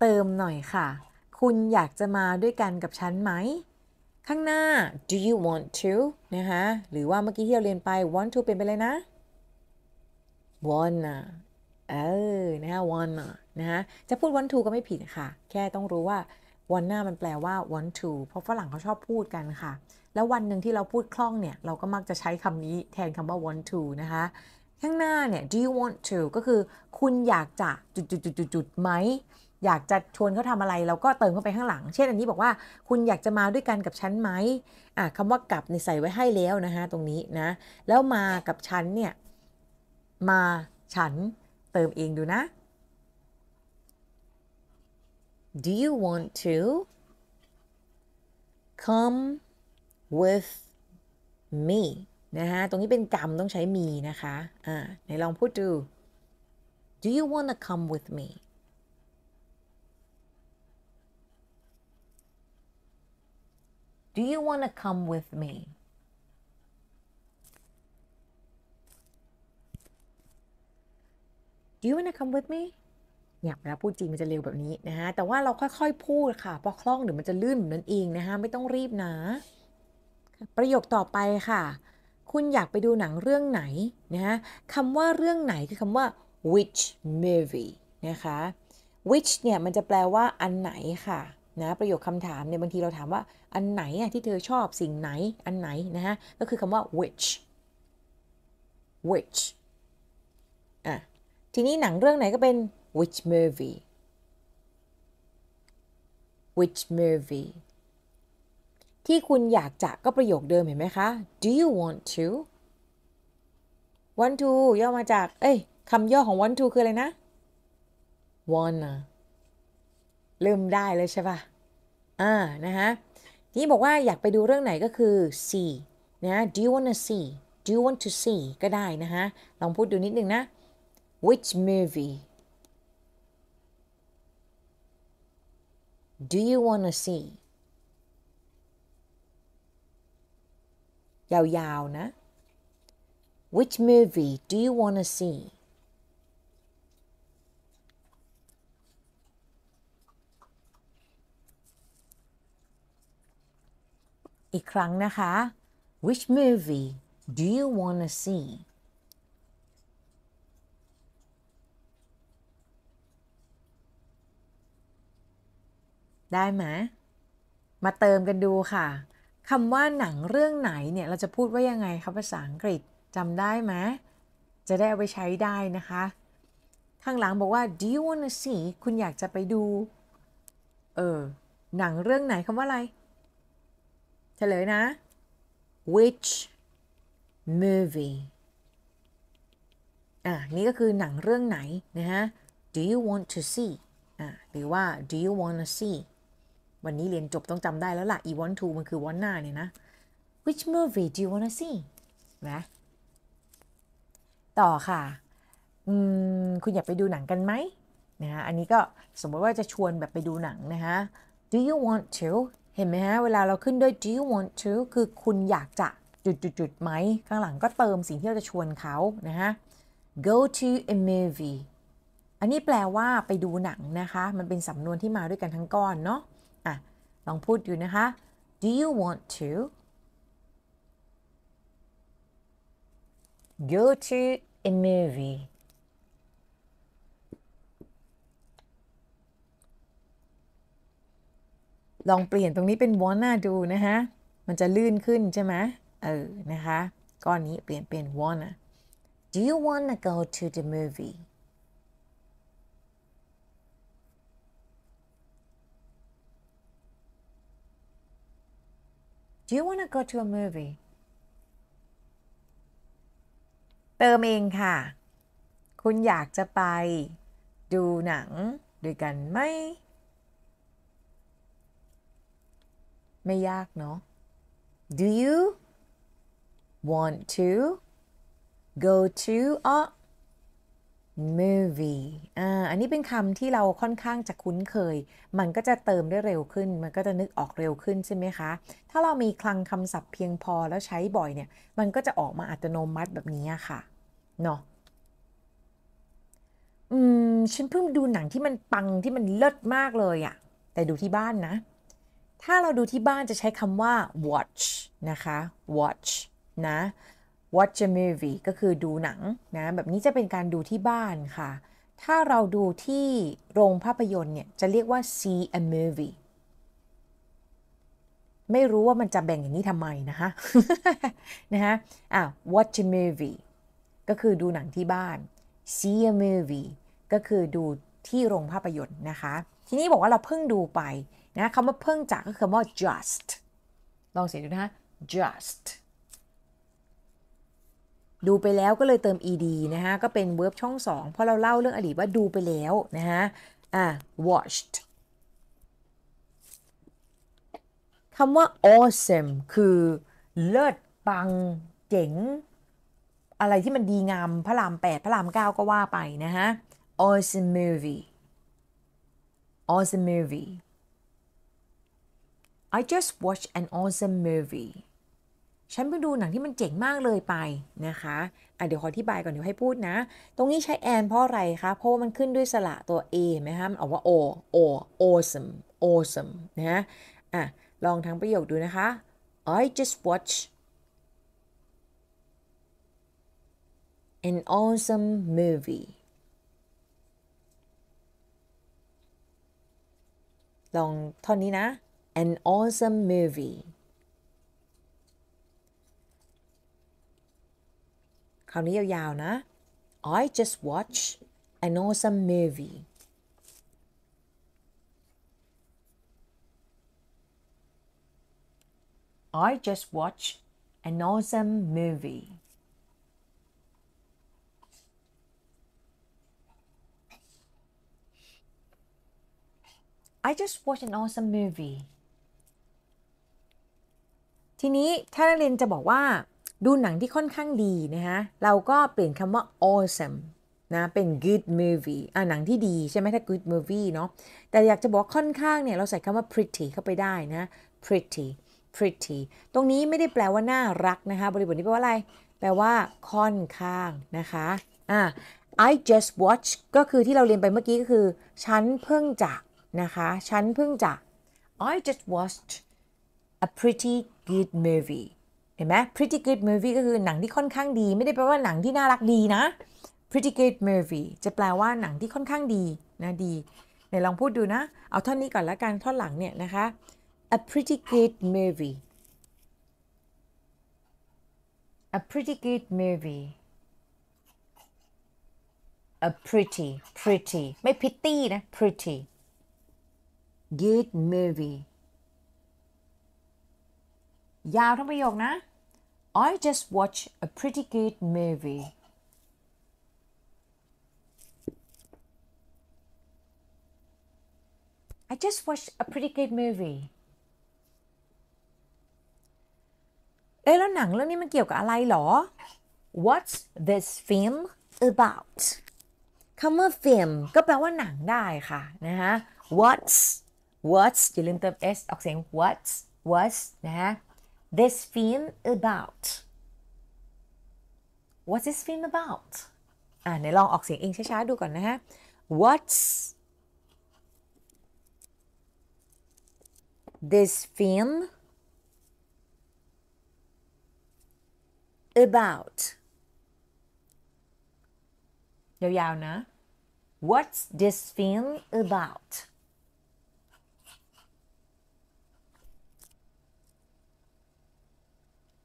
Speaker 1: เติมหน่อยค่ะ คุณอยากจะมาด้วยกันกับฉันไหมข้างหน้า do you want to นะคะหรือว่าเมื่อกี้ที่เราเรียนไป want to เป็นไปเลยนะ wanna เออนะคะ wanna นะคะจะพูด want to ก็ไม่ผิดค่ะ แค่ต้องรู้ว่า wanna มันแปลว่า want to เพราะฝรั่งเขาชอบพูดกันค่ะ แล้ววันหนึ่งที่เราพูดคล่องเนี่ย เราก็มักจะใช้คำนี้แทนคำว่า want to นะคะ ข้างหน้าเนี่ย do you want to ก็คือคุณอยากจะจุดๆๆๆไหมอยากจะชวนเขาทำอะไรเราก็เติมเข้าไปข้างหลัง เช่นอันนี้บอกว่าคุณอยากจะมาด้วยกันกับฉันไหม อ่ะคำว่ากับในใส่ไว้ให้แล้วนะคะตรงนี้นะ แล้วมากับฉันเนี่ย มาฉันเติมเองดูนะ Do you want to come with me นะคะตรงนี้เป็นกรรมต้องใช้มีนะคะ อ่าไหนลองพูดดู Do you wanna come with me Do you want to come with me? Do you want to come with me? เนี่ยเวลาพูดจริงมันจะเร็วแบบนี้นะฮะ แต่ว่าเราค่อยๆพูดค่ะพอคล่องเดี๋ยวมันจะลื่นนั่นเองนะฮะ ไม่ต้องรีบนะ ประโยคต่อไปค่ะ คุณอยากไปดูหนังเรื่องไหนนะฮะคำว่าเรื่องไหนคือคำว่า which movie นะคะ which เนี่ยมันจะแปลว่าอันไหนค่ะนะประโยคคำถามเนี่ยบางทีเราถามว่าอันไหนอ่ะที่เธอชอบสิ่งไหนอันไหน นะฮะ ก็คือคำว่า which which อ่ะทีนี้หนังเรื่องไหนก็เป็น which movie which movie ที่คุณอยากจะก็ประโยคเดิมเห็นไหมคะ do you want to want to ย่อมาจาก เอ้ยคำย่อของ want to คืออะไรนะ wanna เริ่มได้เลยใช่ปะอ่า นะคะนี่ บอก ว่า อยาก ไป ดู เรื่อง ไหน ก็ คือ see นะ do you w a n t to see do you want to see ก็ได้ นะฮะ ลอง พูด ดู นิด นึง นะ which movie do you w a n t to see ยาวๆนะ which movie do you w a n t to see อีกครั้งนะคะ Which movie do you wanna see ได้ไหม มาเติมกันดูค่ะ คำว่าหนังเรื่องไหนเนี่ย เราจะพูดว่ายังไงคะภาษาอังกฤษจำได้ไหม จะได้เอาไปใช้ได้นะคะ ข้างหลังบอกว่า do you wanna see คุณอยากจะไปดู เออ หนังเรื่องไหนคำว่าอะไรเฉลยนะ which movie อ่ะนี่ก็คือหนังเรื่องไหน นะฮะ do you want to see อ่ะหรือว่า do you w a n t to see วันนี้เรียนจบต้องจำได้แล้วล่ะ you want to มันคือ want หน้าเนี่ยนะ which movie do you w a n t to see นะต่อค่ะคุณอยากไปดูหนังกันไหมนะฮะ อันนี้ก็สมมติว่าจะชวนแบบไปดูหนังนะฮะ do you want to เห็นไหมฮะเวลาเราขึ้นด้วย do you want to คือคุณอยากจะจุดๆๆไหมข้างหลังก็เติมสิ่งที่เราจะชวนเขานะฮะ go to a movie อันนี้แปลว่าไปดูหนังนะคะ มันเป็นสำนวนที่มาด้วยกันทั้งก้อนเนาะอ่ะลองพูดอยู่นะคะ do you want to go to a movie ลองเปลี่ยนตรงนี้เป็น wanna ดูนะคะมันจะลื่นขึ้นใช่ไหม เออ นะคะ ก้อนนี้เปลี่ยนเป็น wanna Do you wanna go to the movie Do you wanna go to a movie เติมเองค่ะ คุณอยากจะไปดูหนังด้วยกันไหมไม่ยากเนาะ Do you want to go to a movie อ่าอันนี้เป็นคำที่เราค่อนข้างจะคุ้นเคย มันก็จะเติมได้เร็วขึ้น มันก็จะนึกออกเร็วขึ้นใช่ไหมคะ ถ้าเรามีคลังคำศัพท์เพียงพอแล้วใช้บ่อยเนี่ย มันก็จะออกมาอัตโนมัติแบบนี้ค่ะ เนาะ อืม ฉันเพิ่งดูหนังที่มันปังที่มันเลิศมากเลยอะ แต่ดูที่บ้านนะถ้าเราดูที่บ้านจะใช้คำว่า watch นะคะ watch นะ watch a movie ก็คือดูหนังนะแบบนี้จะเป็นการดูที่บ้านค่ะ ถ้าเราดูที่โรงภาพยนตร์เนี่ยจะเรียกว่า see a movie ไม่รู้ว่ามันจะแบ่งอย่างนี้ทำไมนะคะนะคะอ่ะ watch a movie ก็คือดูหนังที่บ้าน see a movie ก็คือดูที่โรงภาพยนตร์นะคะ ทีนี้บอกว่าเราเพิ่งดูไปนะคำว่าเพิ่งจากก็คือคำว่า just ลองเสียงดูนะ just ดูไปแล้วก็เลยเติม ed นะฮะก็เป็น verb ช่องสองเพราะเราเล่าเรื่องอดีตว่าดูไปแล้วนะฮะ อ่า watched คำว่า awesome คือเลิศปังเจ๋ง อะไรที่มันดีงามพระรามแปดพระรามเก้าก็ว่าไปนะฮะ awesome movie awesome movie I just watched an awesome movie ฉันเพิ่งดูหนังที่มันเจ๋งมากเลยไป นะคะ อ่ะเดี๋ยวขออธิบายก่อนเดี๋ยวให้พูดนะ ตรงนี้ใช้ and เพราะอะไรคะ เพราะว่ามันขึ้นด้วยสระตัว a ไหมคะมันออกว่า o o awesome awesome นะอ่ะ ลองทั้งประโยคดูนะคะ I just watched an awesome movie ลองท่อนนี้นะ an awesome movie. คำนี้ยาวๆนะ I just watch an awesome movie. I just watch an awesome movie I just watched an awesome movie ทีนี้ถ้าเราเรียนจะบอกว่า ดูหนังที่ค่อนข้างดีนะคะเราก็เปลี่ยนคำว่า awesome นะเป็น good movie อ่ะหนังที่ดีใช่ไหมถ้า good movie เนาะแต่อยากจะบอกค่อนข้างเนี่ยเราใส่คำว่า pretty เข้าไปได้นะ pretty pretty ตรงนี้ไม่ได้แปลว่าน่ารักนะคะบริบทนี้แปลว่าอะไรแปลว่าค่อนข้างนะคะอ่ะ I just watch ก็คือที่เราเรียนไปเมื่อกี้ก็คือ ฉันเพิ่งจะนะคะฉันเพิ่งจะ I just watched a pretty good movie เห็นไหม pretty good movie ก็คือหนังที่ค่อนข้างดี ไม่ได้แปลว่าหนังที่น่ารักดีนะ pretty good movie จะแปลว่าหนังที่ค่อนข้างดีนะดีไหนลองพูดดูนะเอาท่อนนี้ก่อนละกันท่อนหลังเนี่ยนะคะ a pretty good movie a pretty good movie a pretty pretty ไม่ pretty นะ pretty good movie ยาวทั้งประโยค นะ I just watched a pretty good movie I just watched a pretty good movie เอ๊ะแล้วหนังเรื่องนี้มันเกี่ยวกับอะไรหรอ What's this film about คำว่า film ก็แปลว่าหนังได้ค่ะ นะฮะ What's What's อย่าลืมเติม s ออกเสียง What's What's นะฮะ this film about what's this film about อ่าไหนลองออกเสียงเองช้าๆดูก่อนนะฮะ what's this film about ยาวๆนะ what's this film about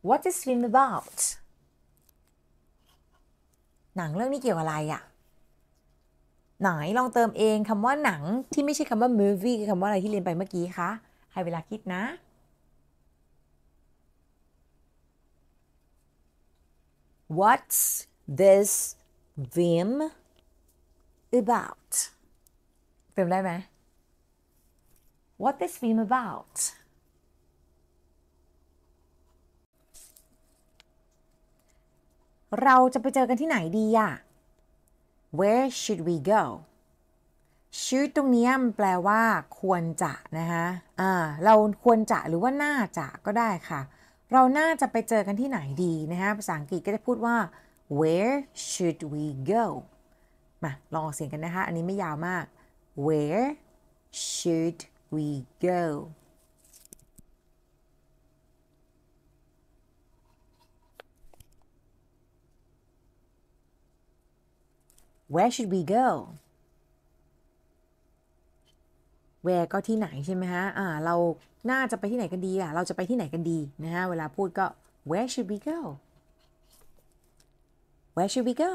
Speaker 1: What is film about หนังเรื่องนี้เกี่ยวกับอะไรอะไหนลองเติมเองคำว่าหนังที่ไม่ใช่คำว่า movie คือคำว่าอะไรที่เรียนไปเมื่อกี้คะ ให้เวลาคิดนะ What's this film about เติมได้ไหม What this film about เราจะไปเจอกันที่ไหนดีอะ Where should we go should ตรงนี้มันแปลว่าควรจะนะคะอ่าเราควรจะหรือว่าน่าจะก็ได้ค่ะ เราน่าจะไปเจอกันที่ไหนดีนะคะ ภาษาอังกฤษก็จะพูดว่า where should we go มา ลองออกเสียงกันนะคะ อันนี้ไม่ยาวมาก where should we go where should we go where ก็ที่ไหนใช่ไหมฮะ อ่า เรา น่าจะไปที่ไหนกันดีอ่ะ เราจะไปที่ไหนกันดี นะฮะเวลาพูดก็ where should we go where should we go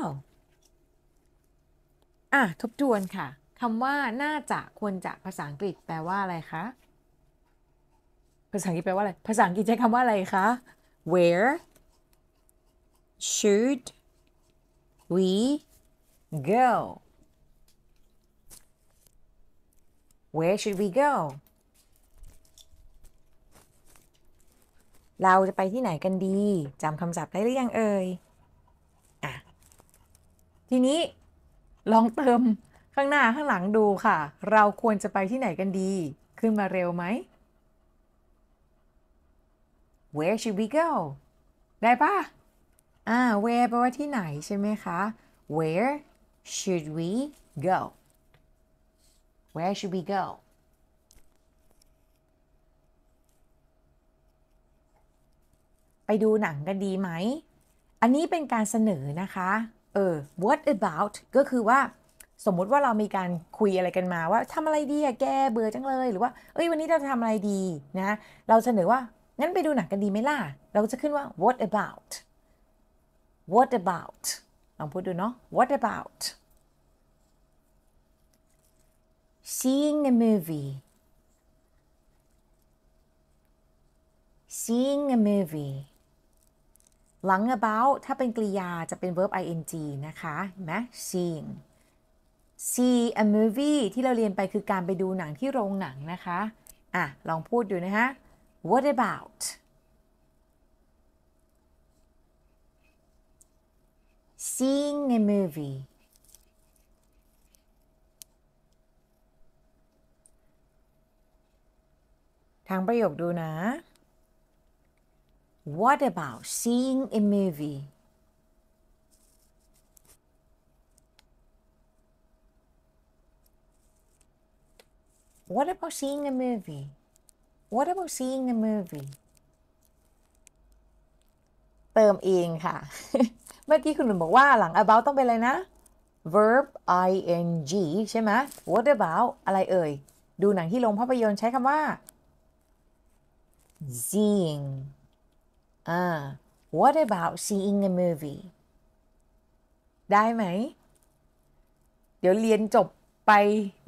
Speaker 1: อ่ะ ทบทวนค่ะคำว่า น่าจะ ควรจะ ภาษาอังกฤษ แปลว่าอะไรคะ ภาษาอังกฤษแปลว่าอะไร ภาษาอังกฤษใช้คำว่าอะไรคะ where should we go where should we go เราจะไปที่ไหนกันดี จำคำศัพท์ได้หรือยังเอ่ยอ่ะทีนี้ ลองเติมข้างหน้าข้างหลังดูค่ะ เราควรจะไปที่ไหนกันดี ขึ้นมาเร็วไหม Where should we go ได้ปะอ่า where แปลว่าที่ไหนใช่ไหมคะ where should we go? Where should we go? ไไปปดดูหหนนนนนนนััังกกีีมออ้เเ็ารสะคะ เออ what about ก็คือว่า สมมุติว่าเรามีการคุยอะไรกันมาว่า ทำอะไรดีอะแกเบื่อจังเลยหรือว่าเอ้ยวันนี้เราจะทำอะไรดีนะเราเสนอว่า งั้นไปดูหนังกันดีไหมล่ะ เราจะขึ้นว่า what about what about ลองพูดดูเนาะ what about seeing a movie seeing a movie หลัง about ถ้าเป็นกริยาจะเป็น verb ing นะคะเห็นไหม seeing see a movie ที่เราเรียนไปคือการไปดูหนังที่โรงหนังนะคะ อ่ะ ลองพูดดูนะฮะ what about seeing a movie. What about seeing a movie? What about seeing a movie? What about seeing a movie? เติมเองค่ะเมื่อกี้คุณหนุ่มบอกว่าหลัง about ต้องเป็นอะไรนะ verb ing ใช่ไหม what about อะไรเอ่ย ดูหนังที่ลงภาพยนตร์ใช้คำว่า seeing อ่า what about seeing a movie ได้ไหม เดี๋ยวเรียนจบไป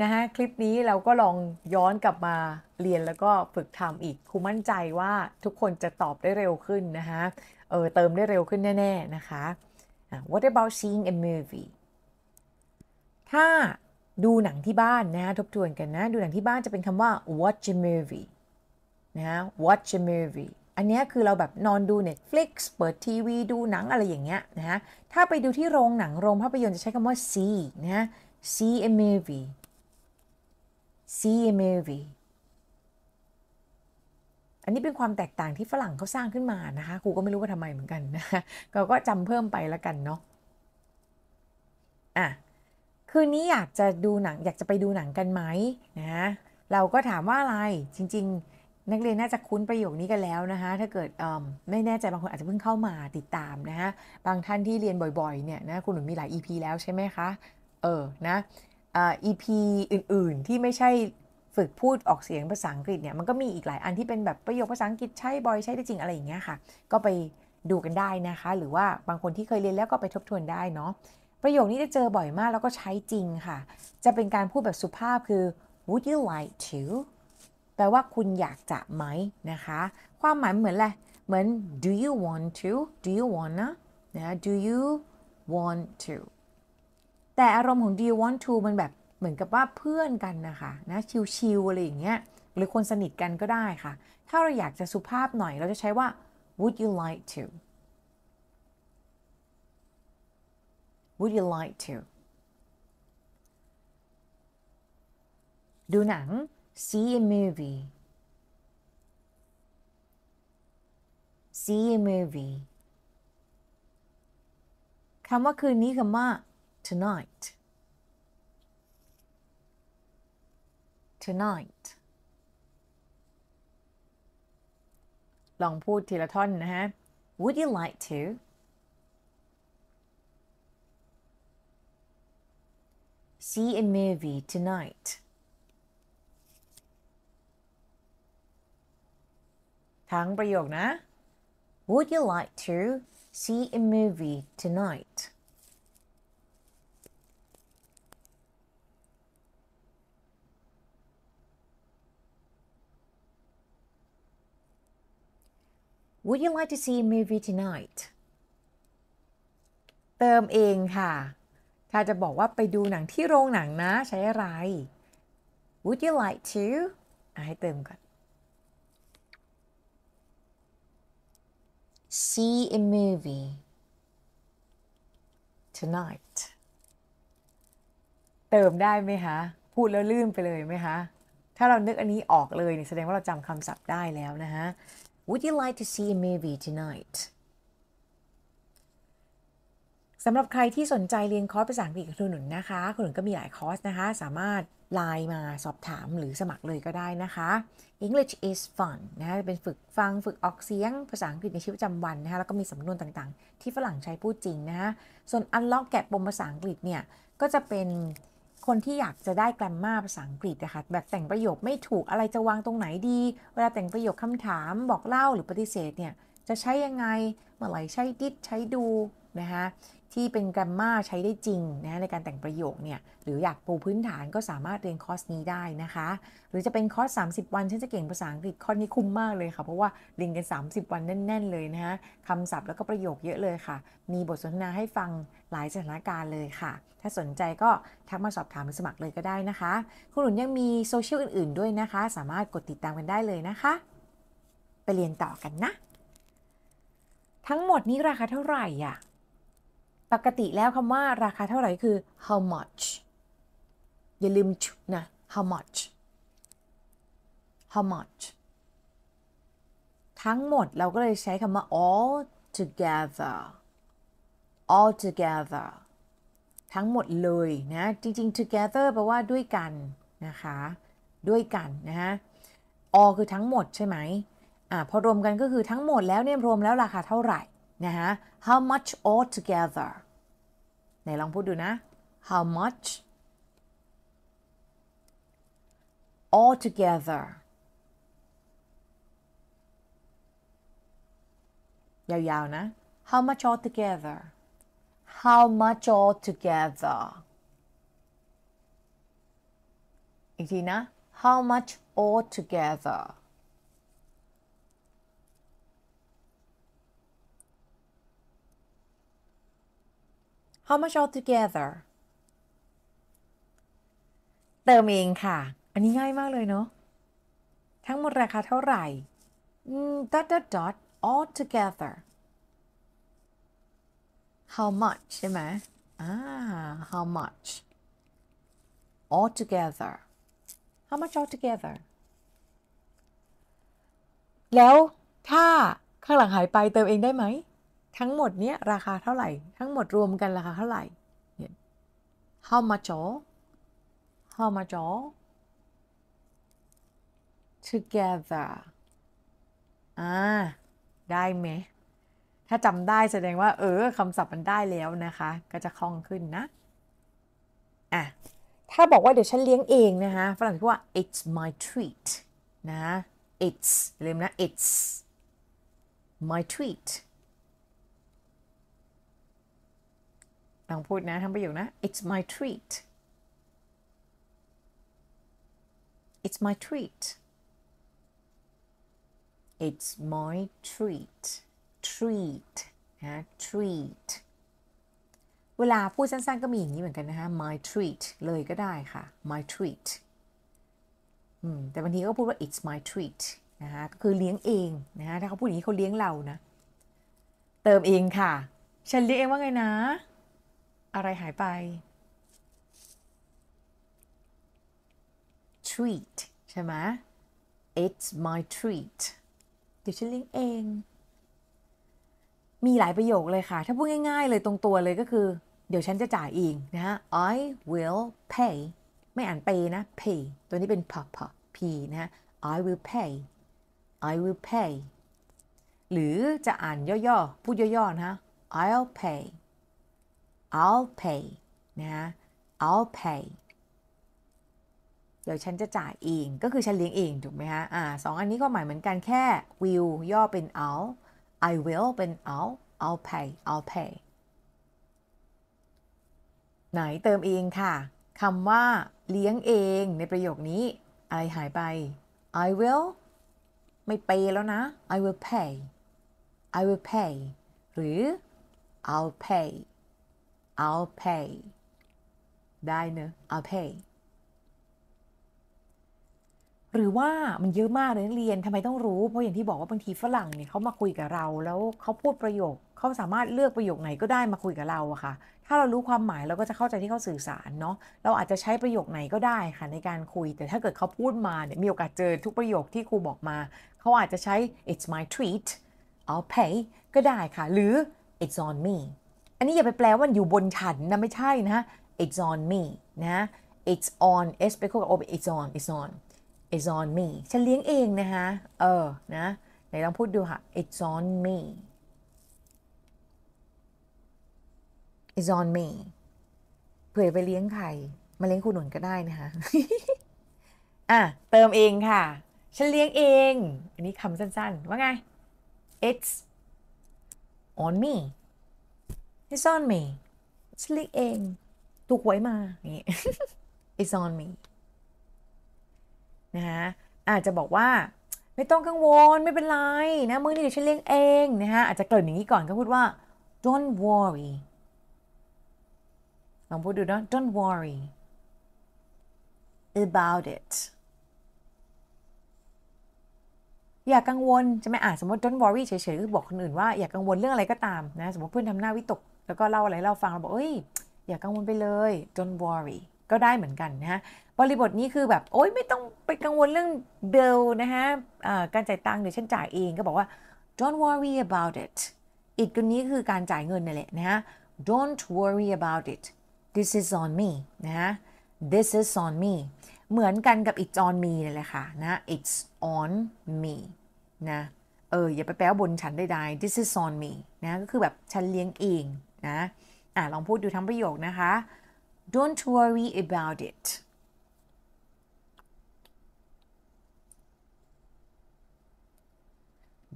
Speaker 1: นะฮะคลิปนี้เราก็ลองย้อนกลับมาเรียนแล้วก็ฝึกทำอีก ครูมั่นใจว่าทุกคนจะตอบได้เร็วขึ้นนะคะเออเติมได้เร็วขึ้นแน่ๆนะคะ What about seeing a movie ถ้าดูหนังที่บ้านนะทบทวนกันนะ ดูหนังที่บ้านจะเป็นคำว่า watch a movie นะ watch a movie อันนี้คือเราแบบนอนดู Netflix เปิดทีวีดูหนังอะไรอย่างเงี้ยนะถ้าไปดูที่โรงหนังโรงภาพยนตร์จะใช้คำว่า see นะ see a movie see a movie อันนี้เป็นความแตกต่างที่ฝรั่งเขาสร้างขึ้นมานะคะครูก็ไม่รู้ว่าทำไมเหมือนกันนะคะเราก็จำเพิ่มไปละกันเนาะอ่ะคืนนี้อยากจะดูหนังอยากจะไปดูหนังกันไหมนะเราก็ถามว่าอะไรจริง ๆ นักเรียนน่าจะคุ้นประโยคนี้กันแล้วนะคะถ้าเกิดไม่แน่ใจบางคนอาจจะเพิ่งเข้ามาติดตามนะฮะบางท่านที่เรียนบ่อยๆเนี่ยนะคุณหนุ่มมีหลาย EP แล้วใช่ไหมคะเออนะอา EP อื่นๆที่ไม่ใช่ฝึกพูดออกเสียงภาษาอังกฤษเนี่ยมันก็มีอีกหลายอันที่เป็นแบบประโยคภาษาอังกฤษใช้บ่อยใช้ได้จริงอะไรอย่างเงี้ยค่ะ ก็ไปดูกันได้นะคะหรือว่าบางคนที่เคยเรียนแล้วก็ไปทบทวนได้เนาะประโยคนี้จะเจอบ่อยมากแล้วก็ใช้จริงค่ะจะเป็นการพูดแบบสุภาพคือ would you like to แปลว่าคุณอยากจะไหมนะคะ ความหมายเหมือนอะไรเหมือน do you want to do you wanna นะ do you want to แต่อารมณ์ของ do you want to มันแบบเหมือนกับว่าเพื่อนกันนะคะนะชิวๆอะไรอย่างเงี้ยหรือคนสนิทกันก็ได้ค่ะ ถ้าเราอยากจะสุภาพหน่อยเราจะใช้ว่า would you like to would you like to ดูหนัง see a movie see a movie คำว่าคืนนี้คำว่า tonight tonight ลองพูดทีละท่อนนะฮะ Would you like to see a movie tonight ทั้งประโยคนะ Would you like to see a movie tonight Would you like to see a movie tonight เติมเองค่ะ ถ้าจะบอกว่าไปดูหนังที่โรงหนังนะใช้อะไร Would you like to ให้เติมก่อน See a movie tonight เติมได้ไหมคะ พูดแล้วลื่นไปเลยไหมคะ ถ้าเรานึกอันนี้ออกเลยเนี่ย แสดงว่าเราจำคำศัพท์ได้แล้วนะฮะ Would you like to see a movie tonight สำหรับใครที่สนใจเรียนคอร์สภาษาอังกฤษกับคุณหนุนนะคะ คุณหนุนก็มีหลายคอร์สนะคะ สามารถไลน์มาสอบถามหรือสมัครเลยก็ได้นะคะ English is fun นะคะเป็นฝึกฟังฝึกออกเสียงภาษาอังกฤษในชีวิตประจำวันนะคะ แล้วก็มีสำนวนต่างๆที่ฝรั่งใช้พูดจริงนะคะส่วน Unlock แกะปมภาษาอังกฤษเนี่ย ก็จะเป็นคนที่อยากจะได้แกรมมาภาษาอังกฤษนะคะแบบแต่งประโยคไม่ถูกอะไรจะวางตรงไหนดี เวลาแต่งประโยคคำ ถามบอกเล่าหรือปฏิเสธเนี่ย จะใช้ ยังไงเมื่อไหร่ใช้ดิดใช้ดู นะคะที่เป็นแกรมมาใช้ได้จริงนะในการแต่งประโยคเนี่ยหรืออยากปูพื้นฐานก็สามารถเรียนคอร์สนี้ได้นะคะ หรือจะเป็นคอร์ส 30 วันฉันจะเก่งภาษาอังกฤษคอร์สนี้คุ้มมากเลยค่ะ เพราะว่าเรียนกัน 30 วันแน่น ๆ เลยนะคะคำศัพท์แล้วก็ประโยคเยอะเลยค่ะ มีบทสนทนาให้ฟังหลายสถานการณ์เลยค่ะ ถ้าสนใจก็ทักมาสอบถามหรือสมัครเลยก็ได้นะคะคุณหลุนยังมีโซเชียลอื่นๆ ด้วยนะคะ สามารถกดติดตามกันได้เลยนะคะ ไปเรียนต่อกันนะ ทั้งหมดนี้ราคาเท่าไหร่อ่ะปกติแล้วคำว่าราคาเท่าไหร่คือ how much อย่าลืมนะ how much how much ทั้งหมดเราก็เลยใช้คำว่า all together all together ทั้งหมดเลยนะ จริงๆ together แปลว่าด้วยกันนะคะ ด้วยกันนะฮะ all คือทั้งหมดใช่ไหมอ่าพอรวมกันก็คือทั้งหมดแล้วเนี่ยรวมแล้วราคาเท่าไหร่นะฮะ how much altogether ไหนลองพูดดูนะ how much altogether ยาวๆนะ how much altogether how much altogether อีกทีนะ how much altogether How much altogether เติมเองค่ะ อันนี้ง่ายมากเลยเนาะ ทั้งหมดราคาเท่าไหร่ dot dot dot altogether l how much ใช่ไหมอ่า how much altogether l how much altogether l แล้วถ้าข้างหลังหายไปเติมเองได้ไหมทั้งหมดเนี้ยราคาเท่าไหร่ ทั้งหมดรวมกันราคาเท่าไหร่เ how much all how much all together อ่าได้ไหมถ้าจำได้แสดงว่า เออคำศัพท์มันได้แล้วนะคะ ก็จะคล่องขึ้นนะอ่ะถ้าบอกว่าเดี๋ยวฉันเลี้ยงเองนะคะ ฝรั่งพูดว่า it's my treat นะ it's เลืมนะ it's my treat ลองพูดนะทั้งประโยคนะ it's my treat it's my treat it's my treat treat นะ treat เวลาพูดสั้นๆ ก็มีอย่างนี้เหมือนกันนะคะ my treat เลยก็ได้ค่ะ my treat แต่บางทีก็พูดว่า it's my treat นะคะก็คือเลี้ยงเอง นะคะถ้าเขาพูดอย่างนี้เขาเลี้ยงเรานะ เติมเองค่ะ ฉันเลี้ยงเองว่าไงนะอะไรหายไป treat ใช่ไหม it's my treat เดี๋ยวฉันเลี้ยงเอง มีหลายประโยคเลยค่ะ ถ้าพูดง่ายๆเลยตรงตัวเลยก็คือ เดี๋ยวฉันจะจ่ายเองนะฮะ I will pay ไม่อ่าน pay นะ pay ตัวนี้เป็น p p p นะฮะ I will pay I will pay หรือจะอ่านย่อๆ พูดย่อๆนะ I'll pay I'll pay นะ I'll pay เดี๋ยวฉันจะจ่ายเอง ก็คือฉันเลี้ยงเอง ถูกไหมฮะ อ่า สองอันนี้ก็หมายเหมือนกันแค่ will ย่อเป็น I'll I will เป็น I'll I'll pay I'll pay ไหนเติมเองค่ะ คำว่าเลี้ยงเองในประโยคนี้ อะไรหายไป I will ไม่เปแล้วนะ I will pay I will pay หรือ I'll pay I'll pay ได้เนอะ I'll pay หรือว่ามันเยอะมากเลยนักเรียนทำไมต้องรู้ เพราะอย่างที่บอกว่าบางทีฝรั่งเนี่ยเขามาคุยกับเราแล้วเขาพูดประโยคเขาสามารถเลือกประโยคไหนก็ได้มาคุยกับเราอะค่ะ ถ้าเรารู้ความหมายเราก็จะเข้าใจที่เขาสื่อสารเนาะ เราอาจจะใช้ประโยคไหนก็ได้ค่ะในการคุย แต่ถ้าเกิดเขาพูดมาเนี่ยมีโอกาสเจอทุกประโยคที่ครูบอกมาเขาอาจจะใช้ it's my treat I'll pay ก็ได้ค่ะ หรือ it's on me อันนี้อย่าไปแปลว่าอยู่บนฉันนะไม่ใช่นะ it's on me นะ it's on s ไปคู่กับ o it's on it's on it's on me ฉันเลี้ยงเองนะคะ เออ นะ ไหนลองพูดดูค่ะ it's on me it's on me เผื่อไปเลี้ยงใคร มาเลี้ยงคุณหนุนก็ได้นะคะอ่ะ เติมเองค่ะ ฉันเลี้ยงเอง อันนี้คำสั้น ๆ ว่าไง it's on me it's on me ฉันเลียกเอง ถูกหวยมาอย่างนี้ it's on me นะฮะ อาจจะบอกว่าไม่ต้องกังวลไม่เป็นไรนะมือนี้เดี๋ยวฉันเลี้ยงเองนะฮะอาจจะเกิดอย่างนี้ก่อนก็พูดว่า don't worry ลองพูดดูนะ don't worry about it อย่ากังวลจะไม่อ่าสมมติ don't worry เฉยๆบอกคนอื่นว่า อย่ากังวล เรื่องอะไรก็ตามนะสมมติเพื่อนทำหน้าวิตกแล้วก็เล่าอะไร เราฟังเราบอกเอ้ย อย่ากังวลไปเลย don't worry ก็ได้เหมือนกันนะฮะ บริบทนี้คือแบบ โอ้ย ไม่ต้องไปกังวลเรื่องเบลนะฮะ การจ่ายตังค์เดี๋ยวฉันจ่ายเอง ก็บอกว่า don't worry about it อีกตัวนี้คือการจ่ายเงินนั่นแหละนะฮะ don't worry about it this is on me นะ this is on me เหมือนกันกับ it's on me นั่นแหละค่ะนะ it's on me นะ เออ อย่าไปแปลว่าบนฉันได้ this is on me นะ ก็คือแบบฉันเลี้ยงเองนะอ่าลองพูดดูทั้งประโยคนะคะ don't worry about it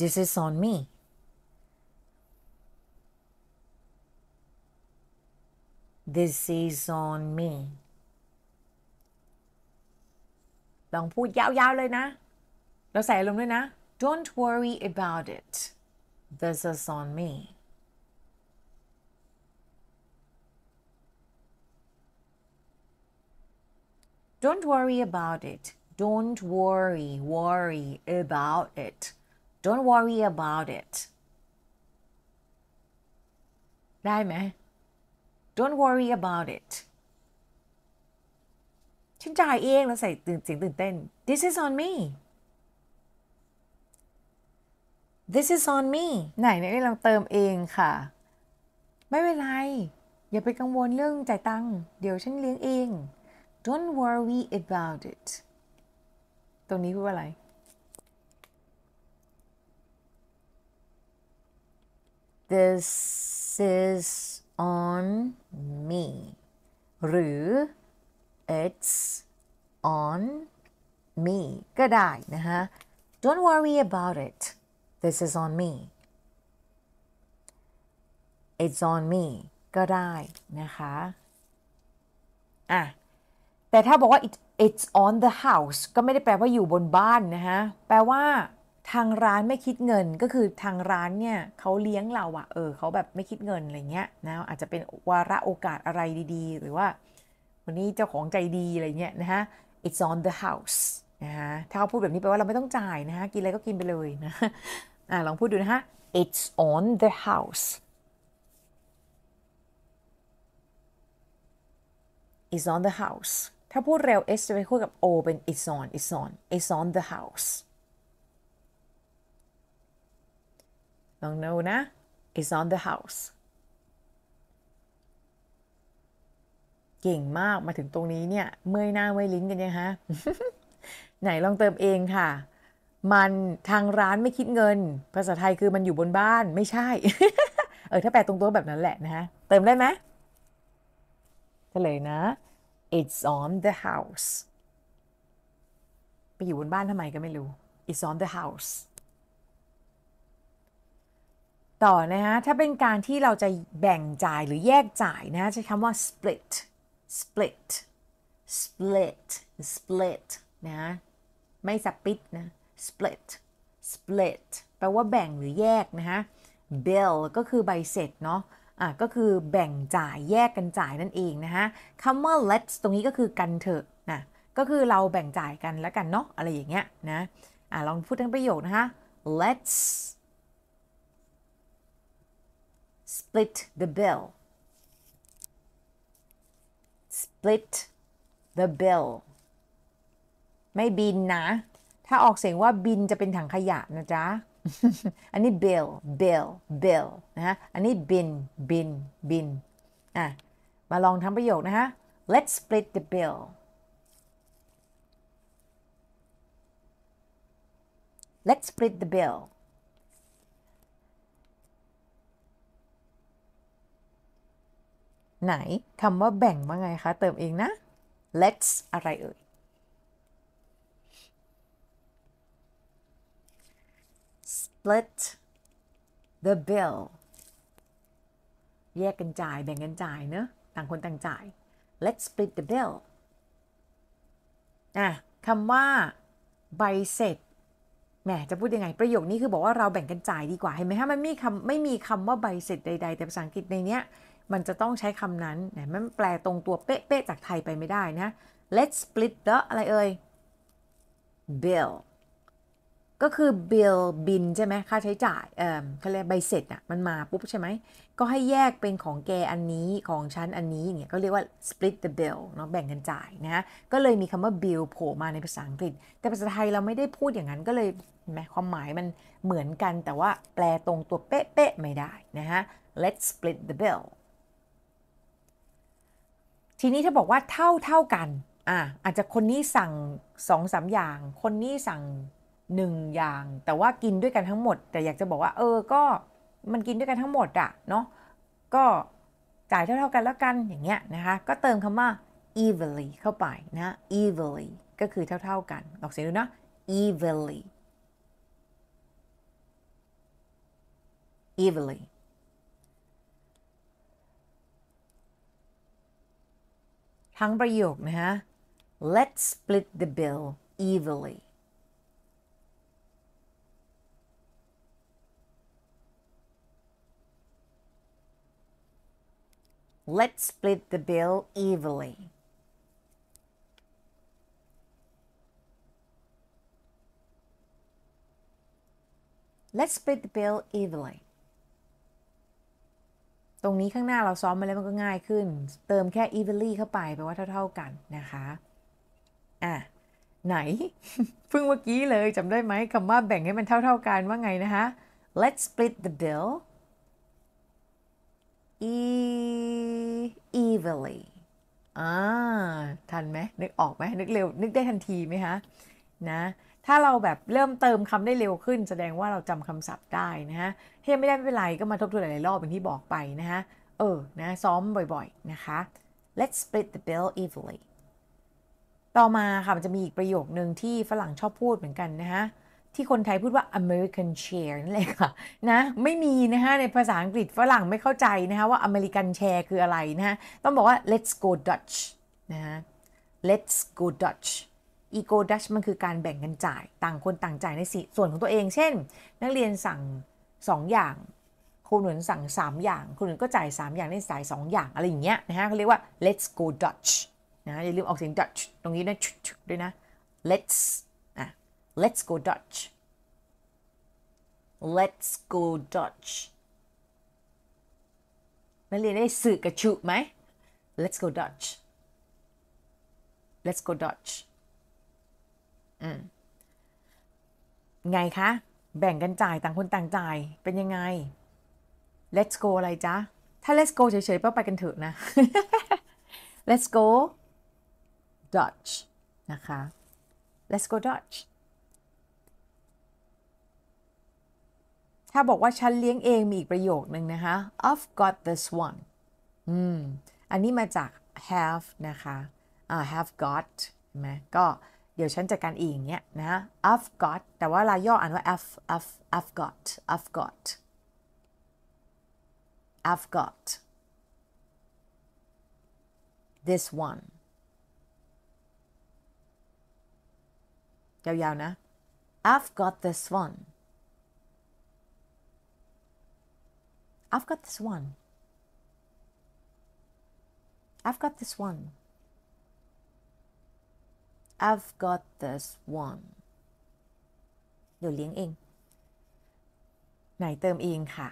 Speaker 1: this is on me this is on me ลองพูดยาวๆเลยนะเราใส่ลมด้วยนะ don't worry about it this is on me Don't worry about it. Don't worry, worry about it. Don't worry about it. ได้ไหม Don't worry about it. ฉันจ่ายเองแล้วใส่ตื่นเสียงตื่นเต้น This is on me. This is on me ไหนหนี่เราเติมเองค่ะ ไม่เป็นไร อย่าไปกังวลเรื่องจ่ายตังค์ เดี๋ยวฉันเลี้ยงเอง don't worry about it ตรงนี้พูดว่าอะไร this is on me หรือ it's on me ก็ได้นะฮะ don't worry about it this is on me it's on me ก็ได้นะคะอ่ะแต่ถ้าบอกว่า it, it's on the house ก็ไม่ได้แปลว่าอยู่บนบ้านนะฮะ แปลว่าทางร้านไม่คิดเงิน ก็คือทางร้านเนี่ยเขาเลี้ยงเราอะเออเขาแบบไม่คิดเงินอะไรเงี้ยนะ อาจจะเป็นวาระโอกาสอะไรดีๆ หรือว่าวันนี้เจ้าของใจดีอะไรเงี้ยนะฮะ it's on the house นะฮะถ้าเขาพูดแบบนี้แปลว่าเราไม่ต้องจ่ายนะฮะ กินอะไรก็กินไปเลยนะ อ่าลองพูด ดูนะฮะ it's on the house is on the house ถ้าพูดเร็ว S จะไปคู่กับ O เป็น it's on it's on it's on the house ลองดูนะ it's on the house เก่งมากมาถึงตรงนี้เนี่ย เมื่อยหน้าเมื่อยลิ้นกันยังฮะ ไหนลองเติมเองค่ะ มันทางร้านไม่คิดเงิน ภาษาไทยคือมันอยู่บนบ้านไม่ใช่ เออ ถ้าแปลตรงตัวแบบนั้นแหละนะฮะเติมได้ไหมเฉลยนะ It's on the house ไปอยู่บนบ้านทำไมก็ไม่รู้ It's on the house ต่อนะฮะ ถ้าเป็นการที่เราจะแบ่งจ่ายหรือแยกจ่ายนะใช้คำว่า split split split split นะ ไม่สปิดนะ split split แปลว่าแบ่งหรือแยกนะฮะ bill ก็คือใบเสร็จเนาะอ่ะก็คือแบ่งจ่ายแยกกันจ่ายนั่นเองนะคะคำว่า let's ตรงนี้ก็คือกันเถอะนะก็คือเราแบ่งจ่ายกันแล้วกันเนาะอะไรอย่างเงี้ยนะอ่ะลองพูดทั้งประโยคนะคะ let's split the bill split the bill ไม่บินนะ ถ้าออกเสียงว่าบินจะเป็นถังขยะนะจ๊ะอันนี้ bill bill bill นะฮะอันนี้ bin bin bin อ่ะ มาลองทำประโยคนะฮะ let's split the bill let's split the bill ไหนคำว่าแบ่งว่าไงคะ เติมเองนะ let's อะไรเอ่ย split the bill แยกกันจ่าย แบ่งกันจ่ายเนอะ ต่างคนต่างจ่าย let's split the bill อะคำว่าใบเสร็จแหม จะพูดยังไง ประโยคนี้คือบอกว่าเราแบ่งกันจ่ายดีกว่า เห็นไหมฮะ มันมีคำไม่มีคำว่าใบเสร็จใดๆ แต่ภาษาอังกฤษในเนี้ย มันจะต้องใช้คำนั้นนะมันแปลตรงตัว เป๊ะ ๆ จากไทยไปไม่ได้นะ let's split the อะไรเอ่ย bill ก็คือ บิล บิน ใช่ไหมค่าใช้จ่ายเออเขาเรียกใบเสร็จอะมันมาปุ๊บใช่ไหมก็ให้แยกเป็นของแกอันนี้ของฉันอันนี้เนี่ยก็เรียกว่า split the bill เนาะแบ่งกันจ่ายนะก็เลยมีคำว่า bill โผล่มาในภาษาอังกฤษ แต่ภาษาไทยเราไม่ได้พูดอย่างนั้นก็เลยเห็นไหมความหมายมันเหมือนกันแต่ว่าแปลตรงตัวเป๊ะๆไม่ได้ นะฮะ let's split the bill ทีนี้ถ้าบอกว่าเท่าเท่ากันอ่ะอาจจะคนนี้สั่งสองสามอย่าง คนนี้สั่งหนึ่งอย่างแต่ว่ากินด้วยกันทั้งหมด แต่อยากจะบอกว่า เออ ก็ มันกินด้วยกันทั้งหมดอะเนาะก็ จ่ายเท่า ๆ กัน แล้วกัน อย่างเงี้ยนะคะ ก็เติมคำว่า evenly เข้าไปนะ evenly ก็คือเท่า ๆ กันออกเสียงดูนะ evenly evenly ทั้งประโยคนะฮะ let's split the bill evenly Let's split the bill evenly. let's split the bill evenly ตรงนี้ข้างหน้าเราซ้อมมาแล้วมันก็ง่ายขึ้น เติมแค่ evenly เข้าไปแปลว่าเท่าๆกันนะคะ อ่ะ ไหนเพิ่งเมื่อกี้เลยจำได้ไหมคำว่าแบ่งให้มันเท่าๆกันว่าไงนะคะ let's split the bill e evilly อ่า ทันไหมนึกออกไหมนึกเร็ว นึกได้ทันทีไหมฮะนะถ้าเราแบบเริ่มเติมคำได้เร็วขึ้นแสดงว่าเราจำคำศัพท์ได้นะฮะถ้าไม่ได้ไม่เป็นไร ก็มาทบทวนหลายๆรอบอย่างที่บอกไปนะฮะ เออนะซ้อมบ่อยๆ นะคะ let's split the bill evenly ต่อมาค่ะ มันจะมีอีกประโยคหนึ่งที่ฝรั่งชอบพูดเหมือนกันนะฮะที่คนไทยพูดว่า American share นั่นเละค่ะ นะ ไม่มีนะคะ ในภาษาอังกฤษฝรั่งไม่เข้าใจนะคะว่า American share คืออะไรนะคะต้องบอกว่า let's go Dutch นะฮะ let's go Dutch ego Dutch มันคือการแบ่งกันจ่ายต่างคนต่างจ่ายในส่วนของตัวเอง เช่นนักเรียนสั่ง 2 อย่าง ครูหนุนสั่ง 3 อย่าง ครูหนุนก็จ่าย 3 อย่างในสาย 2 อย่าง อะไรอย่างเงี้ยนะฮะเขาเรียกว่า let's go Dutch นะอย่าลืมออกเสียง Dutch ตรงนี้นะด้วยนะ let's let's go Dutch let's go Dutch นักเรียนได้สื่อกระชุไหม let's go Dutch let's go Dutch อืม ไงคะ แบ่งกันจ่ายต่างคนต่างจ่ายเป็นยังไง let's go อะไรจ๊ะ ถ้า let's go เฉยๆก็ไปกันเถอะนะ let's go Dutch นะคะ let's go Dutch ถ้าบอกว่าฉันเลี้ยงเองมีอีกประโยคนึงนะคะ I've got this one อืมอันนี้มาจาก have นะคะ uh, have got นะไหม ก็เดี๋ยวฉันจัดการเองเนี้ยนะ I've got แต่ว่าลายย่ออ่านว่า F F I've got I've got I've got this one ยาวๆนะ I've got this one I've got this one. I've got this one. I've got this one เดี๋ยวเลี้ยงเอง ไหนเติมเองค่ะ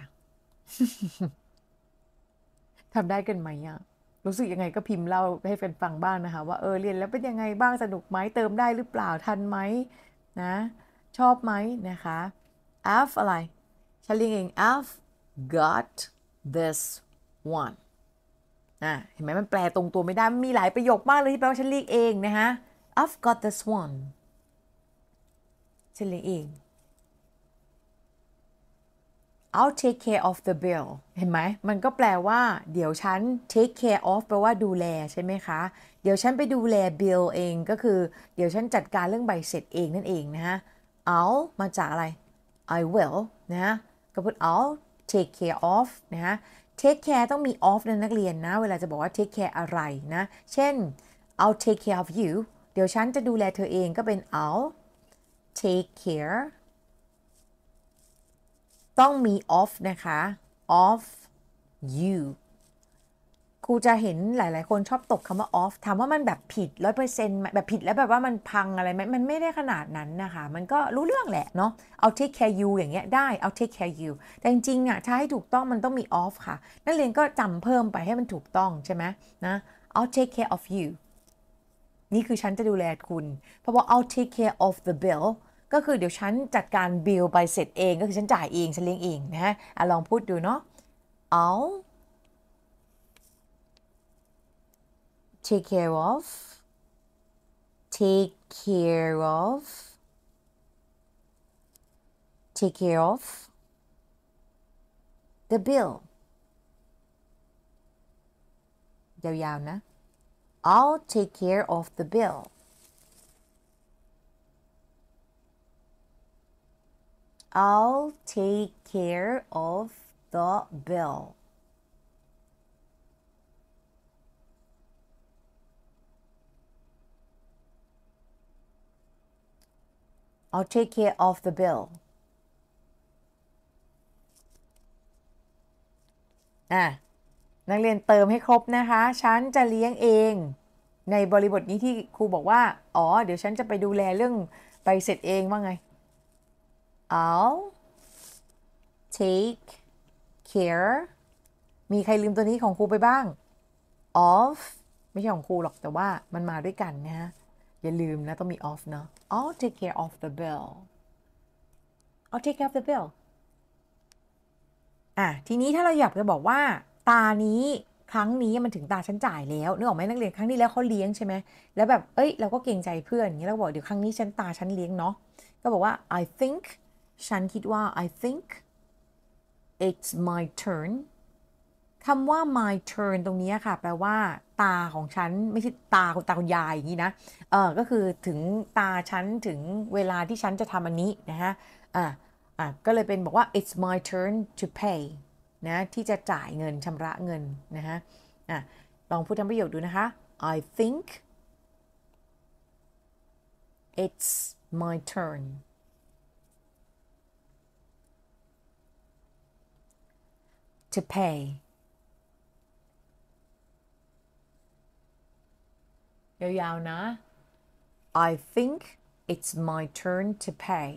Speaker 1: ทำได้กันไหมอ่ะ รู้สึกยังไงก็พิมพ์เล่าให้แฟนฟังบ้างนะคะ ว่าเออเรียนแล้วเป็นยังไงบ้างสนุกไหมเติมได้หรือเปล่าทันไหมนะชอบไหมนะคะ F อะไรฉันเรียงเอง F got this one อ่ะเห็นไหมมันแปลตรงตัวไม่ได้มีหลายประโยคมากเลยที่แปลว่าฉันเรียกเองนะฮะ I've got this one ฉันเรียกเอง I'll take care of the bill เห็นไหมมันก็แปลว่า เดี๋ยวฉัน take care of แปลว่าดูแลใช่ไหมคะ เดี๋ยวฉันไปดูแล bill เองก็คือ เดี๋ยวฉันจัดการเรื่องใบเสร็จเอง นั่นเองนะฮะ I'll มาจากอะไร I will นะก็พูด I'll take care of นะฮะ take care ต้องมี of นะนักเรียนนะ เวลาจะบอกว่า take care อะไรนะ เช่น I'll take care of you เดี๋ยวฉันจะดูแลเธอเองก็เป็น I'll take care ต้องมี of นะคะ of you รูจะเห็นหลายๆ คนชอบตกคำว่า off ถามว่ามันแบบผิดร้อยเปอร์เซ็นต์แบบผิดแล้วแบบว่ามันพังอะไรไหมมันไม่ได้ขนาดนั้นนะคะ มันก็รู้เรื่องแหละเนาะเอา take care you อย่างเงี้ยได้เอา take care you แต่จริงๆอ่ะถ้าให้ถูกต้องมันต้องมี off ค่ะ นักเรียนก็จำเพิ่มไปให้มันถูกต้องใช่ไหมนะ I'll take care of you นี่คือฉันจะดูแลคุณเพราะว่า I'll take care of the bill ก็คือเดี๋ยวฉันจัดการบิลไปเสร็จเองก็คือฉันจ่ายเองฉันเลี้ยงเองนะฮะลองพูดดูเนาะ I'll take care of, take care of, take care of the bill ยาวๆนะ I'll take care of the bill I'll take care of the bill I'll take care of the bill อ่ะนักเรียนเติมให้ครบนะคะ ฉันจะเลี้ยงเอง ในบริบทนี้ที่ครูบอกว่า อ๋อ เดี๋ยวฉันจะไปดูแลเรื่องไปเสร็จเองว่าไง I'll take care มีใครลืมตัวนี้ของครูไปบ้าง of ไม่ใช่ของครูหรอกแต่ว่ามันมาด้วยกันนะฮะ อย่าลืมนะต้องมี of เนาะ I'll take care of the bill I'll take care of the bill อ่ะ ทีนี้ถ้าเราอยากจะบอกว่า ตา นี้ครั้งนี้มันถึงตาฉันจ่ายแล้วนึกออกไหมนักเรียนครั้งนี้แล้วเขาเลี้ยงใช่ไหมแล้วแบบ เอ้ยเราก็เกรงใจเพื่อนอย่างนี้เราบอกเดี๋ยวครั้งนี้ฉันตาฉันเลี้ยงเนาะก็บอกว่า I think ฉันคิดว่า I think it's my turn คำว่า my turn ตรงนี้ค่ะแปลว่าตาของฉัน ไม่ใช่ตาตาคุณยายอย่างนี้นะ เออก็คือถึงตาฉัน ถึงเวลาที่ฉันจะทำอันนี้นะฮะอ่าอ่าก็เลยเป็นบอกว่า it's my turn to pay นะที่จะจ่ายเงินชำระเงินนะฮะ อ่าลองพูดทำประโยคดูนะคะ I think it's my turn to pay ยาวๆนะ I think it's my turn to pay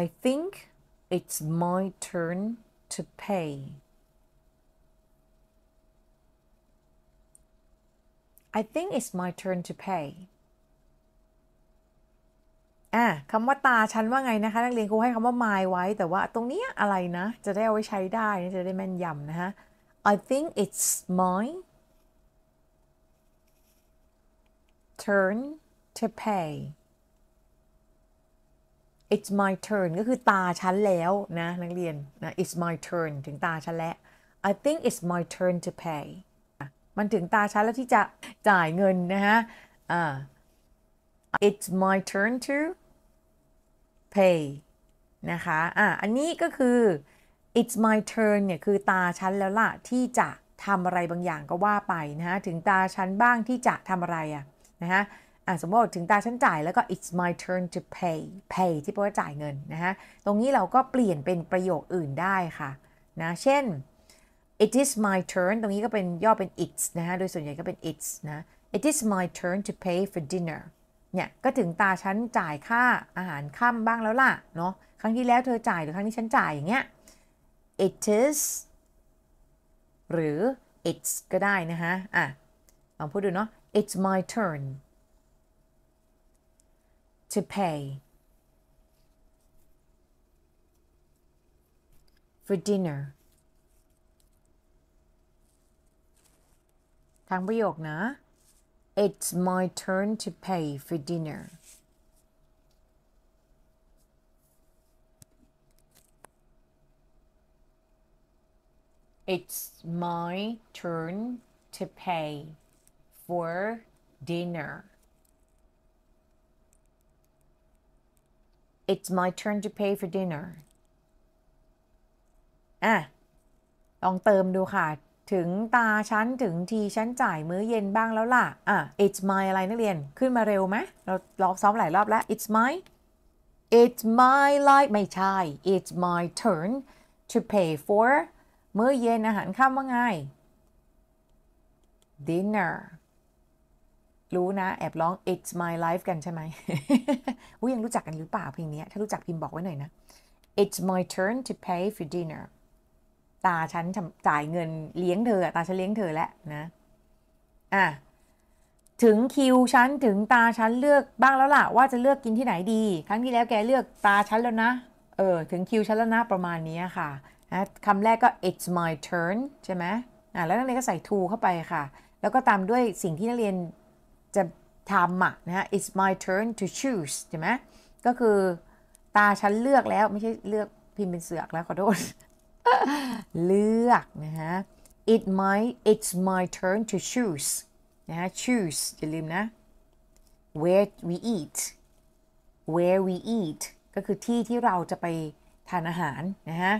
Speaker 1: I think it's my turn to pay. I think it's my turn to pay. อ่ะคำว่าตาฉันว่าไงนะคะนักเรียนครูให้คำว่า my ไว้แต่ว่าตรงนี้อะไรนะจะได้เอาไว้ใช้ได้จะได้แม่นยำนะฮะ I think it's my turn to pay it's my turn ก็คือตาฉันแล้วนะนักเรียนนะ it's my turn ถึงตาฉันแล้ว I think it's my turn to pay มันถึงตาฉันแล้วที่จะจ่ายเงินนะฮะ it's my turn to play นะคะ อ่ะอันนี้ก็คือ it's my turn เนี่ย คือตาฉันแล้วล่ะที่จะทำอะไรบางอย่างก็ว่าไปนะฮะ ถึงตาฉันบ้างที่จะทำอะไรอะนะฮะ อ่ะสมมติถึงตาฉันจ่ายแล้วก็ it's my turn to pay pay ที่แปลว่าจ่ายเงินนะฮะ ตรงนี้เราก็เปลี่ยนเป็นประโยคอื่นได้ค่ะนะ เช่น it is my turn ตรงนี้ก็เป็นย่อเป็น it's นะฮะ โดยส่วนใหญ่ก็เป็น it's นะ it is my turn to pay for dinner เนี่ย ก็ถึงตาฉันจ่ายค่าอาหารค่ำบ้างแล้วล่ะ เนาะครั้งที่แล้วเธอจ่าย หรือครั้งนี้ฉันจ่ายอย่างเงี้ย it is หรือ it's ก็ได้นะฮะ อ่ะลองพูดดูเนาะ it's my turn to pay for dinner ทางประโยคนะ It's my turn to pay for dinner. It's my turn to pay for dinner. It's my turn to pay for dinner. อ่ะลองเติมดูค่ะ ah, ถึง ตาฉันถึง ทีฉันจ่าย มื้อเย็นบ้างแล้ว ล่ะ อ่ะ it's my อะไรนักเรียน ขึ้นมาเร็วไหมเราลองซ้อมหลายรอบ แล้ว it's my it's my life ไม่ใช่ it's my turn to pay for มื้อเย็น อาหารค่ำว่าไง dinner รู้ นะ แอบ ร้อง it's my life กันใช่ไหมวุ้ยยังรู้จักกันหรือเปล่าเพลงนี้ ถ้ารู้จักพิมพ์บอกไว้หน่อยนะ it's my turn to pay for dinner ตาฉันจ่ายเงินเลี้ยงเธอตาฉันเลี้ยงเธอแล้วนะอ่ะถึงคิวฉันถึงตาฉันเลือกบ้างแล้วล่ะว่าจะเลือกกินที่ไหนดี ครั้งที่แล้วแกเลือกตาฉันแล้วนะเออถึงคิวฉันแล้วนะประมาณนี้ค่ะนะคำแรกก็ it's my turn ใช่ไหมอ่ะแล้วนักเรียนก็ใส่ to เข้าไปค่ะแล้วก็ตามด้วยสิ่งที่นักเรียนจะทำอ่ะนะ it's my turn to choose ใช่ไหมก็คือตาฉันเลือกแล้วไม่ใช่เลือก พิมพ์เป็นเสือกแล้วขอโทษเลือกนะฮะ it my it's my turn to choose นะฮะ choose อย่าลืมนะ where we eat where we eat ก็คือที่ที่เราจะไปทานอาหารนะฮะ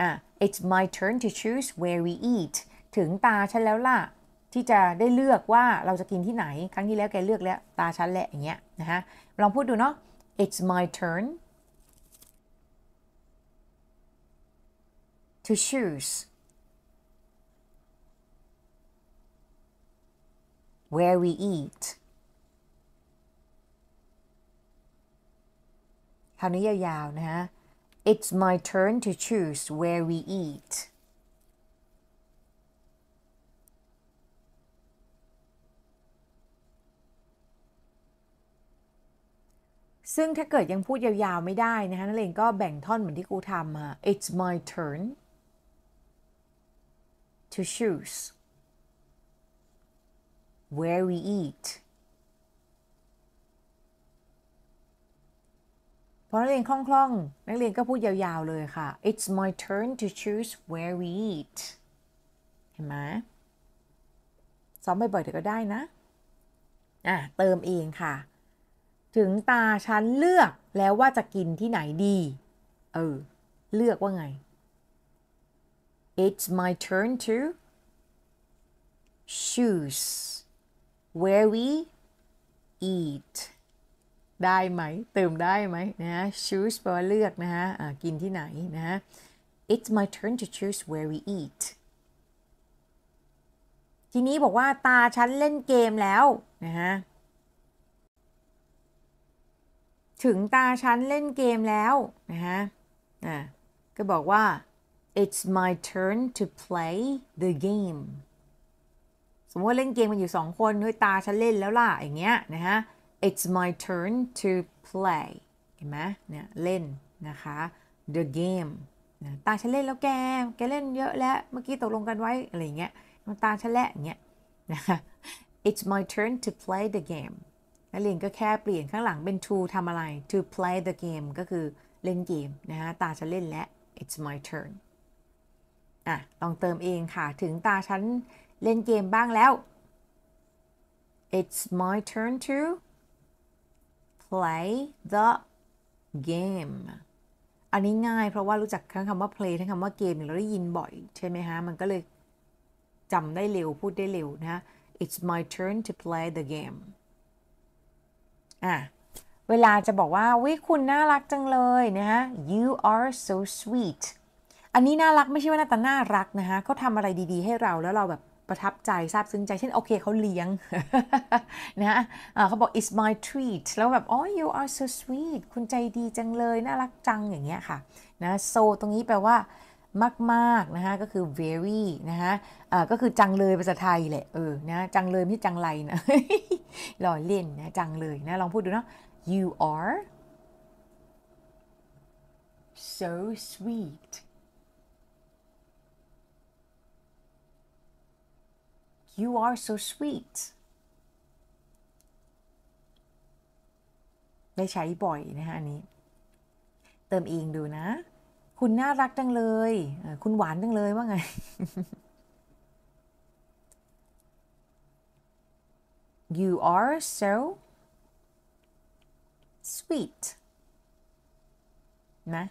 Speaker 1: อ่ะ it's my turn to choose where we eat ถึงตาฉันแล้วล่ะ ที่จะได้เลือกว่าเราจะกินที่ไหน ครั้งที่แล้วแกเลือกแล้วตาฉันแหละอย่างเงี้ยนะฮะลองพูดดูเนาะ it's my turn to choose where we eat คราวนี้ยาวๆ นะฮะ It's my turn to choose where we eat ซึ่งถ้าเกิดยังพูดยาวๆ ไม่ได้นะฮะนั่นเองก็แบ่งท่อนเหมือนที่ครูทำอะ It's my turn to choose where we eat พอนักเรียนคล่อง ๆ นักเรียนก็พูดยาว ๆเลยค่ะ It's my turn to choose where we eat เห็นไหมซ้อมบ่อยๆเดี๋ยวก็ได้นะ อ่ะเติมเองค่ะ ถึงตาฉันเลือกแล้วว่าจะกินที่ไหนดี เออ เลือกว่าไง It's my turn to c h o o s e where we eat ได้ไหมเติมได้ไหมนะ choose แปลว่าเลือกนะฮะกินที่ไหนนะ It's my turn to choose where we eat ทีนี้บอกว่าตาฉันเล่นเกมแล้ว นะฮะ ถึงตาฉันเล่นเกมแล้ว นะฮะอ่ะก็บอกว่า It's my turn to play the game สมมติเล่นเกมมันอยู่สองคนด้วยตาฉันเล่นแล้วล่ะ อย่างเงี้ยนะฮะ It's my turn to play เห็นไหมเนี่ยเล่นนะคะ the game นะตาฉันเล่นแล้วแก แกเล่นเยอะแล้ว เมื่อกี้ตกลงกันไว้อะไรเงี้ยมันตาฉันแหละอย่างเงี้ยนะคะ It's my turn to play the game นักเรียนก็แค่เปลี่ยนข้างหลังเป็น to ทำอะไร to play the game ก็คือเล่นเกมนะคะ ตาฉันเล่นแล้ว It's my turn อ่ะต้องเติมเองค่ะ ถึงตาฉันเล่นเกมบ้างแล้ว It's my turn to play the game อันนี้ง่าย เพราะว่ารู้จักทั้งคำว่า play ทั้งคำว่าเกมเราได้ยินบ่อยใช่ไหมฮะ มันก็เลยจำได้เร็วพูดได้เร็วนะ It's my turn to play the game อ่ะเวลาจะบอกว่า วิคุณน่ารักจังเลยนะฮะ You are so sweet อันนี้น่ารักไม่ใช่ว่าหน้าตาน่ารักนะคะเขาทำอะไรดีๆให้เราแล้วเราแบบประทับใจซาบซึ้งใจ เช่นโอเคเขาเลี้ยง นะฮะเขาบอก it's my treat แล้วแบบอ๋อ you are so sweet คุณใจดีจังเลย น่ารักจัง อย่างเงี้ยค่ะนะ so ตรงนี้แปลว่ามาก ๆ นะคะก็คือ very นะฮะะก็คือจังเลยภาษาไทยแหละ เออนะ จังเลยไม่จังไรนะหล่อเล่นนะจังเลยนะลองพูดดูเนาะ you are so sweet You are so sweet ได้ใช้บ่อยนะฮะอันนี้ เติมเองดูนะ คุณน่ารักจังเลย คุณหวานจังเลยว่าไง You are so sweet นะ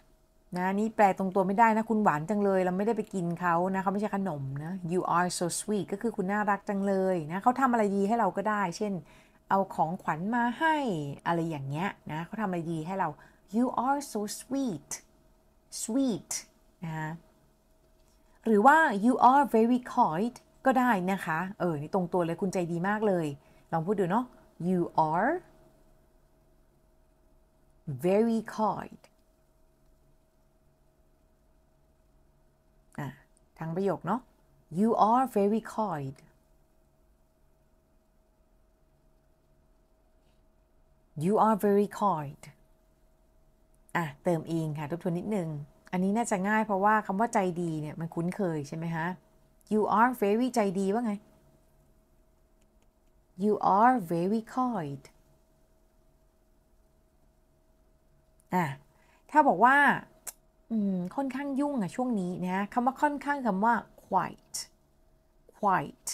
Speaker 1: นะนี่แปลตรงตัวไม่ได้นะคุณหวานจังเลย เราไม่ได้ไปกินเขานะเขาไม่ใช่ขนมนะ you are so sweet ก็คือคุณน่ารักจังเลยนะเขาทำอะไรดีให้เราก็ได้ เช่น เอาของขวัญมาให้อะไรอย่างเงี้ยนะเขาทำอะไรดีให้เรา you are so sweet sweet นะหรือว่า you are very kind ก็ได้นะคะเออนี่ตรงตัวเลยคุณใจดีมากเลยลองพูดดูเนาะ you are very kind ั้งประโยคเนาะ you are very kind you are very kind อ่ะเติมเองค่ะทบทวนนิดนึง อันนี้น่าจะง่ายเพราะว่าคำว่าใจดีเนี่ยมันคุ้นเคยใช่ไหมฮะ you are very ใจดีว่าไง you are very kind อ่ะถ้าบอกว่าค่อนข้างยุ่งอะช่วงนี้นะคำว่าค่อนข้างคำว่า quite quite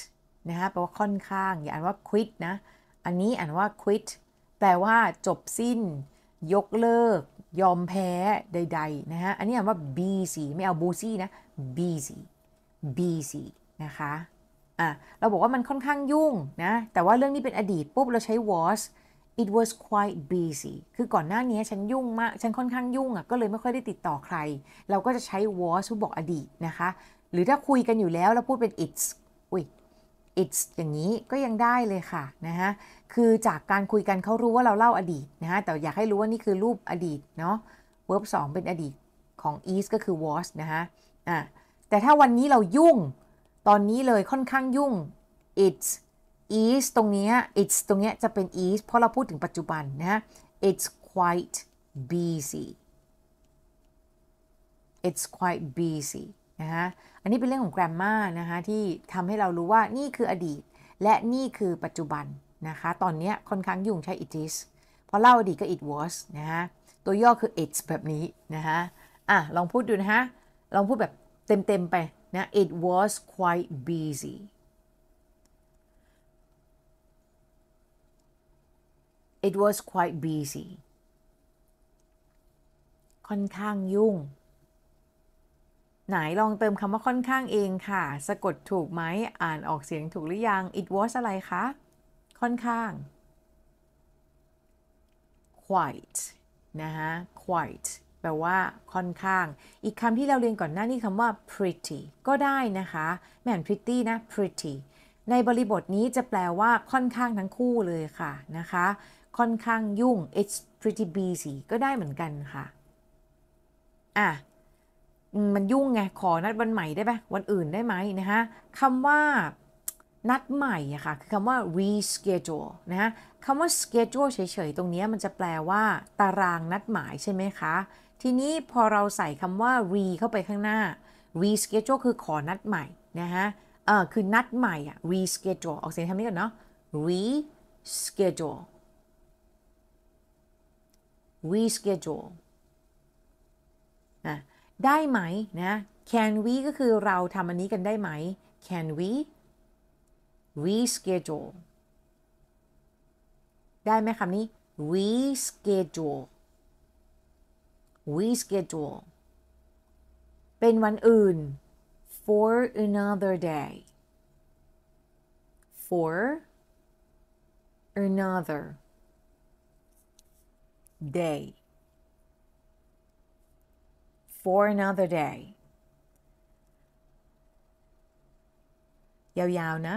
Speaker 1: นะฮะแปลว่าค่อนข้างอย่าอ่านว่า quit นะ อันนี้อ่านว่า quit แปลว่า จบสิ้น ยกเลิก ยอมแพ้ใดๆนะฮะอันนี้อ่านว่า busy ไม่เอา busy นะ busy busy นะคะอ่ะเราบอกว่ามันค่อนข้างยุ่งนะ แต่ว่าเรื่องนี้เป็นอดีตปุ๊บเราใช้ was it was quite busy คือก่อนหน้านี้ฉันยุ่งมาก ฉันค่อนข้างยุ่งอะ่ะ ก็เลยไม่ค่อยได้ติดต่อใคร เราก็จะใช้ was ่บอกอดีตนะคะ หรือถ้าคุยกันอยู่แล้วเราพูดเป็น it's อุ้ย it's อย่างนี้ก็ยังได้เลยค่ะนะคะคือจากการคุยกันเขารู้ว่าเราเล่าอดีตนะคะ แต่อยากให้รู้ว่านี่คือรูปอดีตเนาะ verb 2เป็นอดีตของ is ก็คือ was นะคะอ่ะ แต่ถ้าวันนี้เรายุ่ง ตอนนี้เลยค่อนข้างยุ่ง it's is ตรงนี้ it's ตรงนี้จะเป็น is เพราะเราพูดถึงปัจจุบันนะ it's quite busy it's quite busy นะฮะอันนี้เป็นเรื่องของ grammar นะคะ ที่ทำให้เรารู้ว่านี่คืออดีต และนี่คือปัจจุบันนะคะ ตอนนี้ค่อนข้างยุ่งใช้ it is พอเล่าอดีตก็ it was นะฮะตัวย่อคือ it's แบบนี้นะฮะอ่ะ ลองพูดดูนะฮะลองพูดแบบเต็มๆไปนะ it was quite busy it was quite busy ค่อนข้างยุ่ง ไหนลองเติมคำว่าค่อนข้างเองค่ะ สะกดถูกไหม อ่านออกเสียงถูกหรือยัง it was อะไรคะค่อนข้าง quite นะคะ quite แปลว่า ค่อนข้าง อีกคำที่เราเรียนก่อนหน้านี้คำว่า pretty ก็ได้นะคะ แม่น pretty นะ pretty ในบริบทนี้จะแปลว่า ค่อนข้างทั้งคู่เลยค่ะนะคะค่อนข้าง ยุ่ง it's pretty busy ก็ได้เหมือนกันค่ะ อ่ะ มันยุ่งไง ขอนัดวันใหม่ได้ไหม วันอื่นได้ไหมนะคะคำว่า นัดใหม่อะค่ะ คือคำว่า reschedule นะฮะคำว่า schedule เฉยๆ ตรงนี้มันจะแปลว่าตารางนัดหมาย ใช่ไหมคะ ทีนี้พอเราใส่คำว่า re เข้าไปข้างหน้า reschedule คือขอนัดใหม่นะฮะเออคือนัดใหม่อะ reschedule ออกเสียงทำนี้ก่อนเนาะ reschedule w e s c h e d u l e ได้ไหม นะ can we ก็คือเราทำอันนี้กันได้ไหม can we w e s c h e d u l e ได้ไหมคำนี้ w e s c h e d u l e w e s c h e d u l e เป็นวันอื่น for another day for another day for another day ยาวๆนะ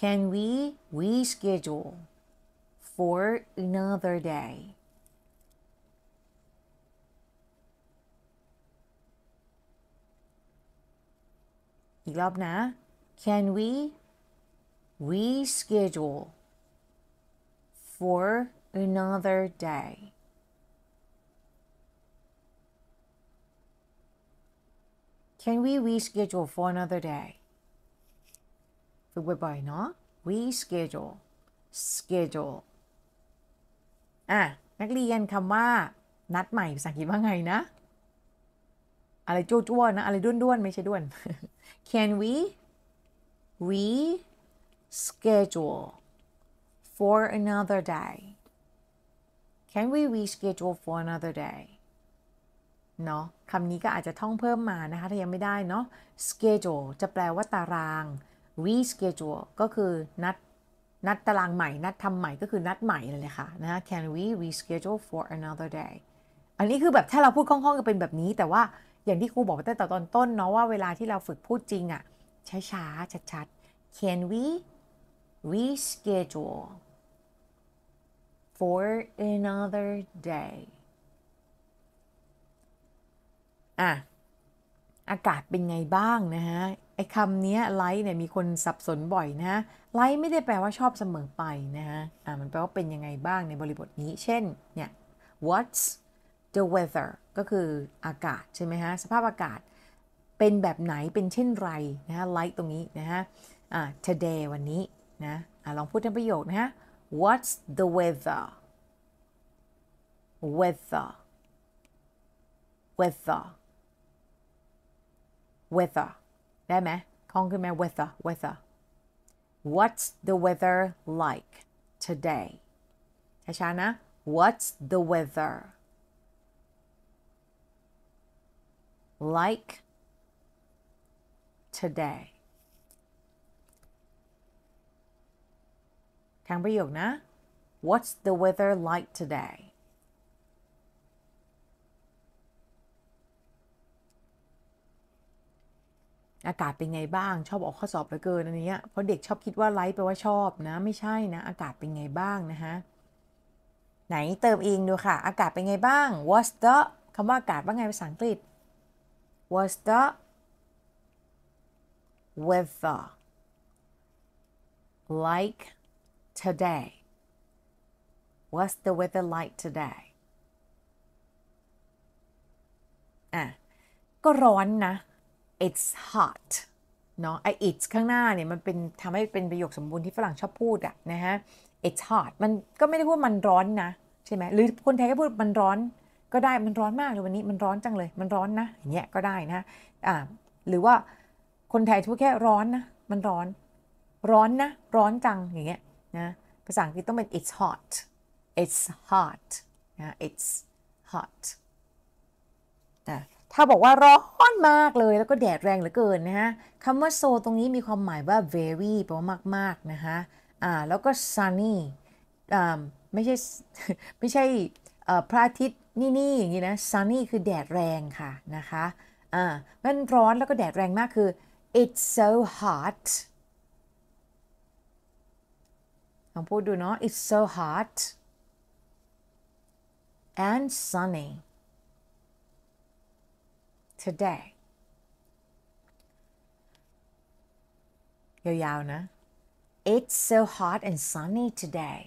Speaker 1: can we reschedule for another day อีกรอบนะ can we reschedule for another day Can we reschedule for another day ฝึกบ่อยๆเนาะ reschedule schedule อ่ะ นักเรียนคำว่านัดใหม่ภาษาอังกฤษว่าไงนะ อะไรจ้วนๆนะ อะไรด้วนๆไม่ใช่ด้วน Can we reschedule for another day Can we reschedule for another day เนาะคำนี้ก็อาจจะท่องเพิ่มมานะคะ ถ้ายังไม่ได้เนาะ schedule จะแปลว่าตาราง reschedule ก็คือนัดนัดตารางใหม่ นัดทำใหม่ก็คือนัดใหม่เลยค่ะนะ can we reschedule for another day อันนี้คือแบบถ้าเราพูดคล่องๆก็เป็นแบบนี้ แต่ว่าอย่างที่ครูบอกตั้งแต่ตอนต้นเนาะว่าเวลาที่เราฝึกพูดจริงอะ่ะช้าๆชัด ๆ can we reschedule for another day อ่ะอากาศเป็นไงบ้างนะฮะไอ้คำนี้ไลท์เนี่ยมีคนสับสนบ่อยนะไลท์ไม่ได้แปลว่าชอบเสมอไปนะฮะอ่ะมันแปลว่าเป็นยังไงบ้างในบริบทนี้ เช่นเนี่ย what's the weather ก็คืออากาศใช่ไหมฮะ สภาพอากาศเป็นแบบไหน เป็นเช่นไรนะฮะไลท์ตรงนี้นะฮะอ่ะ today วันนี้นะอ่ะลองพูดเป็นประโยคนะฮะ what's the weather weather weather weather ได้ไหมท่องขึ้นไหม weather weather what's the weather like today ช้าๆนะ what's the weather like today ทางประโยคนะ what's the weather like today อากาศเป็นไงบ้าง ชอบออกข้อสอบเหลือเกินอันนี้เพราะเด็กชอบคิดว่าไลฟ์แปลว่าชอบนะ ไม่ใช่นะ อากาศเป็นไงบ้างนะคะไหนเติมเองดูค่ะ อากาศเป็นไงบ้าง what's the คำว่าอากาศว่าไงภาษาอังกฤษ what's the weather like today what's the weather like today อ่ะก็ร้อนนะ it's hot เนาะไอ it's ข้างหน้าเนี่ยมันเป็นทำให้เป็นประโยคสมบูรณ์ที่ฝรั่งชอบพูดอะนะฮะ it's hot มันก็ไม่ได้พูดมันร้อนนะ ใช่ไหมหรือคนไทยก็พูด มันร้อนก็ได้มันร้อนมากเลยวันนี้มันร้อนจังเลย มันร้อนนะ อย่างเงี้ยก็ได้นะอ่าหรือว่าคนไทยพูดแค่ร้อนนะ มันร้อน ร้อนนะ ร้อนจังอย่างเงี้ยนะภาษาอังกฤษต้องเป็น it's hot it's hot นะ it's hot นะถ้าบอกว่าร้อนมากเลย แล้วก็แดดแรงเหลือเกินนะฮะคำว่า so ตรงนี้มีความหมายว่า very แปลว่ามาก ๆ นะคะอ่าแล้วก็ sunny อ่าไม่ใช่ไม่ใช่พระอาทิตย์นี่ ๆ อย่างนี้นะ sunny คือแดดแรงค่ะ นะคะอ่ามันร้อนแล้วก็แดดแรงมากคือ it's so hot ลองพูดดูเนาะ it's so hot and sunny today ยาวๆนะ It's so hot and sunny today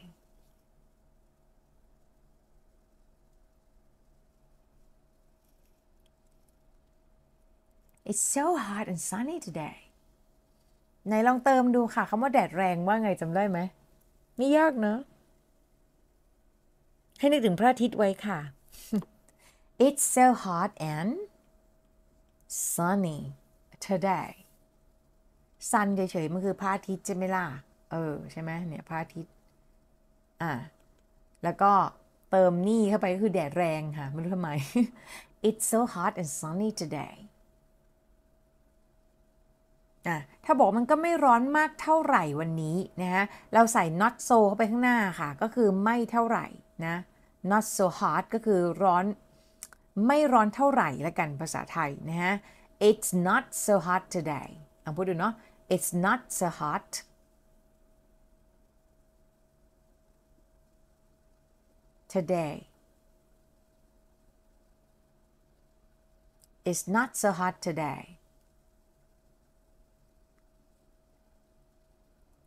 Speaker 1: It's so hot and sunny today ไหนลองเติมดูค่ะคำว่าแดดแรงว่าไงจำได้ไหมไม่ยากเนอะให้นึกถึงพระอาทิตย์ไว้ค่ะ It's so hot and sunny today sun เฉยๆ มันคือพระอาทิตย์ใช่ไหมล่ะเออใช่ไหม เนี่ยพระอาทิตย์อ่ะแล้วก็เติมนี่เข้าไปก็คือแดดแรงค่ะ ไม่รู้ทำไม it's so hot and sunny today อ่ถ้าบอกมันก็ไม่ร้อนมากเท่าไหร่วันนี้นะฮะ เราใส่ not so เข้าไปข้างหน้าค่ะ ก็คือไม่เท่าไหร่นะ not so hot ก็คือร้อนไม่ร้อนเท่าไหร่ละกันภาษาไทย นะฮะ it's not so hot today ลองพูดดูเนาะ it's not so hot today it's not so hot today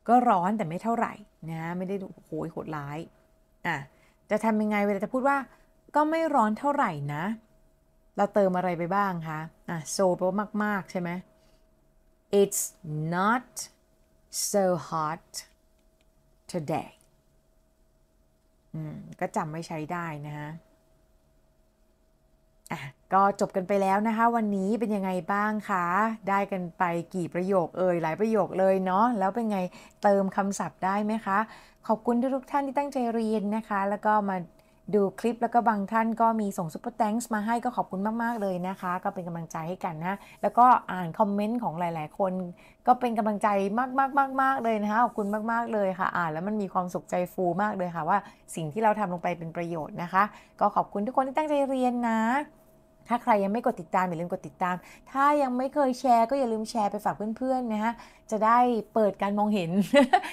Speaker 1: ก็ร้อนแต่ไม่เท่าไหร่นะไม่ได้โหยโหดร้าย อ่ะ จะทำยังไงเวลาจะพูดว่าก็ไม่ร้อนเท่าไหร่นะ เราเติมอะไรไปบ้างคะ อ่ะ so แปลว่ามากๆ ใช่ไหม it's not so hot today อืม ก็จำไม่ใช้ได้นะฮะ อ่ะ ก็จบกันไปแล้วนะคะ วันนี้เป็นยังไงบ้างคะ ได้กันไปกี่ประโยคเอ่ยหลายประโยคเลยเนาะแล้วเป็นไงเติมคำศัพท์ได้ไหมคะ ขอบคุณทุกท่านที่ตั้งใจเรียนนะคะ แล้วก็มาดูคลิปแล้วก็บางท่านก็มีส่งซุปเปอร์แตงส์มาให้ก็ขอบคุณมากๆเลยนะคะ ก็เป็นกำลังใจให้กันนะ แล้วก็อ่านคอมเมนต์ของหลาย ๆ คน ก็เป็นกำลังใจมากๆๆเลยนะคะขอบคุณมากๆเลยค่ะ อ่านแล้วมันมีความสุขใจฟูมากเลยค่ะ ว่าสิ่งที่เราทำลงไปเป็นประโยชน์นะคะ ก็ขอบคุณทุกคนที่ตั้งใจเรียนนะถ้าใครยังไม่กดติดตามอย่าลืมกดติดตาม ถ้ายังไม่เคยแชร์ก็อย่าลืมแชร์ไปฝากเพื่อนๆนะฮะ จะได้เปิดการมองเห็น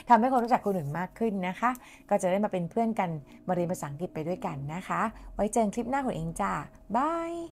Speaker 1: ทำให้คนรู้จักคนอื่นมากขึ้นนะคะ ก็จะได้มาเป็นเพื่อนกัน มาเรียนภาษาอังกฤษไปด้วยกันนะคะ ไว้เจอคลิปหน้าของเองจ้าบาย